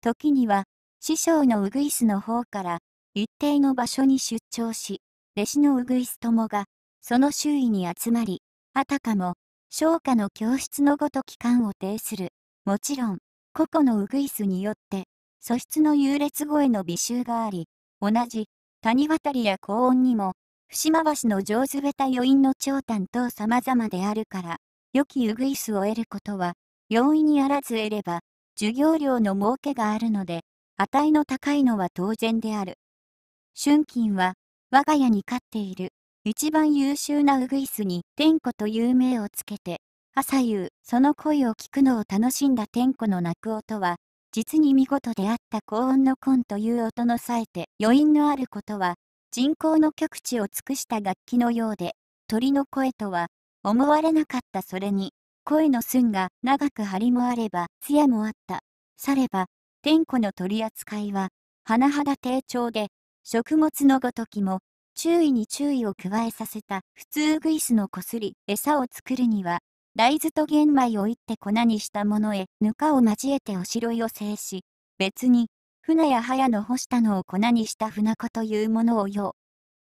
時には、師匠のウグイスの方から一定の場所に出張し、弟子のウグイス友が、その周囲に集まり、あたかも、商家の教室のごとき官を呈する。もちろん、個々のウグイスによって、素質の優劣声の微臭があり、同じ、谷渡りや高音にも、節回しの上手べた余韻の長短等様々であるから、良きウグイスを得ることは、容易にあらず得れば、授業料の儲けがあるので、値の高いのは当然である。春金は、我が家に飼っている、一番優秀なウグイスに天子という名をつけて、朝夕、その声を聞くのを楽しんだ天子の鳴く音は、実に見事であった高音のコンという音のさえて余韻のあることは、人工の極地を尽くした楽器のようで、鳥の声とは思われなかったそれに、恋の寸が長く張りもあれば、艶もあった。されば、天子の取り扱いは、甚だ低調で、食物のごときも、注意に注意を加えさせた普通グイスのこすり、餌を作るには、大豆と玄米をいって粉にしたものへ、ぬかを交えておしろいを制し、別に、船や早の干したのを粉にした船子というものを用。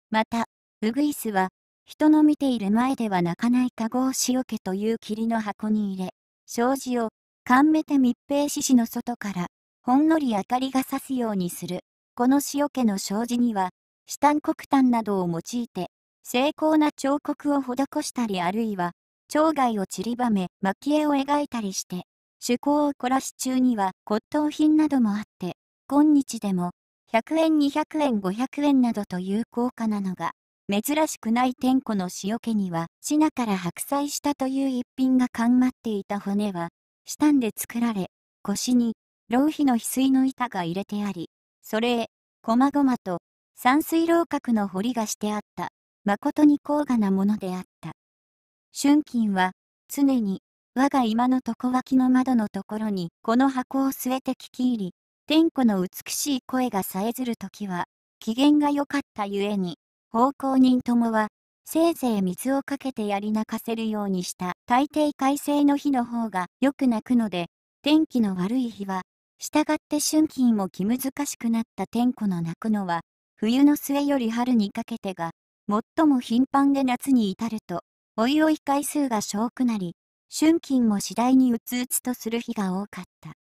また、ウグイスは、人の見ている前では泣かない籠ごを塩気という霧の箱に入れ、障子を、かんめて密閉獅子の外から、ほんのり明かりが差すようにする。この塩気の障子には、シタン黒炭などを用いて、精巧な彫刻を施したりあるいは、町外を散りばめ、蒔絵を描いたりして、趣向を凝らし中には骨董品などもあって、今日でも、100円200円500円などという高価なのが、珍しくない天子の塩気には、シナから白菜したという一品がんまっていた骨は、下タで作られ、腰に、浪費の翡翠の板が入れてあり、それへ、こまごまと、山水楼閣の彫りがしてあった、誠に高価なものであった。春金は、常に、我が今の床脇の窓のところに、この箱を据えて聞き入り、天子の美しい声がさえずる時は、機嫌が良かったゆえに、奉公人ともは、せいぜい水をかけてやり泣かせるようにした大抵快晴の日の方がよく泣くので、天気の悪い日は、従って春勤も気難しくなった天子の泣くのは、冬の末より春にかけてが、最も頻繁で夏に至ると、おいおい回数が少くなり、春勤も次第にうつうつとする日が多かった。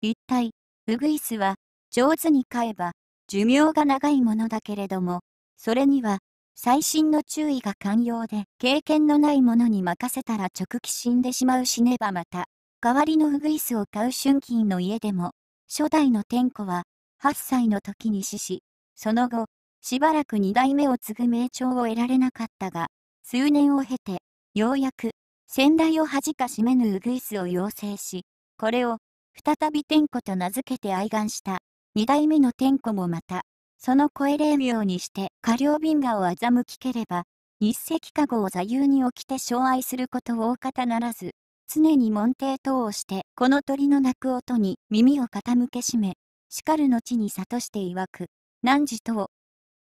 一体、ウグイスは、上手に飼えば、寿命が長いものだけれども、それには、最新の注意が寛容で、経験のないものに任せたら直帰死んでしまう死ねばまた、代わりのウグイスを買う春金の家でも、初代の天子は、8歳の時に死し、その後、しばらく2代目を継ぐ名称を得られなかったが、数年を経て、ようやく、先代を恥かしめぬウグイスを養成し、これを、再び天子と名付けて愛願した、2代目の天子もまた、その声霊妙にして過料瓶河を欺きければ、日赤加護を座右に起きて障害することを大方ならず、常に門弟等をして、この鳥の鳴く音に耳を傾けしめ、叱る後に諭して曰く、汝等。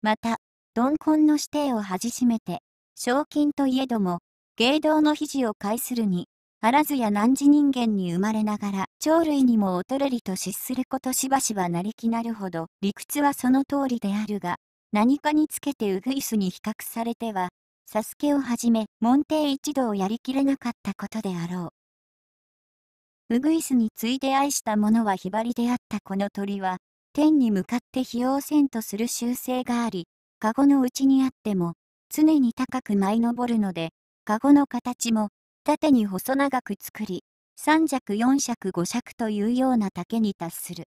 また、鈍根の指定を恥じしめて、賞金といえども、芸道の肘を介するに、あらずや汝人間に生まれながら、鳥類にも劣れりと失することしばしばなりきなるほど、理屈はその通りであるが、何かにつけてウグイスに比較されては、サスケをはじめ、門弟一同やりきれなかったことであろう。ウグイスに次いで愛した者はひばりであったこの鳥は、天に向かって費用せんとする習性があり、カゴの内にあっても、常に高く舞い上るので、カゴの形も、縦に細長く作り、三尺四尺五尺というような竹に達する。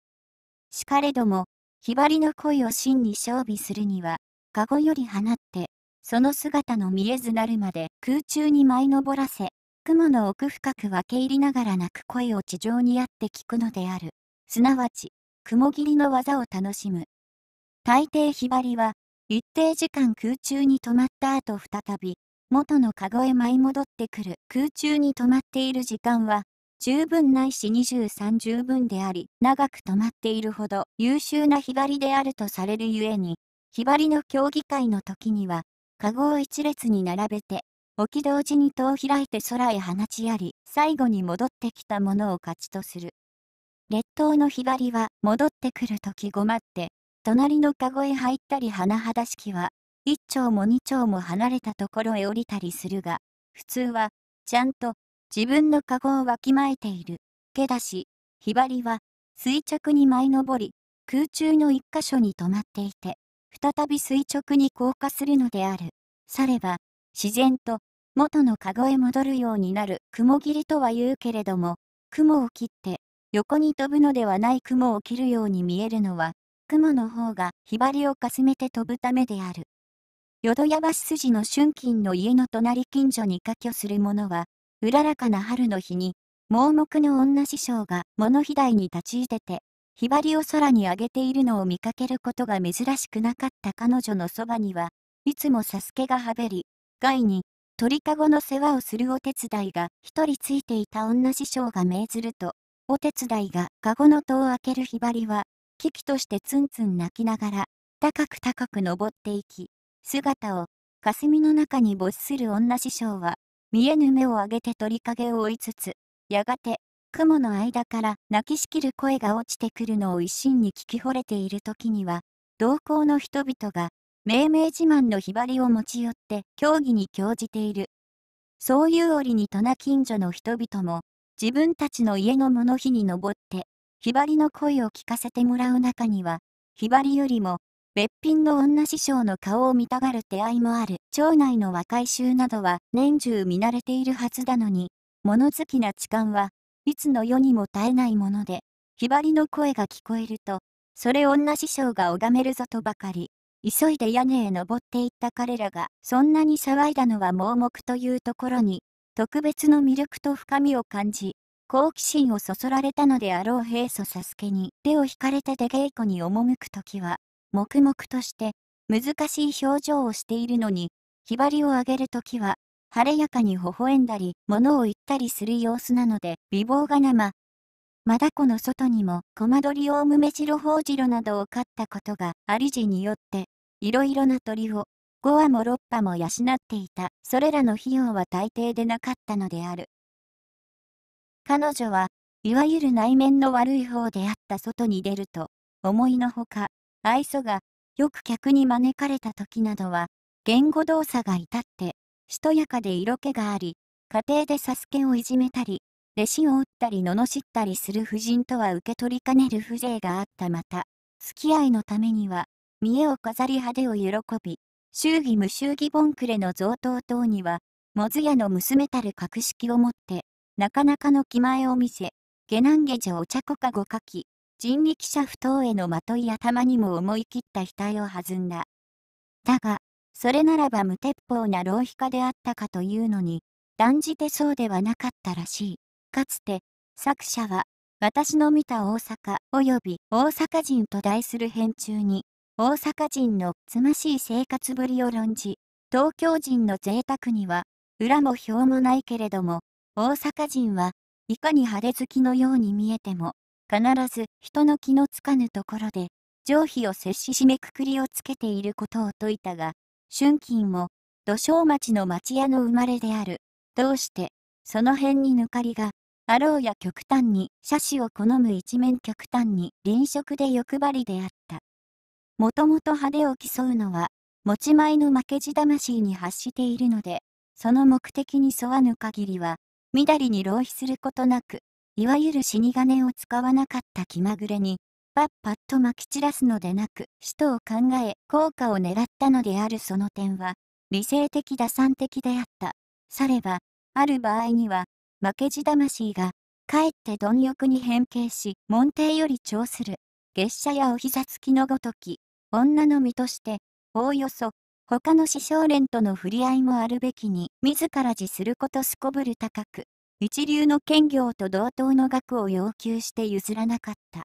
しかれども、ひばりの恋を真に勝負するには、籠より放って、その姿の見えずなるまで空中に舞い上らせ、雲の奥深く分け入りながら泣く声を地上にあって聞くのである。すなわち、雲霧の技を楽しむ。大抵ひばりは、一定時間空中に止まった後再び、元のカゴへ舞い戻ってくる空中に止まっている時間は十分ないし二十三十分であり長く止まっているほど優秀なひばりであるとされるゆえにひばりの競技会の時にはカゴを一列に並べて置き同時に戸を開いて空へ放ちやり最後に戻ってきたものを勝ちとする列島のひばりは戻ってくる時ごまって隣のカゴへ入ったりはだしきは一丁も二丁も離れたところへ降りたりするが、普通は、ちゃんと、自分のカゴをわきまえている。けだし、ひばりは、垂直に舞い上り、空中の一箇所に止まっていて、再び垂直に降下するのである。されば、自然と、元のカゴへ戻るようになる雲霧とは言うけれども、雲を切って、横に飛ぶのではない雲を切るように見えるのは、雲の方がひばりをかすめて飛ぶためである。淀屋橋筋の春金の家の隣近所に家居する者は、うららかな春の日に、盲目の女師匠が物肥大に立ち入れて、ひばりを空に上げているのを見かけることが珍しくなかった彼女のそばには、いつもサスケがはべり、外に、鳥かごの世話をするお手伝いが一人ついていた女師匠が命ずると、お手伝いがかごの戸を開けるひばりは、危機としてツンツン泣きながら、高く高く登っていき、姿を、霞の中に没する女師匠は、見えぬ目を上げて鳥影を追いつつ、やがて、雲の間から泣きしきる声が落ちてくるのを一心に聞き惚れている時には、同行の人々が、命名自慢のひばりを持ち寄って競技に興じている。そういう折に戸な近所の人々も、自分たちの家の物火に登って、ひばりの声を聞かせてもらう中には、ひばりよりもべ品の女師匠の顔を見たがる手合いもある。町内の若い衆などは年中見慣れているはずなのに、物好きな痴漢はいつの世にも絶えないもので、ひばりの声が聞こえると、それ女師匠が拝めるぞとばかり、急いで屋根へ登っていった彼らが、そんなに騒いだのは盲目というところに、特別の魅力と深みを感じ、好奇心をそそられたのであろう平素サスケに手を引かれて出稽古に赴く時は、黙々として難しい表情をしているのに、ひばりを上げるときは、晴れやかに微笑んだり、物を言ったりする様子なので、美貌が生。まだこの外にも、コマドリオウムメジロホウジロなどを飼ったことが、じによって、いろいろな鳥を、5羽も6羽も養っていた、それらの費用は大抵でなかったのである。彼女は、いわゆる内面の悪い方であった外に出ると、思いのほか、愛想がよく客に招かれた時などは、言語動作が至って、しとやかで色気があり、家庭でサスケをいじめたり、弟子を打ったり罵ったりする婦人とは受け取りかねる風情があったまた、付き合いのためには、見栄を飾り派手を喜び、祝儀無祝儀ボンクレの贈答等には、モズヤの娘たる格式を持って、なかなかの気前を見せ、下難下女お茶子かごかき、人力車不当へのまとい頭にも思い切った額を弾んだ。だが、それならば無鉄砲な浪費家であったかというのに、断じてそうではなかったらしい。かつて、作者は、私の見た大阪及び大阪人と題する編中に、大阪人のつましい生活ぶりを論じ、東京人の贅沢には、裏も表もないけれども、大阪人はいかに派手好きのように見えても、必ず人の気のつかぬところで、上皮を接し締めくくりをつけていることを説いたが、春金も、土生町の町屋の生まれである。どうして、その辺に抜かりが、あろうや極端に、斜視を好む一面極端に、臨食で欲張りであった。もともと派手を競うのは、持ち前の負けじ魂に発しているので、その目的に沿わぬ限りは、みだりに浪費することなく、いわゆる死金を使わなかった気まぐれに、パッパッと撒き散らすのでなく、使徒を考え、効果を狙ったのであるその点は、理性的打算的であった。されば、ある場合には、負けじ魂が、かえって貪欲に変形し、門弟より長する、月謝やお膝つきのごとき、女の身として、おおよそ、他の師匠連との振り合いもあるべきに、自ら自することすこぶる高く、一流の兼業と同等の額を要求して譲らなかった。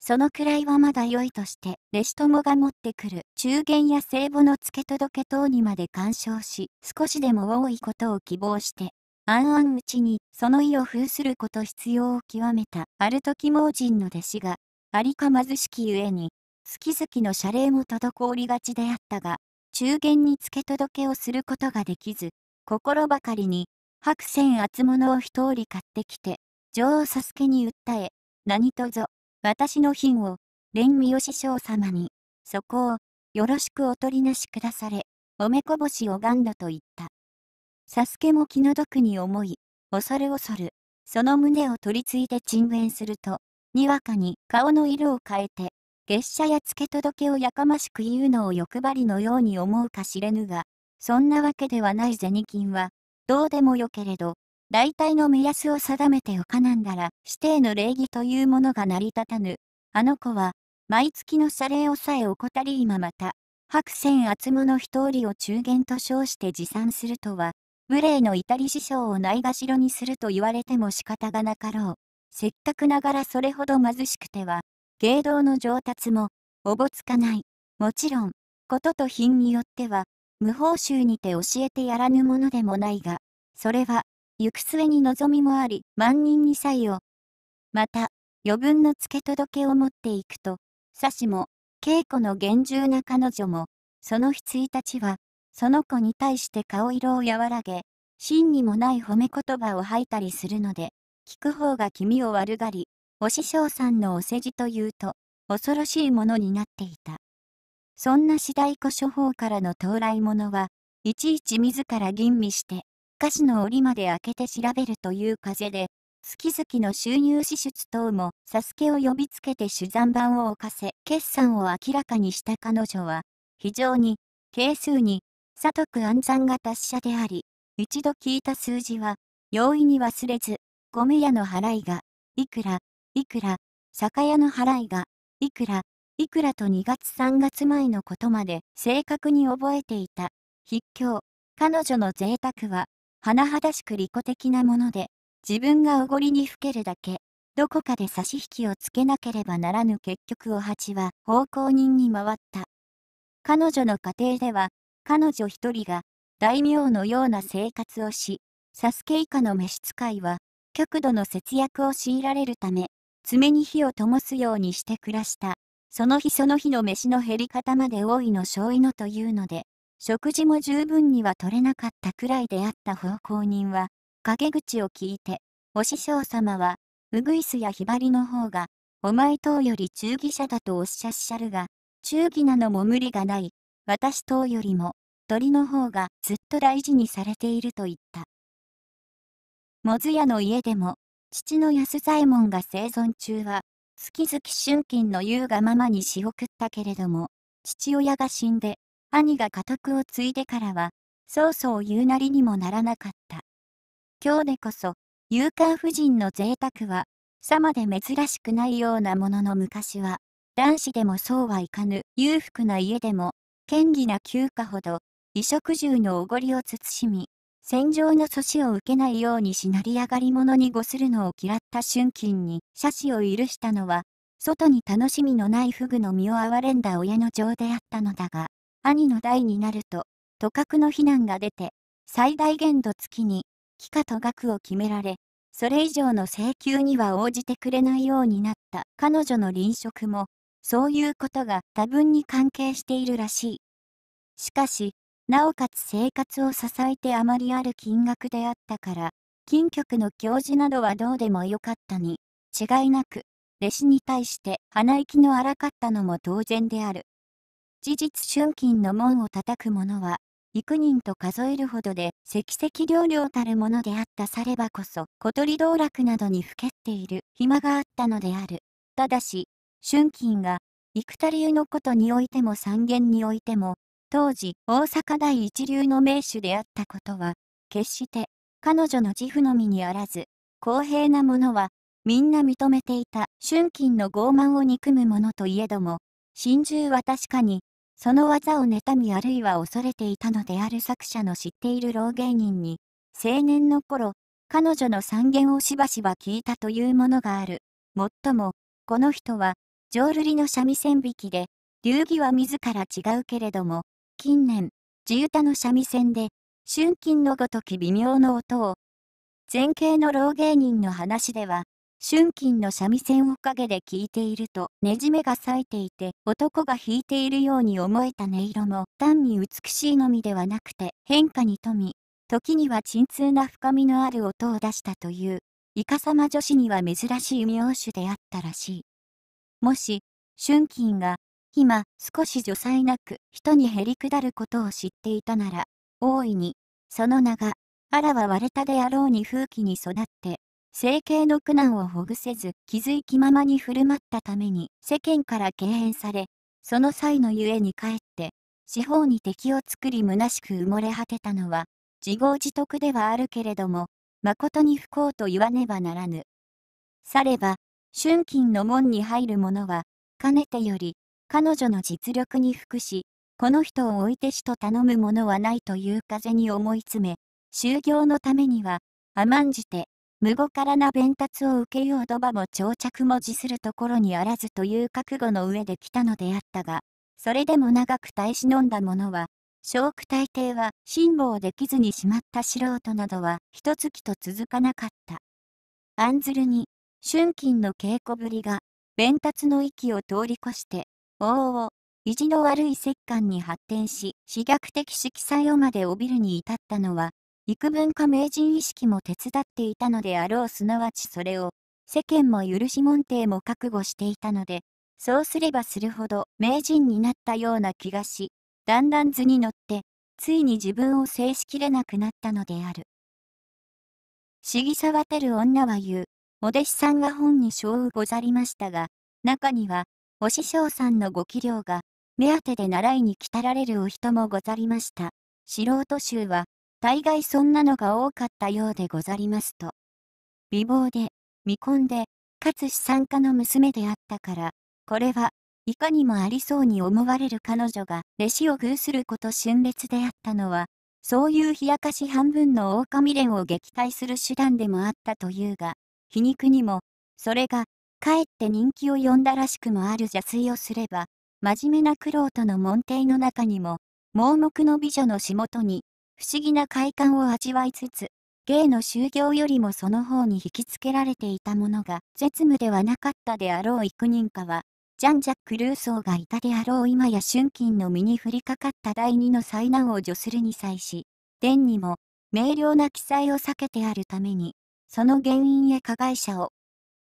そのくらいはまだ良いとして、弟子友が持ってくる中元や聖母の付け届け等にまで干渉し、少しでも多いことを希望して、あんあんうちにその意を封すること必要を極めたある時盲人の弟子が、ありか貧しきゆえに、月々の謝礼も滞りがちであったが、中元に付け届けをすることができず、心ばかりに白線厚物を一折買ってきて、女王サスケに訴え、何とぞ、私の品を、蓮見師将様に、そこを、よろしくお取りなしくだされ、おめこぼしをがんだと言った。サスケも気の毒に思い、恐る恐る、その胸を取り継いで沈殿すると、にわかに顔の色を変えて、月謝や付け届けをやかましく言うのを欲張りのように思うかしれぬが、そんなわけではない銭金は、どうでもよけれど、大体の目安を定めておかなんだら、指定の礼儀というものが成り立たぬ。あの子は、毎月の謝礼をさえ怠り今また、白線厚物一人を中元と称して持参するとは、無礼の至り師匠をないがしろにすると言われても仕方がなかろう。せっかくながらそれほど貧しくては、芸道の上達も、おぼつかない。もちろん、ことと品によっては、無報酬にて教えてやらぬものでもないが、それは、行く末に望みもあり、万人に採用。また、余分の付け届けを持っていくと、さしも、稽古の厳重な彼女も、その日1日は、その子に対して顔色を和らげ、真にもない褒め言葉を吐いたりするので、聞く方が気味を悪がり、お師匠さんのお世辞というと、恐ろしいものになっていた。そんな次第古書法からの到来者は、いちいち自ら吟味して、歌詞の折まで開けて調べるという風で、月々の収入支出等もサスケを呼びつけて手算版を置かせ、決算を明らかにした彼女は、非常に、係数に、左徳暗算が達者であり、一度聞いた数字は、容易に忘れず、ゴム屋の払いが、いくら、いくら、酒屋の払いが、いくら、いくらと2月3月前のことまで正確に覚えていた。筆記彼女の贅沢は、甚だしく利己的なもので、自分がおごりにふけるだけ、どこかで差し引きをつけなければならぬ結局お蜂は奉公人に回った。彼女の家庭では、彼女一人が大名のような生活をし、サスケ以下の召使いは、極度の節約を強いられるため、爪に火を灯すようにして暮らした。その日その日の飯の減り方まで多いの少尉のというので、食事も十分には取れなかったくらいであった奉公人は、陰口を聞いて、お師匠様は、うぐいすやひばりの方が、お前等より忠義者だとおっしゃっしゃるが、忠義なのも無理がない、私等よりも、鳥の方がずっと大事にされていると言った。もずやの家でも、父の安左衛門が生存中は、月々春金の優がママに仕送ったけれども、父親が死んで、兄が家督を継いでからは、そうそう言うなりにもならなかった。今日でこそ、勇敢夫人の贅沢は、さまで珍しくないようなものの昔は、男子でもそうはいかぬ裕福な家でも、堅義な休暇ほど、衣食住のおごりを慎み、戦場の阻止を受けないようにしなり上がり者にごするのを嫌った春金に謝死を許したのは、外に楽しみのないフグの身を憐れんだ親の情であったのだが、兄の代になると、都閣の非難が出て、最大限度付きに、期化と額を決められ、それ以上の請求には応じてくれないようになった彼女の臨職も、そういうことが多分に関係しているらしい。しかし、なおかつ生活を支えてあまりある金額であったから、金局の教授などはどうでもよかったに、違いなく、弟子に対して鼻息の荒かったのも当然である。事実春金の門を叩く者は、幾人と数えるほどで積々量々たるものであったさればこそ小鳥道楽などにふけっている暇があったのである。ただし、春金が、幾たりのことにおいても三元においても、当時大阪大一流の名手であったことは、決して彼女の自負のみにあらず、公平なものは、みんな認めていた春金の傲慢を憎む者といえども、真珠は確かに、その技を妬みあるいは恐れていたのである作者の知っている老芸人に、青年の頃、彼女の三言をしばしば聞いたというものがある。もっとも、この人は、浄瑠璃の三味線引きで、流儀は自ら違うけれども、近年、地唄の三味線で、春金のごとき微妙の音を、前景の老芸人の話では、春金の三味線を陰で聞いているとねじめが裂いていて男が弾いているように思えた音色も単に美しいのみではなくて変化に富み時には鎮痛な深みのある音を出したというイカサマ女子には珍しい名手であったらしいもし春金が今、少し除災なく、人にへりくだることを知っていたなら、大いに、その名が、あらは割れたであろうに風紀に育って、生計の苦難をほぐせず、気づいきままに振る舞ったために、世間から敬遠され、その際のゆえに帰って、四方に敵を作り虚しく埋もれ果てたのは、自業自得ではあるけれども、誠に不幸と言わねばならぬ。されば、春金の門に入る者は、かねてより、彼女の実力に服し、この人を置いて死と頼むものはないという風に思い詰め、就業のためには、甘んじて、無語からな弁達を受けようどばも長着も辞するところにあらずという覚悟の上で来たのであったが、それでも長く耐え忍んだ者は、小区大帝は辛抱できずにしまった素人などは一月と続かなかった。案ずるに、春金の稽古ぶりが、弁達の息を通り越して、往々、意地の悪い折棺に発展し、死虐的色彩をまで帯びるに至ったのは、幾分か名人意識も手伝っていたのであろうすなわちそれを、世間も許し門弟も覚悟していたので、そうすればするほど名人になったような気がし、だんだん図に乗って、ついに自分を制しきれなくなったのである。杉沢てる女は言う、お弟子さんが本に章うござりましたが、中には、お師匠さんのご器量が、目当てで習いに来たられるお人もござりました。素人衆は、大概そんなのが多かったようでござりますと。美貌で、未婚で、かつ資産家の娘であったから、これはいかにもありそうに思われる彼女が弟子を遇すること春烈であったのは、そういう冷やかし半分の狼連を撃退する手段でもあったというが、皮肉にも、それがかえって人気を呼んだらしくもある邪推をすれば、真面目な苦労との門弟の中にも、盲目の美女の仕事に、不思議な快感を味わいつつ、芸の修行よりもその方に引きつけられていたものが絶務ではなかったであろう幾人かは、ジャン・ジャック・ルーソーがいたであろう今や春金の身に降りかかった第二の災難を助するに際し、天にも、明瞭な記載を避けてあるために、その原因へ加害者を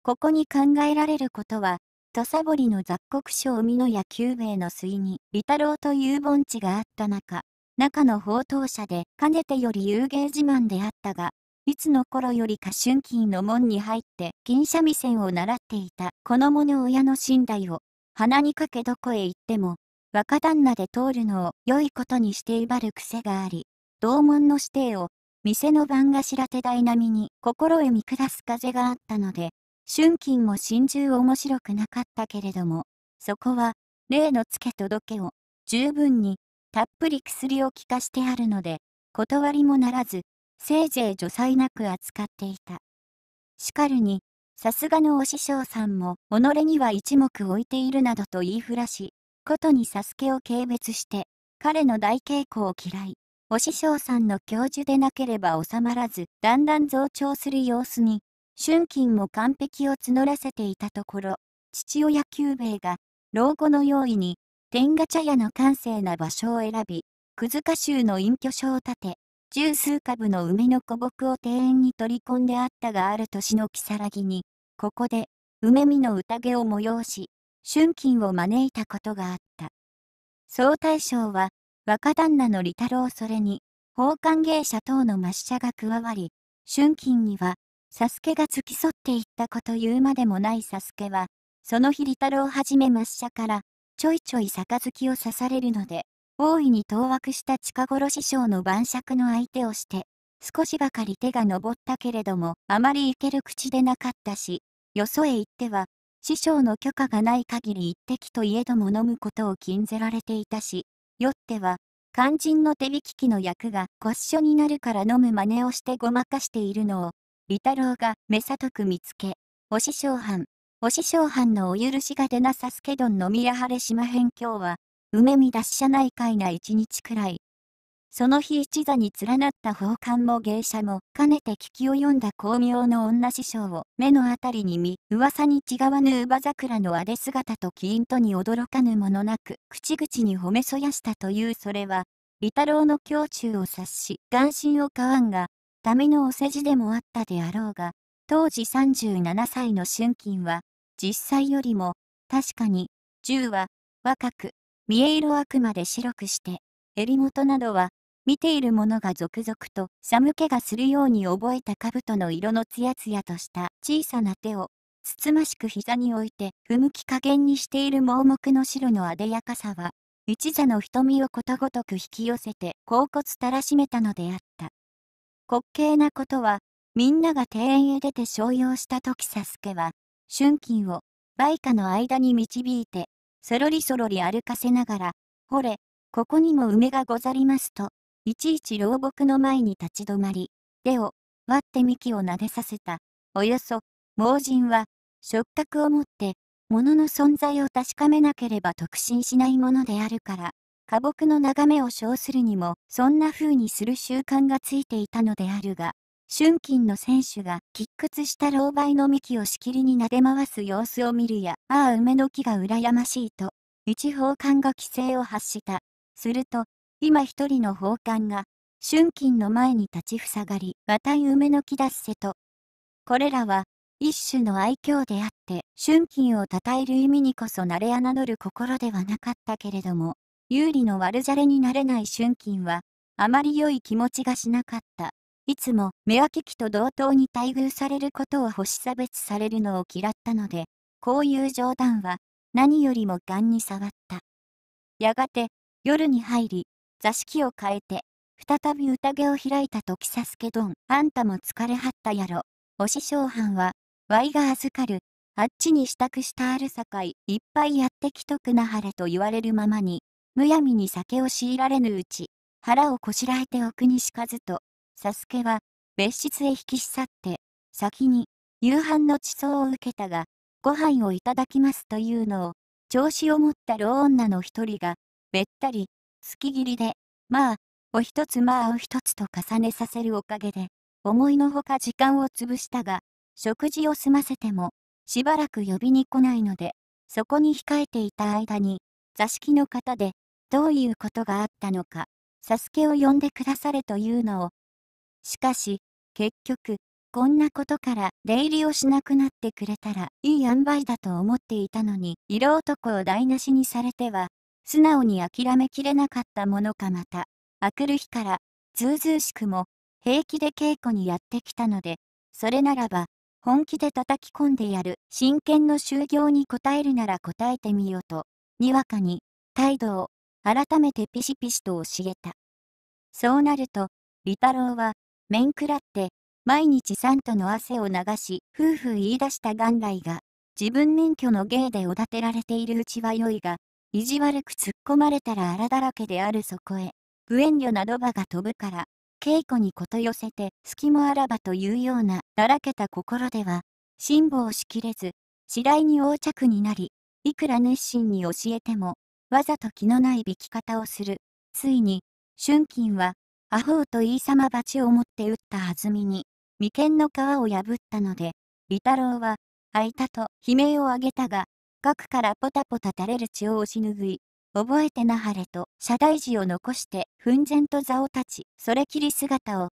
ここに考えられることは、土佐堀の雑穀商海の野球兵の水に、利太郎という盆地があった中、中の放蕩者で、かねてより遊芸自慢であったが、いつの頃よりか春金の門に入って、銀三味線を習っていた、この者親の寝台を、鼻にかけどこへ行っても、若旦那で通るのを良いことにして威張る癖があり、同門の指定を、店の番頭手代並みに心へ見下す風があったので、春金も心中面白くなかったけれども、そこは、例のつけ届けを、十分に、たっぷり薬を効かしてあるので、断りもならず、せいぜい除災なく扱っていた。しかるに、さすがのお師匠さんも、己には一目置いているなどと言いふらし、ことにサスケを軽蔑して、彼の大稽古を嫌い、お師匠さんの教授でなければ収まらず、だんだん増長する様子に、春金も完璧を募らせていたところ、父親久兵衛が、老後の用意に、天下茶屋の閑静な場所を選び、くず州の隠居所を建て、十数株の梅の古木を庭園に取り込んであったがある年の如月に、ここで、梅見の宴を催し、春金を招いたことがあった。総大将は、若旦那の利太郎それに、奉還芸者等の抹茶が加わり、春金には、サスケが付き添っていったこと言うまでもないサスケは、その日利太郎はじめ抹茶から、ちょいちょい杯を刺されるので、大いに当惑した近頃師匠の晩酌の相手をして、少しばかり手が上ったけれども、あまり行ける口でなかったし、よそへ行っては、師匠の許可がない限り一滴といえども飲むことを禁ぜられていたし、よっては、肝心の手引き機の役がごっしょになるから飲む真似をしてごまかしているのを、利太郎が目とく見つけ、お師匠藩、お師匠藩のお許しが出なさすけどんの宮晴れ島辺境は、梅見し車内会な一日くらい。その日一座に連なった宝冠も芸者も、かねて聞き及んだ巧妙の女師匠を目のあたりに見、噂に違わぬ乳母桜のあで姿とキーンとに驚かぬものなく、口々に褒めそやしたというそれは、利太郎の胸中を察し、眼心を買わんが、民のお世辞でもあったであろうが、当時37歳の春金は、実際よりも、確かに、銃は、若く、見え色あくまで白くして、襟元などは、見ている者が続々と寒気がするように覚えた兜の色のつやつやとした小さな手を、つつましく膝に置いて不向き加減にしている盲目の白のあでやかさは、一座の瞳をことごとく引き寄せて甲骨たらしめたのであった。滑稽なことは、みんなが庭園へ出て商用した時サスケは、春金を、梅花の間に導いて、そろりそろり歩かせながら、ほれ、ここにも梅がござりますと、いちいち老木の前に立ち止まり、手を、割って幹を撫でさせた。およそ、盲人は、触覚を持って、物の存在を確かめなければ特進しないものであるから、花木の眺めを称するにも、そんな風にする習慣がついていたのであるが、春金の選手が喫屈した老梅の幹をしきりに撫で回す様子を見るや、ああ梅の木が羨ましいと、一奉官が規制を発した。すると、今一人の奉官が、春金の前に立ちふさがり、また梅の木だっせと。これらは、一種の愛嬌であって、春金を称える意味にこそ慣れ侮る心ではなかったけれども、有利の悪じゃれになれない春金は、あまり良い気持ちがしなかった。いつも、目け期と同等に待遇されることを星差別されるのを嫌ったので、こういう冗談は、何よりも癌に触った。やがて、夜に入り、座敷を変えて、再び宴を開いた時佐助どん。あんたも疲れはったやろ。お師匠はんは、わいが預かる。あっちに支度したあるさかい、いっぱいやってきとくなはれと言われるままに、むやみに酒を強いられぬうち、腹をこしらえて奥にしかずと、サスケは別室へ引き去って、先に夕飯の地層を受けたが、ご飯をいただきますというのを、調子を持った老女の一人が、べったり、月切りで、まあ、お一つまあお一つと重ねさせるおかげで、思いのほか時間を潰したが、食事を済ませても、しばらく呼びに来ないので、そこに控えていた間に、座敷の方で、どういうことがあったのか、サスケを呼んでくだされというのを。しかし、結局、こんなことから出入りをしなくなってくれたらいい塩梅だと思っていたのに、色男を台無しにされては、素直に諦めきれなかったものかまた、あくる日から、ずうずうしくも、平気で稽古にやってきたので、それならば、本気で叩き込んでやる、真剣の就業に応えるなら答えてみようと、にわかに、態度を改めてピシピシと教えた。そうなると、利太郎は、面食らって、毎日サントの汗を流し、夫婦言い出した元来が、自分免許の芸でおだてられているうちは良いが、意地悪く突っ込まれたら荒だらけであるそこへ、不遠慮などばが飛ぶから、稽古にこと寄せて、隙もあらばというような、だらけた心では、辛抱しきれず、次第に横着になり、いくら熱心に教えても、わざと気のない引き方をする。ついに、春金は、アホウと言いさま鉢を持って打ったはずみに、眉間の皮を破ったので、利太郎は、あいたと悲鳴を上げたが、額からポタポタ垂れる血を押し拭い、覚えてなはれと謝罪辞を残して奮然と座を立ち、それきり姿を。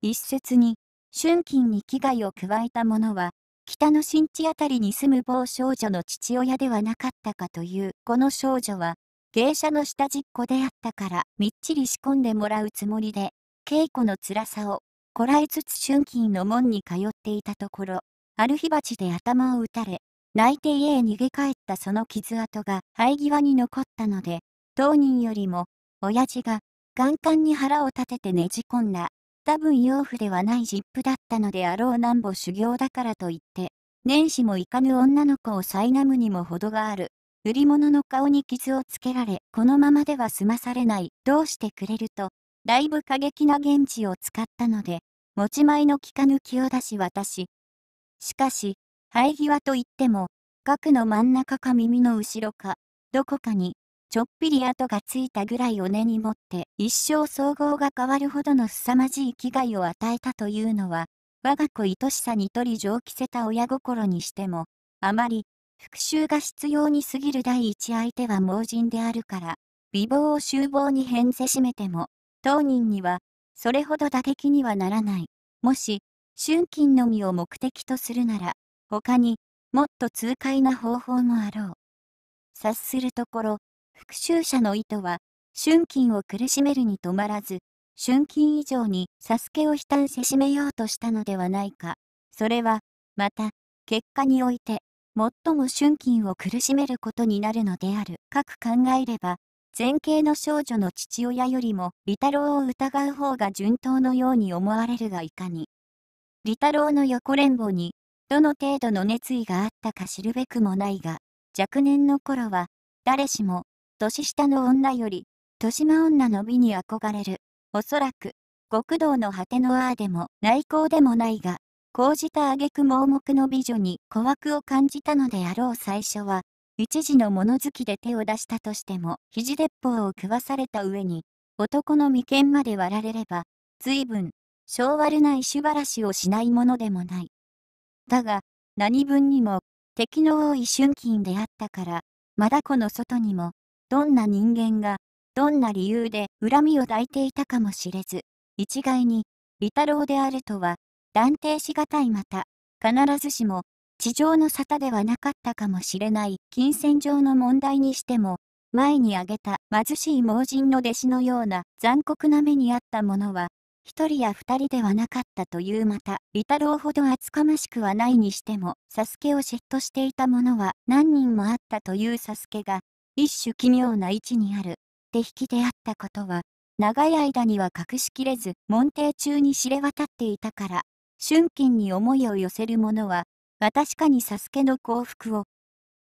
一説に、春金に危害を加えた者は、北の新地辺りに住む某少女の父親ではなかったかというこの少女は芸者の下実子であったからみっちり仕込んでもらうつもりで稽古の辛さをこらえつつ春金の門に通っていたところある日鉢で頭を打たれ泣いて家へ逃げ帰ったその傷跡が生え際に残ったので当人よりも親父がカンに腹を立ててねじ込んだ多分養父ではないジップだったのであろうなんぼ修行だからといって、年始もいかぬ女の子を苛むにも程がある。売り物の顔に傷をつけられ、このままでは済まされない、どうしてくれると、だいぶ過激な言地を使ったので、持ち前の気かぬ気を出し私。しかし、生え際といっても、額の真ん中か耳の後ろか、どこかに、ちょっぴり跡がついたぐらいを根に持って一生総合が変わるほどの凄まじい危害を与えたというのは、我が子愛しさに取り上着せた親心にしても、あまり復讐が必要に過ぎる第一相手は盲人であるから、美貌を厨房に変せしめても、当人には、それほど打撃にはならない。もし、春金のみを目的とするなら、他にもっと痛快な方法もあろう。察するところ、復讐者の意図は、春金を苦しめるに止まらず、春金以上にサスケを悲嘆せしめようとしたのではないか。それは、また、結果において、最も春金を苦しめることになるのである。かく考えれば、前景の少女の父親よりも、利太郎を疑う方が順当のように思われるがいかに。利太郎の横連棒に、どの程度の熱意があったか知るべくもないが、若年の頃は、誰しも、年下の女より、豊島女の美に憧れる。おそらく、極道の果てのああでも内向でもないが、こうた挙句盲目の美女に小悪を感じたのであろう最初は、一時の物好きで手を出したとしても、肘鉄砲を食わされた上に、男の眉間まで割られれば、随分、性悪な石原らしをしないものでもない。だが、何分にも、敵の多い春金であったから、まだこの外にも、どんな人間が、どんな理由で恨みを抱いていたかもしれず、一概に、利太郎であるとは、断定しがたいまた、必ずしも、地上の沙汰ではなかったかもしれない金銭上の問題にしても、前に挙げた貧しい盲人の弟子のような残酷な目にあったものは、一人や二人ではなかったというまた、利太郎ほど厚かましくはないにしても、サスケを嫉妬していた者は何人もあったというサスケが、一種奇妙な位置にある、手引きであったことは、長い間には隠しきれず、門弟中に知れ渡っていたから、春金に思いを寄せる者は、確かにサスケの幸福を、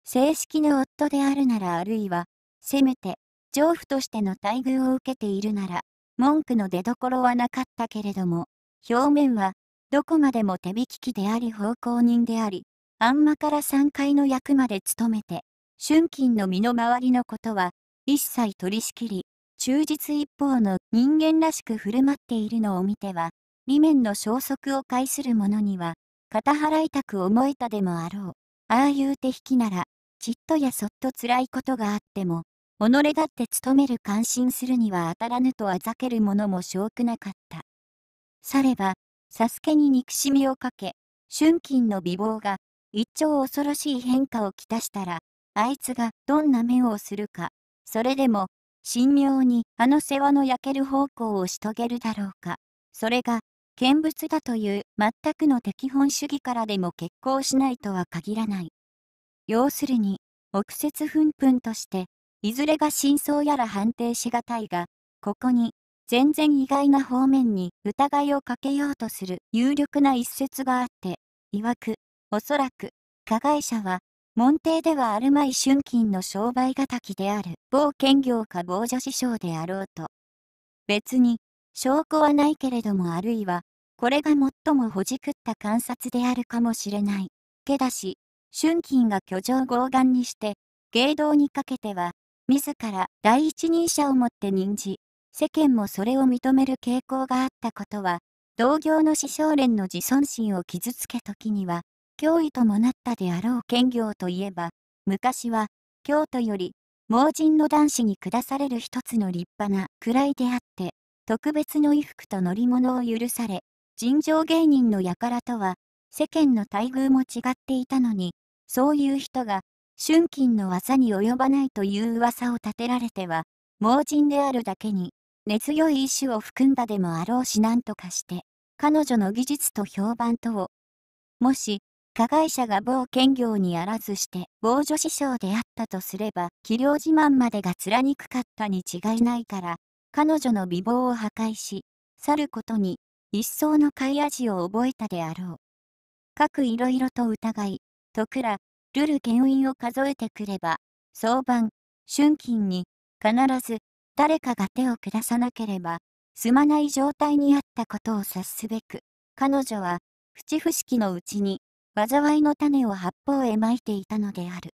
正式の夫であるならあるいは、せめて、丈夫としての待遇を受けているなら、文句の出どころはなかったけれども、表面は、どこまでも手引き機であり奉公人であり、あんまから3階の役まで務めて、春金の身の回りのことは、一切取り仕切り、忠実一方の人間らしく振る舞っているのを見ては、理面の消息を介する者には、肩払いたく思えたでもあろう。ああいう手引きなら、ちっとやそっと辛いことがあっても、己だって務める感心するには当たらぬとあざける者も少くなかった。されば、サスケに憎しみをかけ、春金の美貌が一丁恐ろしい変化をきたしたら、あいつがどんな目をするか、それでも、神妙にあの世話の焼ける方向をし遂げるだろうか。それが、見物だという全くの敵本主義からでも結婚しないとは限らない。要するに、臆説紛紛として、いずれが真相やら判定しがたいが、ここに、全然意外な方面に疑いをかけようとする有力な一説があって、曰く、おそらく、加害者は門弟ではあるまい春金の商売敵である某兼業か某女師匠であろうと。別に、証拠はないけれどもあるいは、これが最もほじくった観察であるかもしれない。けだし、春金が居城傲眼にして、芸道にかけては、自ら第一人者をもって任じ、世間もそれを認める傾向があったことは、同業の師匠連の自尊心を傷つけ時には、脅威ともなったであろう兼業といえば、昔は、京都より、盲人の男子に下される一つの立派な位であって、特別の衣服と乗り物を許され、尋常芸人の輩とは、世間の待遇も違っていたのに、そういう人が、春金の技に及ばないという噂を立てられては、盲人であるだけに、根強い意志を含んだでもあろうし何とかして、彼女の技術と評判とを、もし、加害者が某兼業にあらずして某女師匠であったとすれば器量自慢までが貫くかったに違いないから彼女の美貌を破壊し去ることに一層の買い味を覚えたであろう。各いろいろと疑い、徳ら、ルル牽引を数えてくれば、早晩、春勤に、必ず、誰かが手を下さなければ、すまない状態にあったことを察すべく、彼女は、淵不式のうちに、災いの種を八方へまいていたのである。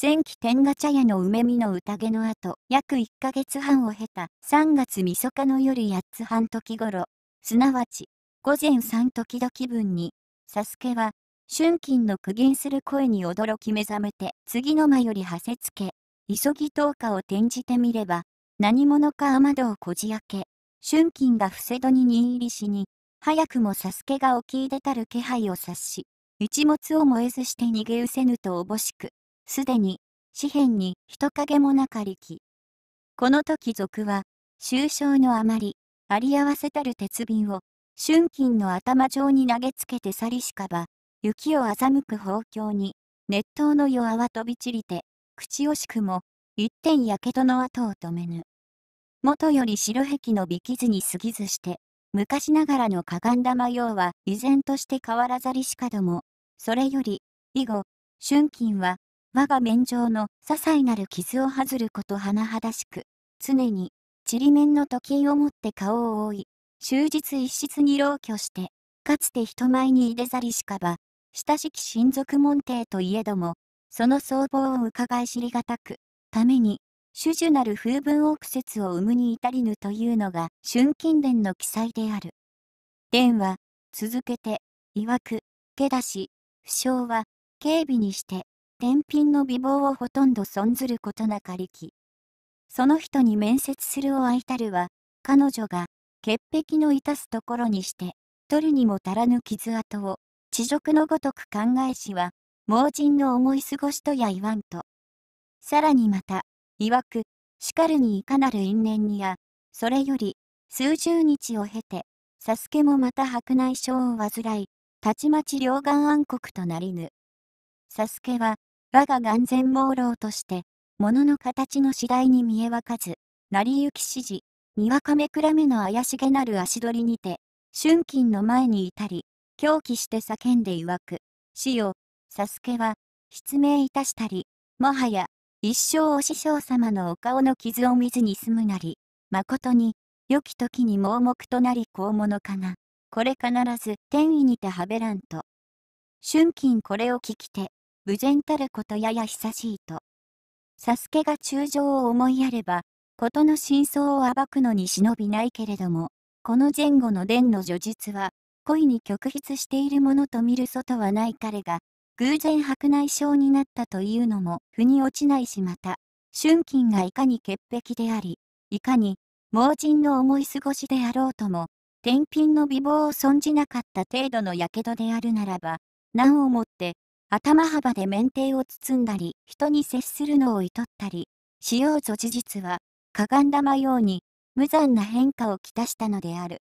前期天下茶屋の梅見の宴の後、約1ヶ月半を経た3月晦日の夜8つ半時頃、すなわち午前3時時分に、サスケは、春金の苦言する声に驚き目覚めて、次の間よりはせつけ、急ぎ灯火を転じてみれば、何者か雨戸をこじ開け、春金が伏せ戸に任入りしに、早くもサスケが起き出たる気配を察し、一物を燃えずして逃げ失せぬとおぼしく、すでに、紙辺に人影もなかりき。この時賊は、終章のあまり、あり合わせたる鉄瓶を、春金の頭上に投げつけて去りしかば、雪を欺く方境に、熱湯の弱は飛び散りて、口惜しくも、一点やけどの跡を止めぬ。元より白壁のき傷に過ぎずして、昔ながらのかがん玉用は依然として変わらざりしかども、それより、以後、春金は、我が面上の些細なる傷を外ること甚だしく、常に、ちりめんの時を持って顔を覆い、終日一室に老居して、かつて人前に出ざりしかば、親しき親族門弟といえども、その相貌を伺い知りがたく、ために、種々なる風文奥説を生むに至りぬというのが春金伝の記載である。伝は、続けて、曰く、けだし、不詳は、警備にして、天品の美貌をほとんど存ずることなかりき。その人に面接するを相たるは、彼女が、潔癖の致すところにして、取るにも足らぬ傷跡を、地辱のごとく考えしは、盲人の思い過ごしとや言わんと。さらにまた、曰く、しかるにいかなる因縁にや、それより、数十日を経て、サスケもまた白内障を患い、たちまち両眼暗黒となりぬ。サスケは、我が眼前朦朧として、物の形の次第に見えわかず、成り行き指示、にわかめくらめの怪しげなる足取りにて、春金の前にいたり、狂気して叫んで曰く、死よ、サスケは、失明いたしたり、もはや、一生お師匠様のお顔の傷を見ずに済むなり、まことに、良き時に盲目となり高物かな。これ必ず天意にてはべらんと。春金これを聞きて、無然たることやや久しいと。サスケが中将を思いやれば、事の真相を暴くのに忍びないけれども、この前後の伝の叙述は、故意に極筆しているものと見る外はない彼が、偶然白内障になったというのも腑に落ちないしまた、春菌がいかに潔癖であり、いかに盲人の思い過ごしであろうとも、天品の美貌を存じなかった程度のやけどであるならば、難をもって、頭幅で免停を包んだり、人に接するのをいとったり、しようぞ事実は、かがんだまように、無残な変化をきたしたのである。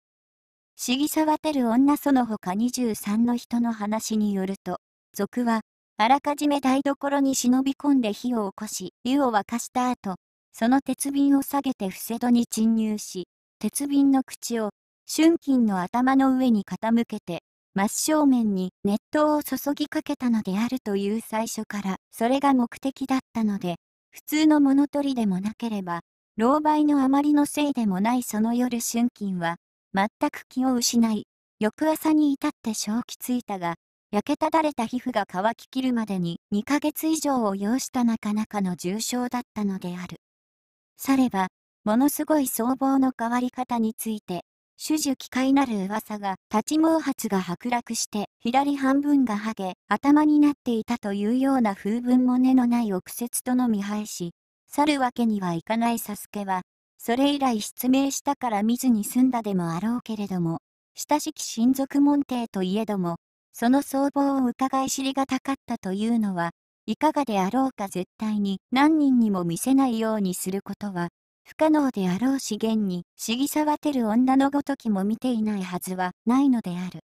不思議さわてる女その他23の人の話によると、賊は、あらかじめ台所に忍び込んで火を起こし、湯を沸かした後、その鉄瓶を下げて伏せ戸に侵入し、鉄瓶の口を、春金の頭の上に傾けて、真正面に熱湯を注ぎかけたのであるという最初から、それが目的だったので、普通の物取りでもなければ、狼狽のあまりのせいでもないその夜春金は、全く気を失い、翌朝に至って正気ついたが、焼けただれた皮膚が乾ききるまでに2ヶ月以上を要したなかなかの重症だったのである。されば、ものすごい僧帽の変わり方について、主樹機械なる噂が、立ち毛髪が剥落して、左半分が剥げ、頭になっていたというような風文も根のない憶説との見配し、去るわけにはいかないサスケは、それ以来失明したから見ずに済んだでもあろうけれども、親しき親族門弟といえども、その相貌を疑い知りがたかったというのは、いかがであろうか絶対に何人にも見せないようにすることは、不可能であろう資源に、しぎさわてる女のごときも見ていないはずはないのである。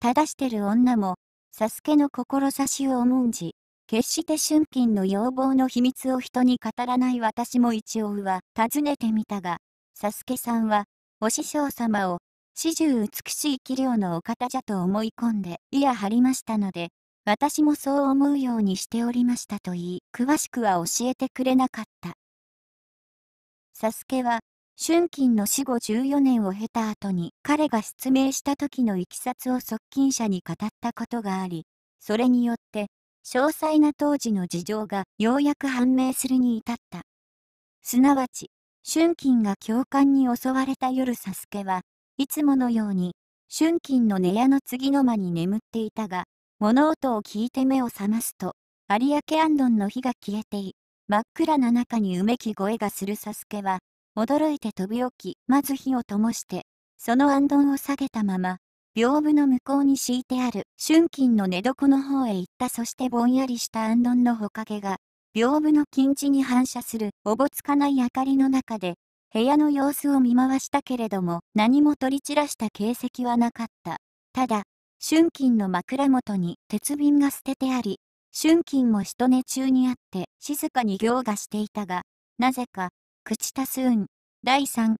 正してる女も、サスケの志を重んじ、決して春品の要望の秘密を人に語らない私も一応は尋ねてみたが、サスケさんは、お師匠様を始終美しい器量のお方じゃと思い込んで、いや張りましたので、私もそう思うようにしておりましたと言い、詳しくは教えてくれなかった。サスケは、春金の死後14年を経た後に彼が失明した時のいきさつを側近者に語ったことがあり、それによって、詳細な当時の事情がようやく判明するに至った。すなわち、春金が教官に襲われた夜サスケは、いつものように、春金の寝屋の次の間に眠っていたが、物音を聞いて目を覚ますと、有明安頓の火が消えてい、真っ暗な中にうめき声がするサスケは、驚いて飛び起き、まず火を灯して、その安頓を下げたまま、屏風の向こうに敷いてある春金の寝床の方へ行ったそしてぼんやりした安頓のほかげが、屏風の近地に反射するおぼつかない明かりの中で、部屋の様子を見回したけれども何も取り散らした形跡はなかった。ただ、春金の枕元に鉄瓶が捨ててあり、春金も人寝中にあって静かに行がしていたが、なぜか、口たすん、第三。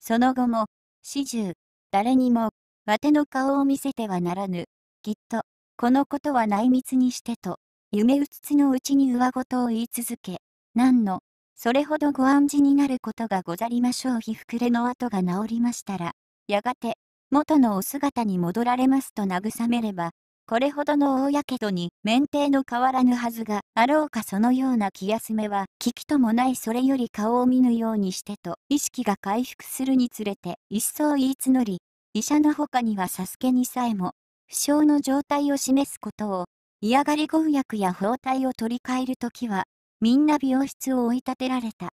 その後も、始終、誰にも、わての顔を見せてはならぬ、きっと、このことは内密にしてと、夢うつつのうちに上とを言い続け、何の、それほどご暗示になることがござりましょう皮くれの跡が治りましたら、やがて、元のお姿に戻られますと慰めれば、これほどの大やけどに免停の変わらぬはずがあろうかそのような気休めは危機ともないそれより顔を見ぬようにしてと意識が回復するにつれて一層言い募り医者の他にはサスケにさえも負傷の状態を示すことを嫌がり号薬や包帯を取り替える時はみんな病室を追い立てられた。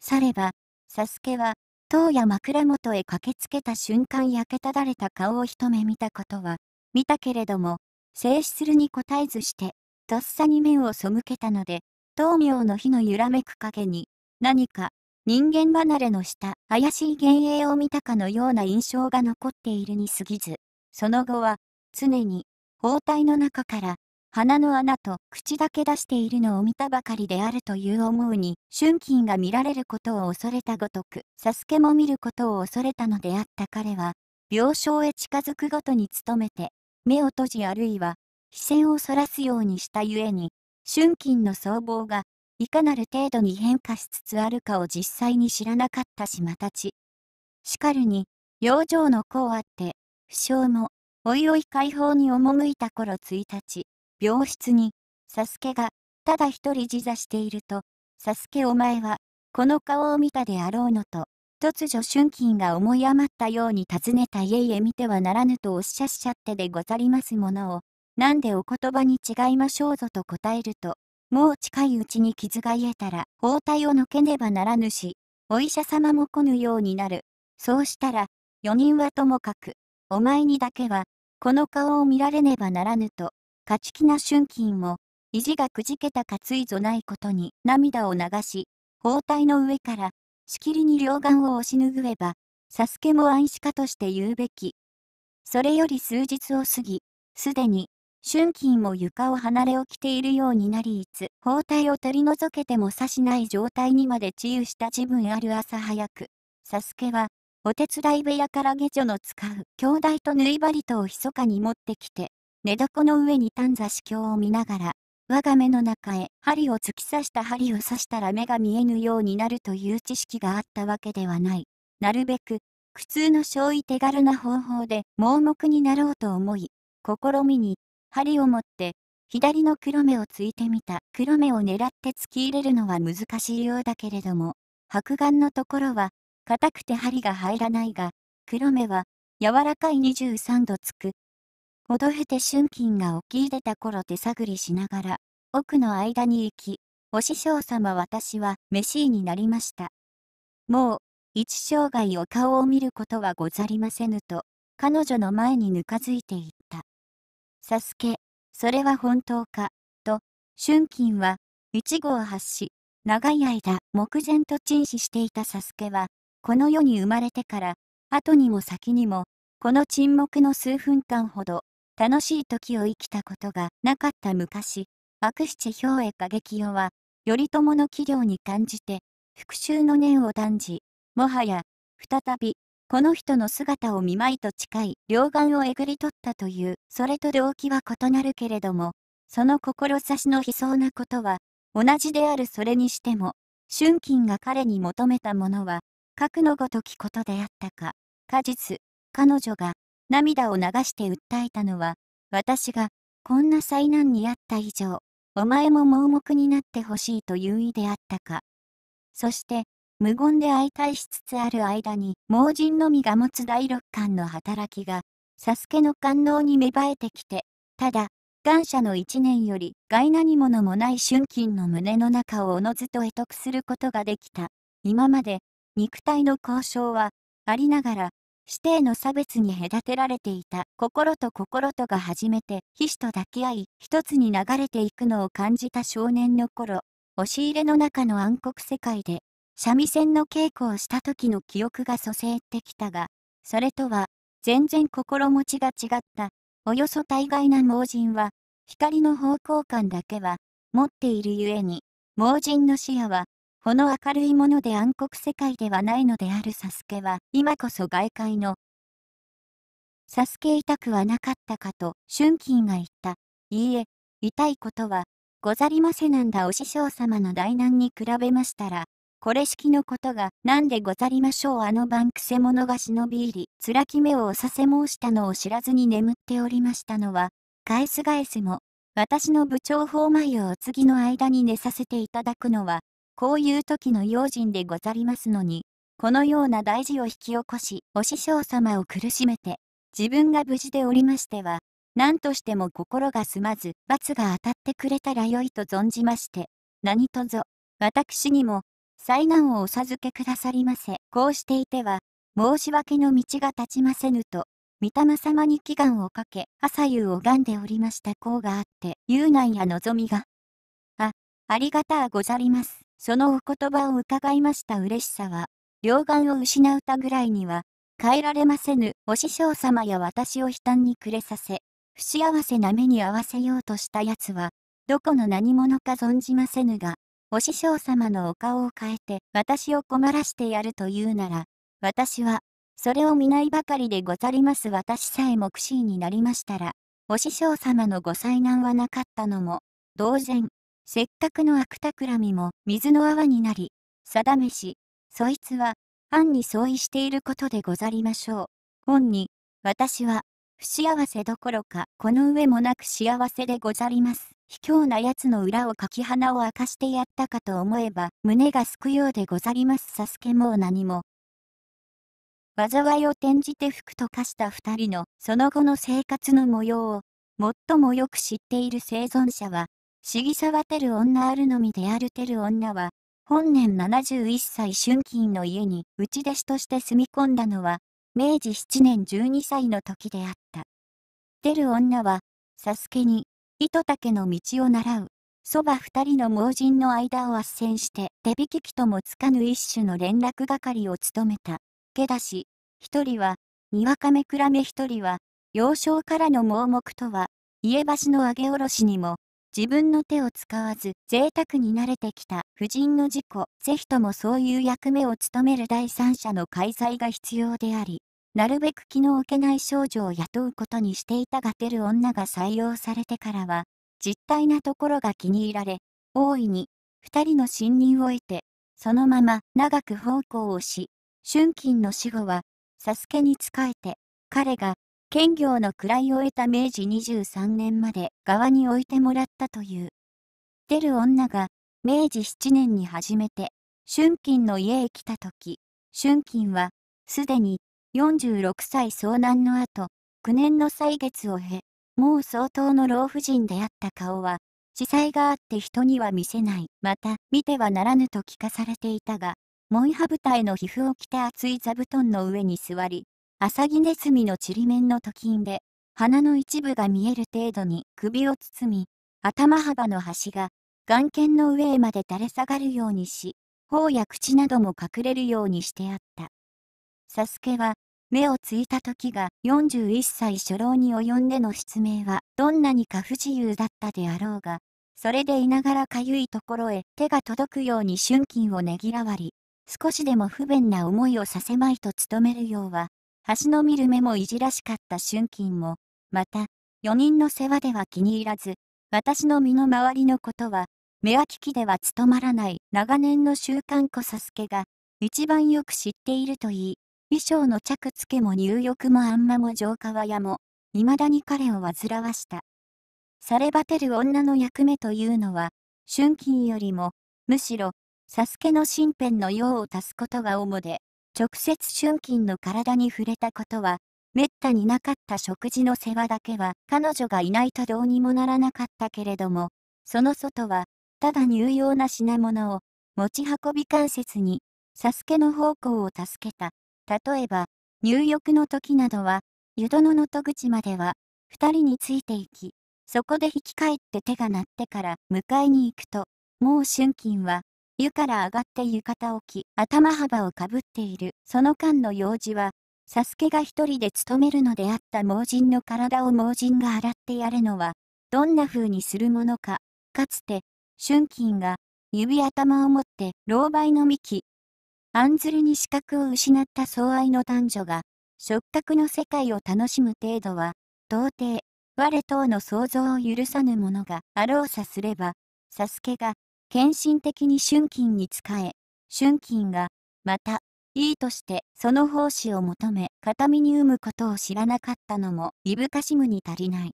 されば、サスケは、塔や枕元へ駆けつけた瞬間焼けただれた顔を一目見たことは、見たけれども、静止するに応えずして、とっさに目を背けたので、灯明の火の揺らめく影に、何か、人間離れのした怪しい幻影を見たかのような印象が残っているに過ぎず、その後は、常に、包帯の中から、鼻の穴と口だけ出しているのを見たばかりであるという思うに、春菌が見られることを恐れたごとく、サスケも見ることを恐れたのであった彼は、病床へ近づくごとに努めて、目を閉じあるいは、視線をそらすようにしたゆえに、春菌の僧帽が、いかなる程度に変化しつつあるかを実際に知らなかった島たち。しかるに、養生の功あって、不傷も、おいおい解放に赴いた頃1日、病室に、サスケが、ただ一人自座していると、サスケお前は、この顔を見たであろうのと、突如春金が思い余ったように尋ねた家々見てはならぬとおっしゃっしゃってでござりますものを、なんでお言葉に違いましょうぞと答えると、もう近いうちに傷が癒えたら包帯をのけねばならぬし、お医者様も来ぬようになる。そうしたら、4人はともかく、お前にだけは、この顔を見られねばならぬと、勝ち気な春金も、意地がくじけた勝いぞないことに涙を流し、包帯の上から、しきりに両眼を押し拭えば、サスケも暗視家として言うべき。それより数日を過ぎ、すでに、春金も床を離れ起きているようになりいつ、包帯を取り除けても差しない状態にまで治癒した自分ある朝早く、サスケは、お手伝い部屋から下女の使う兄弟と縫い針とを密かに持ってきて、寝床の上に丹座死境を見ながら、我が目の中へ針を突き刺した針を刺したら目が見えぬようになるという知識があったわけではない。なるべく、苦痛の少意手軽な方法で盲目になろうと思い、試みに、針を持って、左の黒目をついてみた。黒目を狙って突き入れるのは難しいようだけれども、白眼のところは、硬くて針が入らないが、黒目は、柔らかい23度つく。戻へて春金が起き出た頃手探りしながら、奥の間に行き、お師匠様私は飯になりました。もう、一生涯お顔を見ることはござりませぬと、彼女の前にぬかづいていった。サスケ、それは本当か、と、春金は、一号発し、長い間、目前と陳死していたサスケは、この世に生まれてから、後にも先にも、この沈黙の数分間ほど、楽しい時を生きたことがなかった昔、悪七兵衛過激代は、頼朝の器量に感じて、復讐の念を断じ、もはや、再び、この人の姿を見舞いと近い両眼をえぐり取ったという、それと動機は異なるけれども、その志の悲壮なことは、同じであるそれにしても、春金が彼に求めたものは、核のごときことであったか、果実、彼女が涙を流して訴えたのは、私が、こんな災難にあった以上、お前も盲目になってほしいという意であったか。そして、無言で相対しつつある間に、盲人のみが持つ第六感の働きが、サスケの官能に芽生えてきて、ただ、感謝の一年より、害何者もない春金の胸の中をおのずと得得することができた。今まで、肉体の交渉は、ありながら、師弟の差別に隔てられていた心と心とが初めて皮脂と抱き合い一つに流れていくのを感じた少年の頃押し入れの中の暗黒世界で三味線の稽古をした時の記憶が蘇生ってきたがそれとは全然心持ちが違ったおよそ大概な盲人は光の方向感だけは持っているゆえに盲人の視野はこの明るいもので暗黒世界ではないのであるサスケは、今こそ外界の。サスケ痛くはなかったかと、春金が言った。いいえ、痛いことは、ござりませなんだお師匠様の大難に比べましたら、これ式のことが、何でござりましょうあの晩くせ者が忍び入り、つらき目をおさせ申したのを知らずに眠っておりましたのは、返す返すも、私の部長法眉をお次の間に寝させていただくのは、こういう時の用心でござりますのに、このような大事を引き起こし、お師匠様を苦しめて、自分が無事でおりましては、何としても心が済まず、罰が当たってくれたらよいと存じまして、何とぞ、私にも、災難をお授けくださりませ。こうしていては、申し訳の道が立ちませぬと、御霊様に祈願をかけ、朝夕拝んでおりました功があって、優難や望みが、あ、ありがたうござります。そのお言葉を伺いました嬉しさは、両眼を失うたぐらいには、変えられませぬお師匠様や私を悲嘆に暮れさせ、不幸せな目に合わせようとしたやつは、どこの何者か存じませぬが、お師匠様のお顔を変えて私を困らしてやるというなら、私は、それを見ないばかりでござります私さえ目視になりましたら、お師匠様のご災難はなかったのも、同然、せっかくの悪らみも水の泡になり、定めし、そいつは、暗に相違していることでござりましょう。本に、私は、不幸せどころか、この上もなく幸せでござります。卑怯な奴の裏をかき花を明かしてやったかと思えば、胸がすくようでござります。サスケも何も。災いを転じて服と化した二人の、その後の生活の模様を、最もよく知っている生存者は、杉沢てる女あるのみであるてる女は、本年71歳春金の家に内弟子として住み込んだのは、明治7年12歳の時であった。てる女は、サスケに、糸竹の道を習う、そば二人の盲人の間を斡旋して、手引き機ともつかぬ一種の連絡係を務めた。けだし、一人は、にわかめくらめ一人は、幼少からの盲目とは、家橋の上げ下ろしにも、自分の手を使わず贅沢に慣れてきた夫人の事故、ぜひともそういう役目を務める第三者の介在が必要であり、なるべく気の置けない少女を雇うことにしていたがてる女が採用されてからは、実態なところが気に入られ、大いに、二人の信任を得て、そのまま長く奉公をし、春金の死後は、サスケに仕えて、彼が兼業の位を得た明治23年まで側に置いてもらったという。出る女が明治7年に初めて春金の家へ来た時、春金はすでに46歳遭難の後、9年の歳月を経、もう相当の老婦人であった顔は、地裁があって人には見せない、また見てはならぬと聞かされていたが、モンハブ隊の皮膚を着て厚い座布団の上に座り、アサギネズミのちりめんのと金で、鼻の一部が見える程度に首を包み、頭幅の端が眼瞼の上へまで垂れ下がるようにし、頬や口なども隠れるようにしてあった。サスケは、目をついた時が41歳初老に及んでの失明はどんなにか不自由だったであろうが、それでいながらかゆいところへ手が届くように春菌をねぎらわり、少しでも不便な思いをさせまいと努めるようは、橋の見る目もいじらしかった春金も、また、4人の世話では気に入らず、私の身の回りのことは、目は利きでは務まらない長年の習慣サスケが、一番よく知っているといい、衣装の着付けも入浴もあんまも城川屋も、未だに彼を煩わした。さればてる女の役目というのは、春金よりも、むしろ、サスケの身辺の用を足すことが主で、直接春菌の体に触れたことは、めったになかった食事の世話だけは彼女がいないとどうにもならなかったけれども、その外は、ただ入用な品物を、持ち運び関節に、サスケの方向を助けた。例えば、入浴の時などは、湯殿の戸口までは、二人についていき、そこで引き返って手が鳴ってから迎えに行くと、もう春菌は、湯から上がって浴衣を着、頭幅をかぶっている。その間の用事は、サスケが一人で務めるのであった盲人の体を盲人が洗ってやるのは、どんな風にするものか。かつて、春金が、指頭を持って、老媒の幹。案ずるに視覚を失った相愛の男女が、触覚の世界を楽しむ程度は、到底、我等の想像を許さぬものがあろうさすれば、サスケが献身的に春金に仕え、春金が、また、いいとしてその奉仕を求め、形見に産むことを知らなかったのも、いぶかしむに足りない。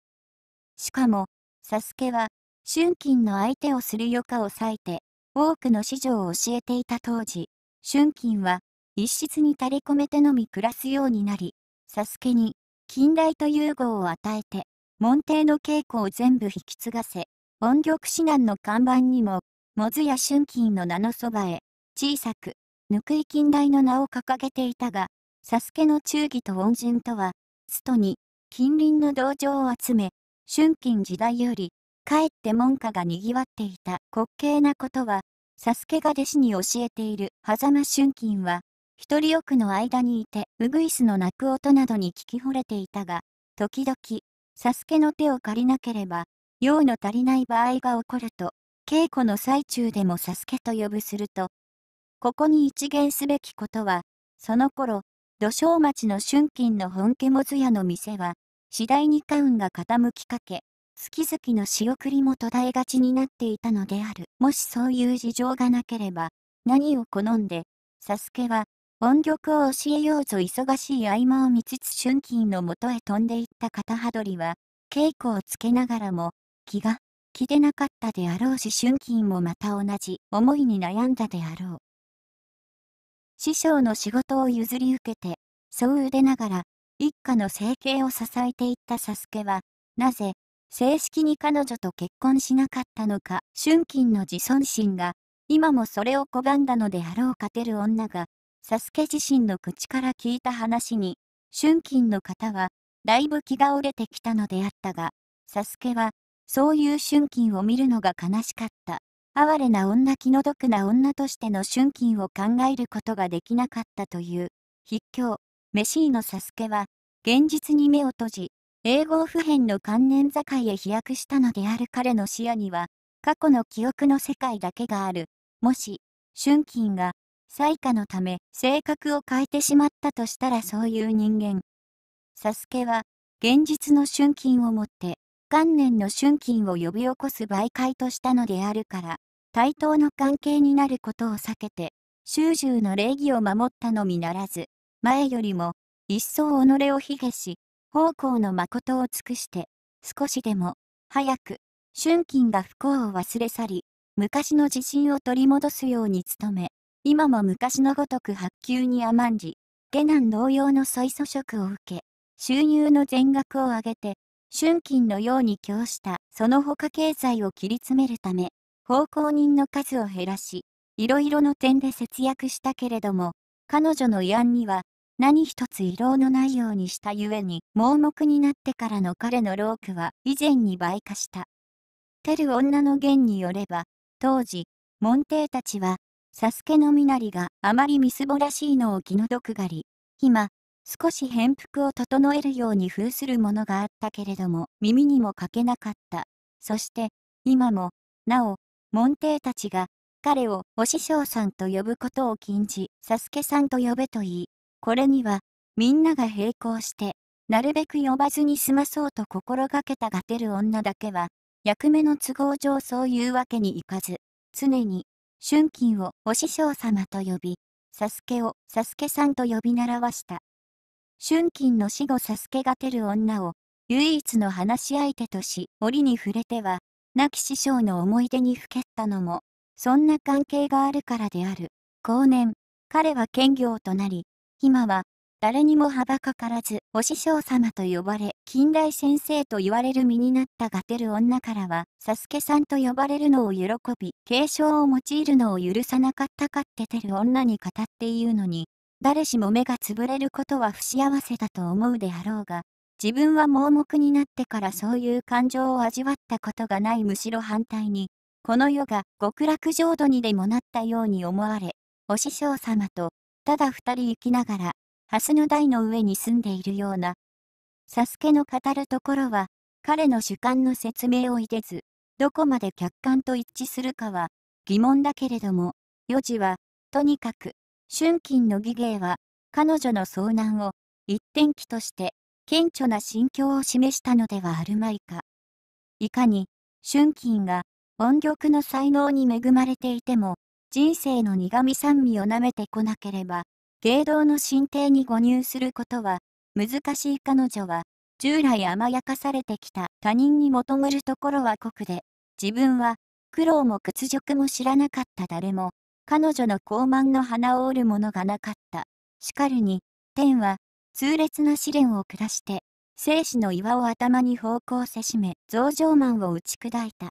しかも、サスケは、春金の相手をする余暇を割いて、多くの子女を教えていた当時、春金は、一室に垂れ込めてのみ暮らすようになり、サスケに、近代と融合を与えて、門弟の稽古を全部引き継がせ、音曲指南の看板にもモズや春金の名のそばへ、小さく、ぬくい近代の名を掲げていたが、サスケの忠義と恩人とは、ストに、近隣の道場を集め、春金時代より、かえって門下がにぎわっていた滑稽なことは、サスケが弟子に教えている狭間春金は、一人奥の間にいて、ウグイスの鳴く音などに聞き惚れていたが、時々、サスケの手を借りなければ、用の足りない場合が起こると、稽古の最中でもサスケと呼ぶすると、ここに一言すべきことは、その頃、土正町の春金の本家もずやの店は、次第にカウンが傾きかけ、月々の仕送りも途絶えがちになっていたのである。もしそういう事情がなければ、何を好んで、サスケは、音曲を教えようぞ忙しい合間を見つつ春金のもとへ飛んでいった片羽鳥は、稽古をつけながらも、気が着てなかったであろうし春金もまた同じ思いに悩んだであろう。師匠の仕事を譲り受けて、そう腕ながら、一家の生計を支えていったサスケは、なぜ、正式に彼女と結婚しなかったのか、春金の自尊心が、今もそれを拒んだのであろう勝てる女が、サスケ自身の口から聞いた話に、春金の方は、だいぶ気が折れてきたのであったが、サスケは、そういう春金を見るのが悲しかった。哀れな女気の毒な女としての春金を考えることができなかったという、筆教、メシーのサスケは、現実に目を閉じ、英語普遍の観念境へ飛躍したのである彼の視野には、過去の記憶の世界だけがある。もし、春金が、最下のため性格を変えてしまったとしたらそういう人間。サスケは、現実の春金をもって、元年の春金を呼び起こす媒介としたのであるから、対等の関係になることを避けて、修従の礼儀を守ったのみならず、前よりも、一層己を卑下し、奉公の誠を尽くして、少しでも、早く、春金が不幸を忘れ去り、昔の自信を取り戻すように努め、今も昔のごとく発給に甘んじ、下男同様の催促職を受け、収入の全額を上げて、春金のように供したその他経済を切り詰めるため、奉公人の数を減らし、いろいろの点で節約したけれども、彼女の慰安には、何一つ異論のないようにしたゆえに、盲目になってからの彼のロークは以前に倍化した。テル女の言によれば、当時、門弟たちは、サスケの身なりがあまりみすぼらしいのを気の毒がり、今、少し偏覆を整えるように封するものがあったけれども、耳にもかけなかった。そして、今も、なお、門弟たちが、彼をお師匠さんと呼ぶことを禁じ、サスケさんと呼べと言い、これには、みんなが並行して、なるべく呼ばずに済まそうと心がけたがてる女だけは、役目の都合上そういうわけにいかず、常に、春金をお師匠様と呼び、サスケをサスケさんと呼び習わした。春金の死後サスケが照る女を、唯一の話し相手とし、折に触れては、亡き師匠の思い出にふけったのも、そんな関係があるからである。後年、彼は兼業となり、今は、誰にもはばかからず、お師匠様と呼ばれ、近代先生と言われる身になったがてる女からは、サスケさんと呼ばれるのを喜び、継承を用いるのを許さなかったかっててる女に語って言うのに、誰しも目がつぶれることは不幸せだと思うであろうが、自分は盲目になってからそういう感情を味わったことがないむしろ反対に、この世が極楽浄土にでもなったように思われ、お師匠様と、ただ二人生きながら、蓮の台の上に住んでいるような。サスケの語るところは、彼の主観の説明をいでず、どこまで客観と一致するかは、疑問だけれども、四字は、とにかく、春金の儀芸は、彼女の遭難を、一転機として、顕著な心境を示したのではあるまいか。いかに、春金が、音曲の才能に恵まれていても、人生の苦み酸味を舐めてこなければ、芸道の進程に誤入することは、難しい彼女は、従来甘やかされてきた他人に求めるところは酷で、自分は、苦労も屈辱も知らなかった誰も、彼女の高慢の鼻を折るものがなかった。しかるに、天は、痛烈な試練を下して、生死の岩を頭に方向せしめ、増上慢を打ち砕いた。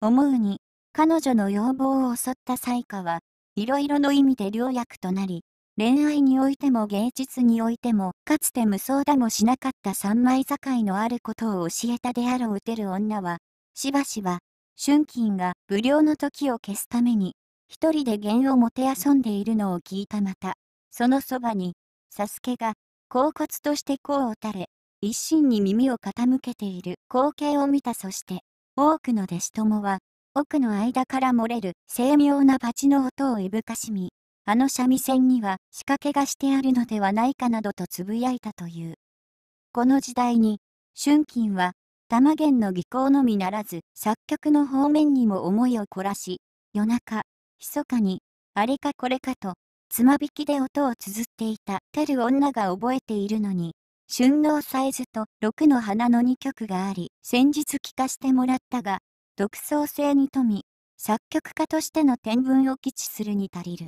思うに、彼女の要望を襲った才華は、いろいろの意味で良薬となり、恋愛においても芸術においても、かつて無双だもしなかった三枚境のあることを教えたであろう打てる女は、しばしば、春金が無料の時を消すために、一人で弦をもてあそんでいるのを聞いたまた、そのそばに、サスケが、甲骨として甲を垂れ、一心に耳を傾けている光景を見たそして、多くの弟子友は、奥の間から漏れる精妙なバチの音をいぶかしみ、あの三味線には仕掛けがしてあるのではないかなどとつぶやいたという。この時代に、春金は、玉源の技巧のみならず、作曲の方面にも思いを凝らし、夜中、密かに、あれかこれかと、つまびきで音を綴っていたてる女が覚えているのに、春のサイズと六の花の2曲があり、先日聞かしてもらったが、独創性に富み、作曲家としての天文を基地するに足りる。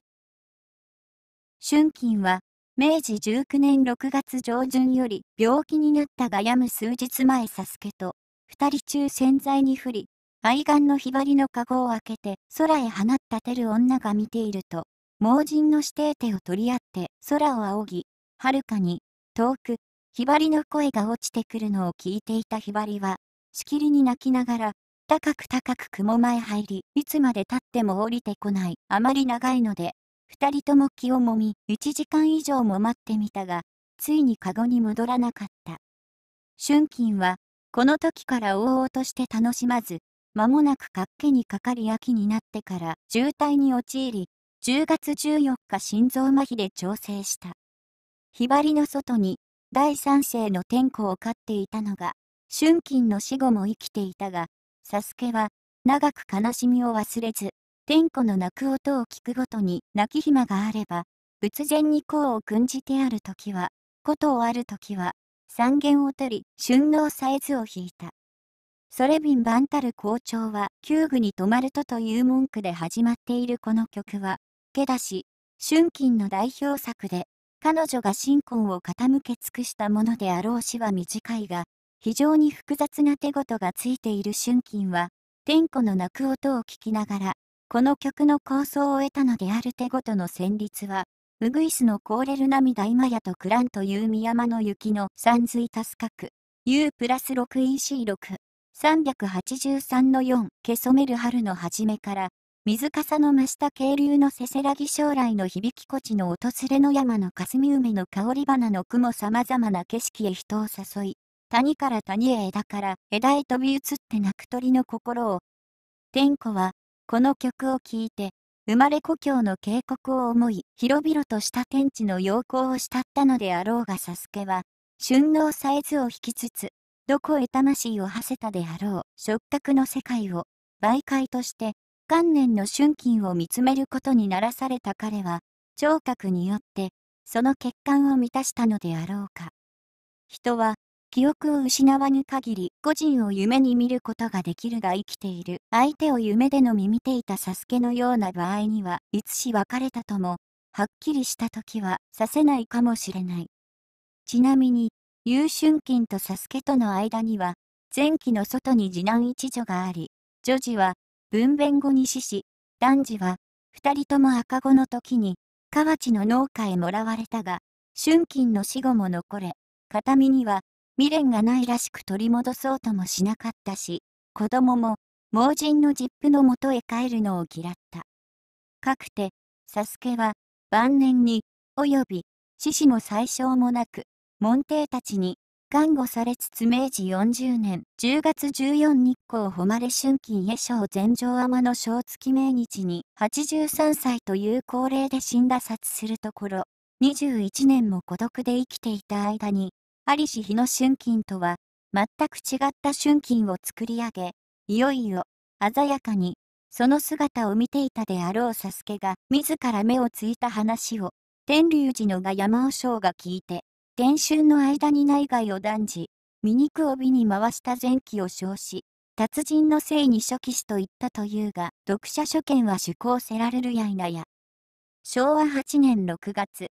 春金は、明治19年6月上旬より病気になったが病む数日前サスケと、二人中潜在に降り、愛玩のひばりの籠を開けて空へ放ったてる女が見ていると、盲人の指定手を取り合って空を仰ぎ、はるかに、遠く、ひばりの声が落ちてくるのを聞いていたひばりは、しきりに泣きながら、高く高く雲前入り、いつまでたっても降りてこない、あまり長いので、二人とも気をもみ、一時間以上も待ってみたが、ついに籠に戻らなかった。春金は、この時から大々として楽しまず、間もなくっ気にかかり秋になってから渋滞に陥り、10月14日心臓麻痺で調整した。ひばりの外に第三世の天子を飼っていたのが、春金の死後も生きていたが、サスケは長く悲しみを忘れず、天子の泣く音を聞くごとに泣き暇があれば、仏前に功を訓じてある時は、ことをある時は、三弦を取り、春のさえずを引いた。ソレビン・バンタル校長は、キューグに泊まるとという文句で始まっているこの曲は、けだし、春金の代表作で、彼女が新婚を傾け尽くしたものであろう詩は短いが、非常に複雑な手事がついている春金は、天子の泣く音を聞きながら、この曲の構想を得たのである手事の旋律は、ウグイスの凍れる涙今やとクランという宮間の雪の三髄タスカ U プラス 6EC6 383の4、けそめる春の初めから、水かさの増した渓流のせせらぎ将来の響きこちの訪れの山の霞梅の香り花の雲様々な景色へ人を誘い、谷から谷へ枝から枝へ飛び移って泣く鳥の心を。天子は、この曲を聴いて、生まれ故郷の渓谷を思い、広々とした天地の陽光を慕ったのであろうがサスケは、春のさえずを引きつつ、どこへ魂を馳せたであろう触覚の世界を媒介として観念の春菌を見つめることにならされた彼は聴覚によってその欠陥を満たしたのであろうか人は記憶を失わぬ限り個人を夢に見ることができるが生きている相手を夢でのみ見ていたサスケのような場合にはいつし別れたともはっきりした時はさせないかもしれないちなみに優春金とサスケとの間には、前期の外に次男一女があり、女児は分娩後に死し、男児は二人とも赤子の時に、河内の農家へもらわれたが、春金の死後も残れ、形見には未練がないらしく取り戻そうともしなかったし、子供も盲人の実父のもとへ帰るのを嫌った。かくて、サスケは晩年に、及び、死死も最小もなく、門弟たちに看護されつつ明治40年10月14日光誉れ春季家賞全城天の正月命日に83歳という高齢で死んだ殺するところ、21年も孤独で生きていた間に、在りし日の春金とは、全く違った春金を作り上げ、いよいよ、鮮やかに、その姿を見ていたであろうサスケが、自ら目をついた話を、天龍寺のが山尾翔が聞いて、研修の間に内外を断じ、醜帯に回した前期を称し、達人のせいに初期死と言ったというが、読者諸見は趣向せられるやいなや。昭和8年6月、